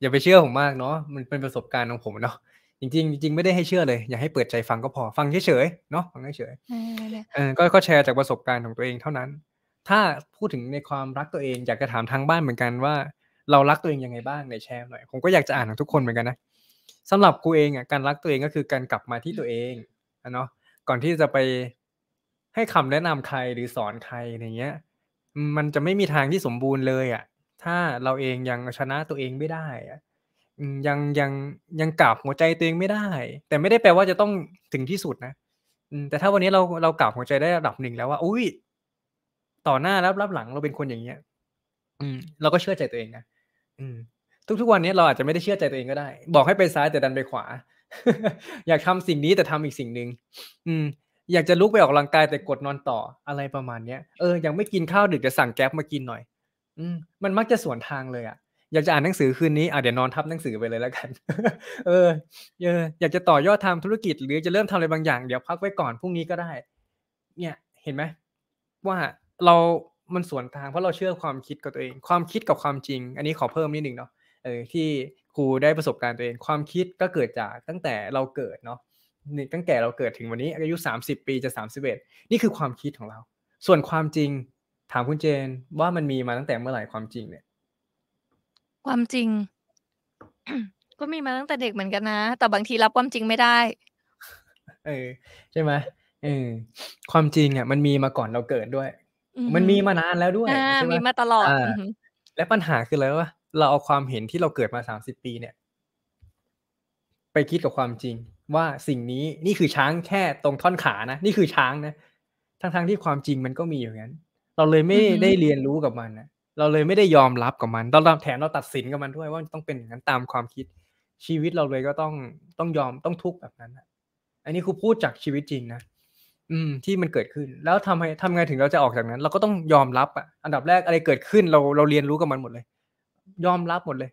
[SPEAKER 2] อย่าไปเชื่อผมมากเนาะมันเป็นประสบการณ์ของผมเนาะจริงจริงไม่ได้ให้เชื่อเลยอยากให้เปิดใจฟังก็พอฟังเฉยๆเนาะฟังเฉยๆเออก็แชร์จากประสบการณ์ของตัวเองเท่านั้น ถ้าพูดถึงในความรักตัวเอง อยากจะถามทางบ้านเหมือนกันว่าเรารักตัวเองยังไงบ้างในแชร์หน่อยผมก็อยากจะอ่านของทุกคนเหมือนกันนะสำหรับกูเองอ่ะการรักตัวเองก็คือการกลับมาที่ตัวเองะเนาะก่อนที่จะไปให้คำแนะนำใครหรือสอนใครอะไรเงี้ยมันจะไม่มีทางที่สมบูรณ์เลยอ่ะถ้าเราเองยังชนะตัวเองไม่ได้อ่ะยังยังยังกราบหัวใจตัวเองไม่ได้ แต่ไม่ได้แปลว่าจะต้องถึงที่สุดนะแต่ถ้าวันนี้เราเรากราบหัวใจได้ระดับหนึ่งแล้วว่าอุ้ยต่อหน้ารับรับหลังเราเป็นคนอย่างเงี้ย อืมเราก็เชื่อใจตัวเองนะอืม ทุกๆวันนี้เราอาจจะไม่ได้เชื่อใจตัวเองก็ได้ บอกให้ไปซ้ายแต่ดันไปขวาอยากทำสิ่งนี้แต่ทำอีกสิ่งหนึ่งอืมอยากจะลุกไปออกกำลังกายแต่กดนอนต่ออะไรประมาณเนี้ยเออยังไม่กินข้าวดึกจะสั่งแก๊บมากินหน่อย อืม มันมักจะสวนทางเลยอะ่ะอยากจะอ่านหนังสือคืนนี้อ่ะเดี๋ยวนอนทับหนังสือไปเลยแล้วกันเอออยากจะต่อยอดทำธุรกิจ หรือจะเริ่มทำอะไรบางอย่าง เดี๋ยวพักไว้ก่อนพรุ่งนี้ก็ได้ เนี่ย เห็นไหมว่าเรา มันสวนทางเพราะเราเชื่อความคิดกับตัวเอง ความคิดกับความจริง อันนี้ขอเพิ่มนิดนึงเนาะ เออ ที่ครูได้ประสบการณ์ตัวเอง ความคิดก็เกิดจากตั้งแต่เราเกิดเนาะตั้งแต่เราเกิดถึงวันนี้ อายุ30ปีจะ31นี่คือความคิดของเรา ส่วนความจริงถามคุณเจนว่ามันมีมาตั้งแต่เมื่อไหร่ความจริงเนี่ย
[SPEAKER 1] ความจริงก็มีมาตั้งแต่เด็กเหมือนกันนะ แต่บางทีรับความจริงไม่ได้
[SPEAKER 2] เออใช่ไหมเออความจริงอ่ะมันมีมาก่อนเราเกิดด้วย มันมีมานานแล้วด้วย่มมีมาตลอดและปัญหาคืออะไรวะเราเอาความเห็นที่เราเกิดมาสามสิบปีเนี่ย ไปคิดกับความจริงว่าสิ่งนี้นี่คือช้างแค่ตรงท่อนขานะนี่คือช้างนะ ทั้งๆ ที่ความจริงมันก็มีอย่างนั้นเราเลยไม่ได้เรียนรู้กับมันนะเราเลยไม่ได้ยอมรับกับมันตอนแถมเราตัดสินกับมันด้วยว่าต้องเป็นอย่างนั้นตามความคิด ชีวิตเราเลยก็ต้องต้องยอมต้องทุกข์แบบนั้น อันนี้ครูพูดจากชีวิตจริงนะอืมที่มันเกิดขึ้น แล้วทำให้ทำไงถึงเราจะออกจากนั้น เราก็ต้องยอมรับอ่ะอันดับแรกอะไรเกิดขึ้นเราเราเรียนรู้กับมันหมดเลย ยอมรับหมดเลย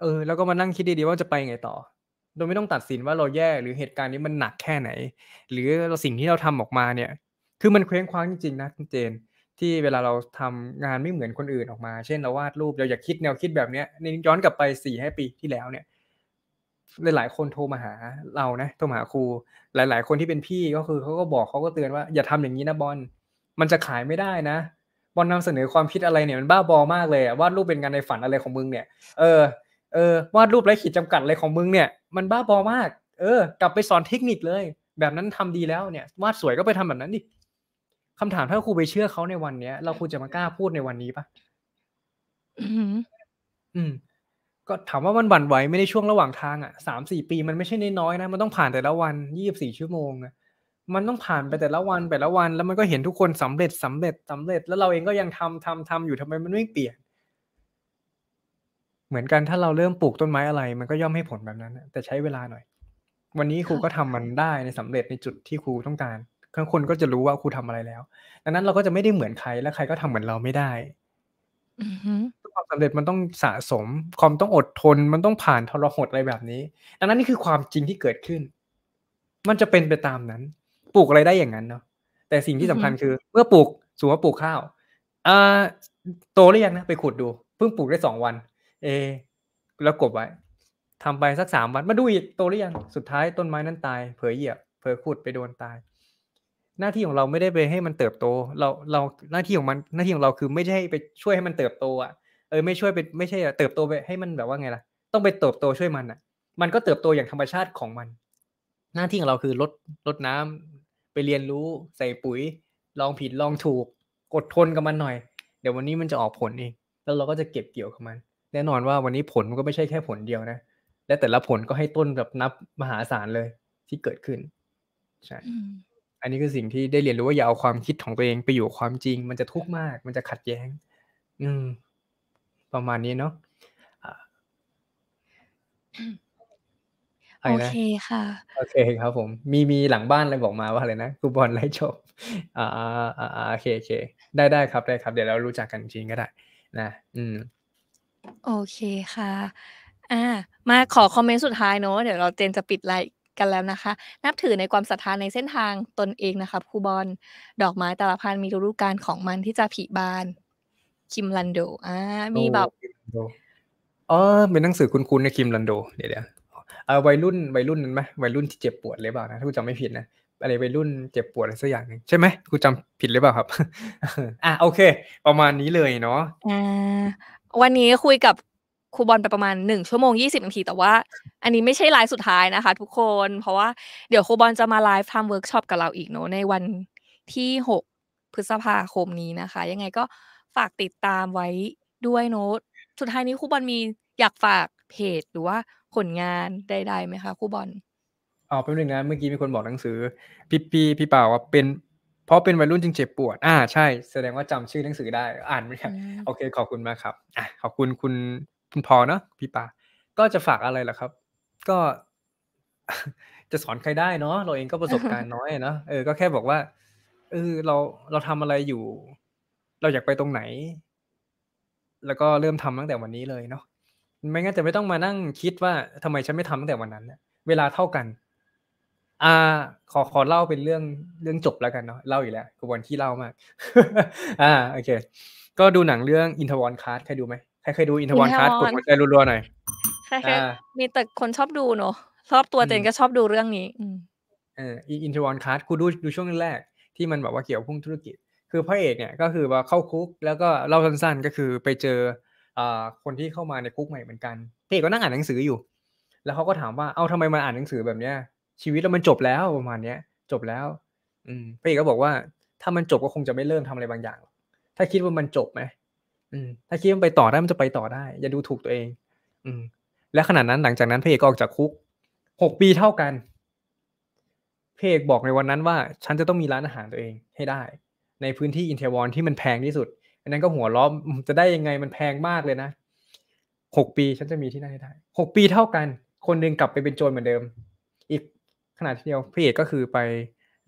[SPEAKER 2] เออ แล้วก็มานั่งคิดดีๆว่าจะไปไงต่อ โดยไม่ต้องตัดสินว่าเราแย่หรือเหตุการณ์นี้มันหนักแค่ไหน หรือเราสิ่งที่เราทำออกมาเนี่ย คือมันเคว้งคว้างจริงๆนะคุณเจนที่เวลาเราทำงานไม่เหมือนคนอื่นออกมา เช่นเราวาดรูป เราอยากคิดแนวคิดแบบเนี้ยนี่ย้อนกลับไปสี่ห้าปีที่แล้วเนี่ย หลายยคนโทรมาหาเรานะโทรมาหาครู หลาย ๆ คนที่เป็นพี่ก็คือเขาก็บอกเขาก็เตือนว่าอย่าทำอย่างนี้นะบอล มันจะขายไม่ได้นะ บอลนำเสนอความคิดอะไรเนี่ยมันบ้าบอมากเลยวาดรูปเป็นงานในฝันอะไรของมึงเนี่ย เออ เออวาดรูปไร้ขีดจำกัดอะไรของมึงเนี่ยมันบ้าบอมาก เออ กลับไปสอนเทคนิคเลย แบบนั้นทำดีแล้วเนี่ยวาดสวยก็ไปทำแบบนั้นดิคำถามถ้าครูไปเชื่อเขาในวันเนี้ยเราครูจะมากล้าพูดในวันนี้ปะ อืมก็ถามว่ามันบั่นไหวไม่ได้ช่วงระหว่างทาง อ่ะสามสี่ปี มันไม่ใช่น้อยนะ มันต้องผ่านแต่ละวันยี่สิบสี่ชั่วโมงอะมันต้องผ่านไปแต่ละวันแต่ละวัน แล้วมันก็เห็นทุกคนสำเร็จสำเร็จสำเร็จแล้วเราเองก็ยังทำทำทำอยู่ทำไมมันไม่เปลี่ยน เหมือนกันถ้าเราเริ่มปลูกต้นไม้อะไร มันก็ย่อมให้ผลแบบนั้นแต่ใช้เวลาหน่อย วันนี้ครูก็ทำมันได้ในสำเร็จในจุดที่ครูต้องการทั้งคนก็จะรู้ว่าครูทำอะไรแล้ว ดังนั้นเราก็จะไม่ได้เหมือนใครและใครก็ทำเหมือนเราไม่ได้ความสำเร็จมันต้องสะสม ความต้องอดทน มันต้องผ่านทรหดอะไรแบบนี้ ดังนั้นนี่คือความจริงที่เกิดขึ้น มันจะเป็นไปตามนั้น ปลูกอะไรได้อย่างนั้นเนาะ แต่สิ่งที่สำคัญคือ เมื่อปลูก สมมติว่าปลูกข้าวอ่าโตหรือยังนะ ไปขุดดู เพิ่งปลูกได้สองวัน เอ แล้วกบไว้ ทำไปสักสามวัน มาดูอีก โตหรือยัง สุดท้ายต้นไม้นั้นตาย เผยเหยียบ เผยขุดไปโดนตายหน้าที่ของเราไม่ได้ไปให้มันเติบโต เราเราหน้าที่ของมัน หน้าที่ของเราคือไม่ใช่ไป ช่วยให้มันเติบโตอ่ะเออไม่ช่วยไปไม่ใช่เติบโตไปให้มันแบบว่าไงล่ะ ต้องไปเติบโตช่วยมันอ่ะมันก็เติบโตอย่างธรรมชาติของมัน หน้าที่ของเราคือลดลดน้ำไปเรียนรู้ใส่ปุ๋ย ลองผิดลองถูก อดทนกับมันหน่อย เดี๋ยววันนี้มันจะออกผลเองแล้วเราก็จะเก็บเกี่ยวกับมัน แน่นอนว่าวันนี้ผลมันก็ไม่ใช่แค่ผลเดียวนะและแต่ละผลก็ให้ต้นแบบนับมหาศาลเลยที่เกิดขึ้น ใช่อันนี้คือสิ่งที่ได้เรียนรู้ว่าอย่าเอาความคิดของตัวเองไปอยู่ความจริง มันจะทุกข์มาก มันจะขัดแย้ง อืมประมาณนี้เนาะโอเคค่ะ โอเคครับผม มีมีหลังบ้านอะไรบอกมาว่าอะไรนะกูบอลไล่จบอ่าอ่าโอเคโอเค ได้ได้ครับได้ครับ เดี๋ยวเรารู้จักกันจริงก็ได้นะ อืม
[SPEAKER 1] โอเคค่ะอ่ามาขอคอมเมนต์สุดท้ายเนาะเดี๋ยวเราเจนจะปิดไลฟ์กันแล้วนะคะ นับถือในความศรัทธาในเส้นทางตนเองนะคะครูบอลดอกไม้แต่ละพันมีฤดูกาลของมันที่จะผีบานคิมลันโดอ่า
[SPEAKER 2] มีแบบอ๋อเป็นหนังสือคุ้นๆในคิมลันโดเดี๋ยวเดี๋ยวอาวัยรุ่นวัยรุ่นนั้นไหมวัยรุ่นที่เจ็บปวดเลยเปล่านะถ้ากูจำไม่ผิดนะ อะไรวัยรุ่นเจ็บปวดอะไรสักอย่างนึงใช่ไหมกูจำผิดหรือเปล่าครับ อ่ะโอเค ประมาณนี้เลยเนาะอ่
[SPEAKER 1] าวันนี้คุยกับครูบอลไปประมาณหนึ่งชั่วโมงยี่สิบนาทีแต่ว่าอันนี้ไม่ใช่ไลฟ์สุดท้ายนะคะ ทุกคนเพราะว่าเดี๋ยวครูบอลจะมาไลฟ์ทำเวิร์กช็อปกับเราอีกเนาะในวันที่หกพฤษภาคมนี้นะคะ ยังไงก็ฝากติดตามไว้ด้วยโน้ต สุดท้ายนี้ครูบอลมีอยากฝากเพจหรือว่าผลงานใดๆไหมคะครูบอล
[SPEAKER 2] อ๋อเป็นหนึ่งนะเมื่อกี้มีคนบอกหนังสือพี่พี่พี่เป่าว่าเป็น เพราะเป็นวัยรุ่นจึงเจ็บปวดอ่าใช่แสดงว่าจำชื่อหนังสือได้อ่านไหมครับโอเคขอบคุณมากครับอ่ะขอบคุณคุณคุณพอเนาะพี่ปา ก็จะฝากอะไรล่ะครับ ก็จะสอนใครได้เนาะเราเองก็ประสบการณ์น้อยเนาะเออก็แค่บอกว่าเออเราเราทำอะไรอยู่ เราอยากไปตรงไหน แล้วก็เริ่มทำตั้งแต่วันนี้เลยเนาะไม่งั้นจะไม่ต้องมานั่งคิดว่าทำไมฉันไม่ทำตั้งแต่วันนั้นเวลาเท่ากัน อ่า ขอขอเล่าเป็นเรื่องเรื่องจบแล้วกันเนาะเล่าอีกแล้วกบวนที่เล่ามากอ่าโอเค ก็ดูหนังเรื่องอินทวอนคาร์ดใครดูไหมใครเคยดูอินทวอนคัสกดหัวใจรัวๆหน่อย
[SPEAKER 1] มีแต่คนชอบดูเนอะชอบตัวเจนก็ชอบดูเรื่องนี้
[SPEAKER 2] เอออินทวอนคัสกูดูดูช่วงแรกที่มันแบบว่าเกี่ยวพุ่งธุรกิจ คือพระเอกเนี่ยก็คือว่าเข้าคุกแล้วก็เล่าสั้นๆก็คือไปเจออ่าคนที่เข้ามาในคุกใหม่เหมือนกันพระเอกก็นั่งอ่านหนังสืออยู่ แล้วเขาก็ถามว่าเอ้าทำไมมาอ่านหนังสือแบบเนี้ย ชีวิตเรามันจบแล้วประมาณเนี้ย จบแล้ว อืมพระเอกก็บอกว่าถ้ามันจบก็คงจะไม่เริ่มทำอะไรบางอย่าง ถ้าคิดว่ามันจบไหมืมถ้าคิดว่าไปต่อได้มันจะไปต่อได้ อย่าดูถูกตัวเอง อืม และขนาดนั้นหลังจากนั้นพระเอกก็ออกจากคุก หกปีเท่ากันพระเอกบอกในวันนั้นว่า ฉันจะต้องมีร้านอาหารตัวเอง ให้ได้ ในพื้นที่อินเทอร์วอนที่มันแพงที่สุดอันนั้นก็หัวล้อมจะได้ยังไงมันแพงมากเลยนะหกปีฉันจะมีที่นั่นให้ได้หกปีเท่ากัน คนหนึ่งกลับไปเป็นโจรเหมือนเดิม อีกขนาดเดียวพระเอกก็คือไป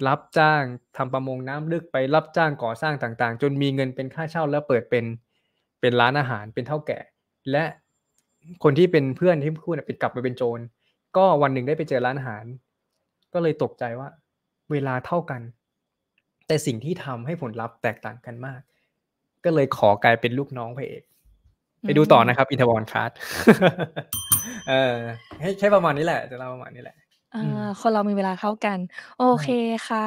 [SPEAKER 2] รับจ้างทำประมงน้ำลึกไปรับจ้างก่อสร้างต่างๆ จนมีเงินเป็นค่าเช่าแล้วเปิดเป็นเป็นร้านอาหารเป็นเท่าแก่ และคนที่เป็นเพื่อนที่พูดเป็นกลับไปเป็นโจร ก็วันหนึ่งได้ไปเจอร้านอาหาร ก็เลยตกใจว่าเวลาเท่ากัน แต่สิ่งที่ทำให้ผลลัพธ์แตกต่างกันมาก ก็เลยขอกลายเป็นลูกน้องพระเอกไปดูต่อนะครับ อินทวอนคัสเออใช่ประมาณนี้แหละจะเล่าประมาณนี้แหละ
[SPEAKER 1] อ่าคนเรามีเวลาเท่ากัน โอเคค่ะ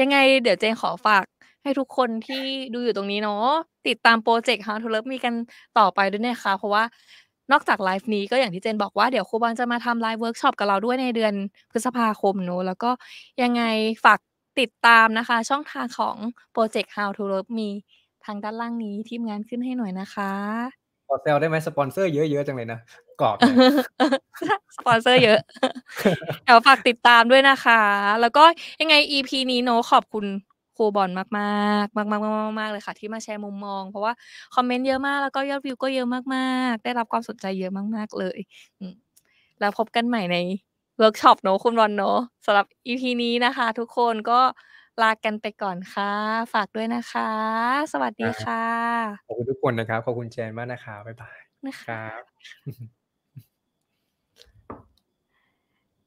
[SPEAKER 1] ยังไงเดี๋ยวเจนขอฝากให้ทุกคนที่ดูอยู่ตรงนี้เนาะติดตามโปรเจกต์าร์ทูเลิฟมีกันต่อไปด้วยนะคะ เพราะว่านอกจากไลฟ์นี้ก็อย่างที่เจนบอกว่า เดี๋ยวครูบอลจะมาทำไลฟ์เวิร์กช็อปกับเราด้วยในเดือนพฤษภาคมเนาะแล้วก็ยังไงฝากติดตามนะคะ ช่องทางของโปรเจกต์ How to Love มีทางด้านล่างนี้ทีมงานขึ้นให้หน่อยนะคะ
[SPEAKER 2] ขอเซลได้ไหมสปอนเซอร์เยอะๆจังเลยนะกรอบ
[SPEAKER 1] สปอนเซอร์เยอะเดี๋ยวฝากติดตามด้วยนะคะแล้วก็ยังไง EP นี้โนขอบคุณครูบอลมากมากมากมากมากเลยค่ะ ที่มาแชร์มุมมองเพราะว่าคอมเมนต์เยอะมากแล้วก็ยอดวิวก็เยอะมากๆได้รับความสนใจเยอะมาก ๆ เลยแล้วพบกันใหม่ในเวิร์กช็อปเนาะคุณบอลเนาะสำหรับอีพีนี้นะคะ ทุกคนก็ลากันไปก่อนค่ะ ฝากด้วยนะคะ สวัสดีค่ะ
[SPEAKER 2] ขอบคุณทุกคนนะครับขอบคุณแจนมากนะคะบ๊ายบายนะครับ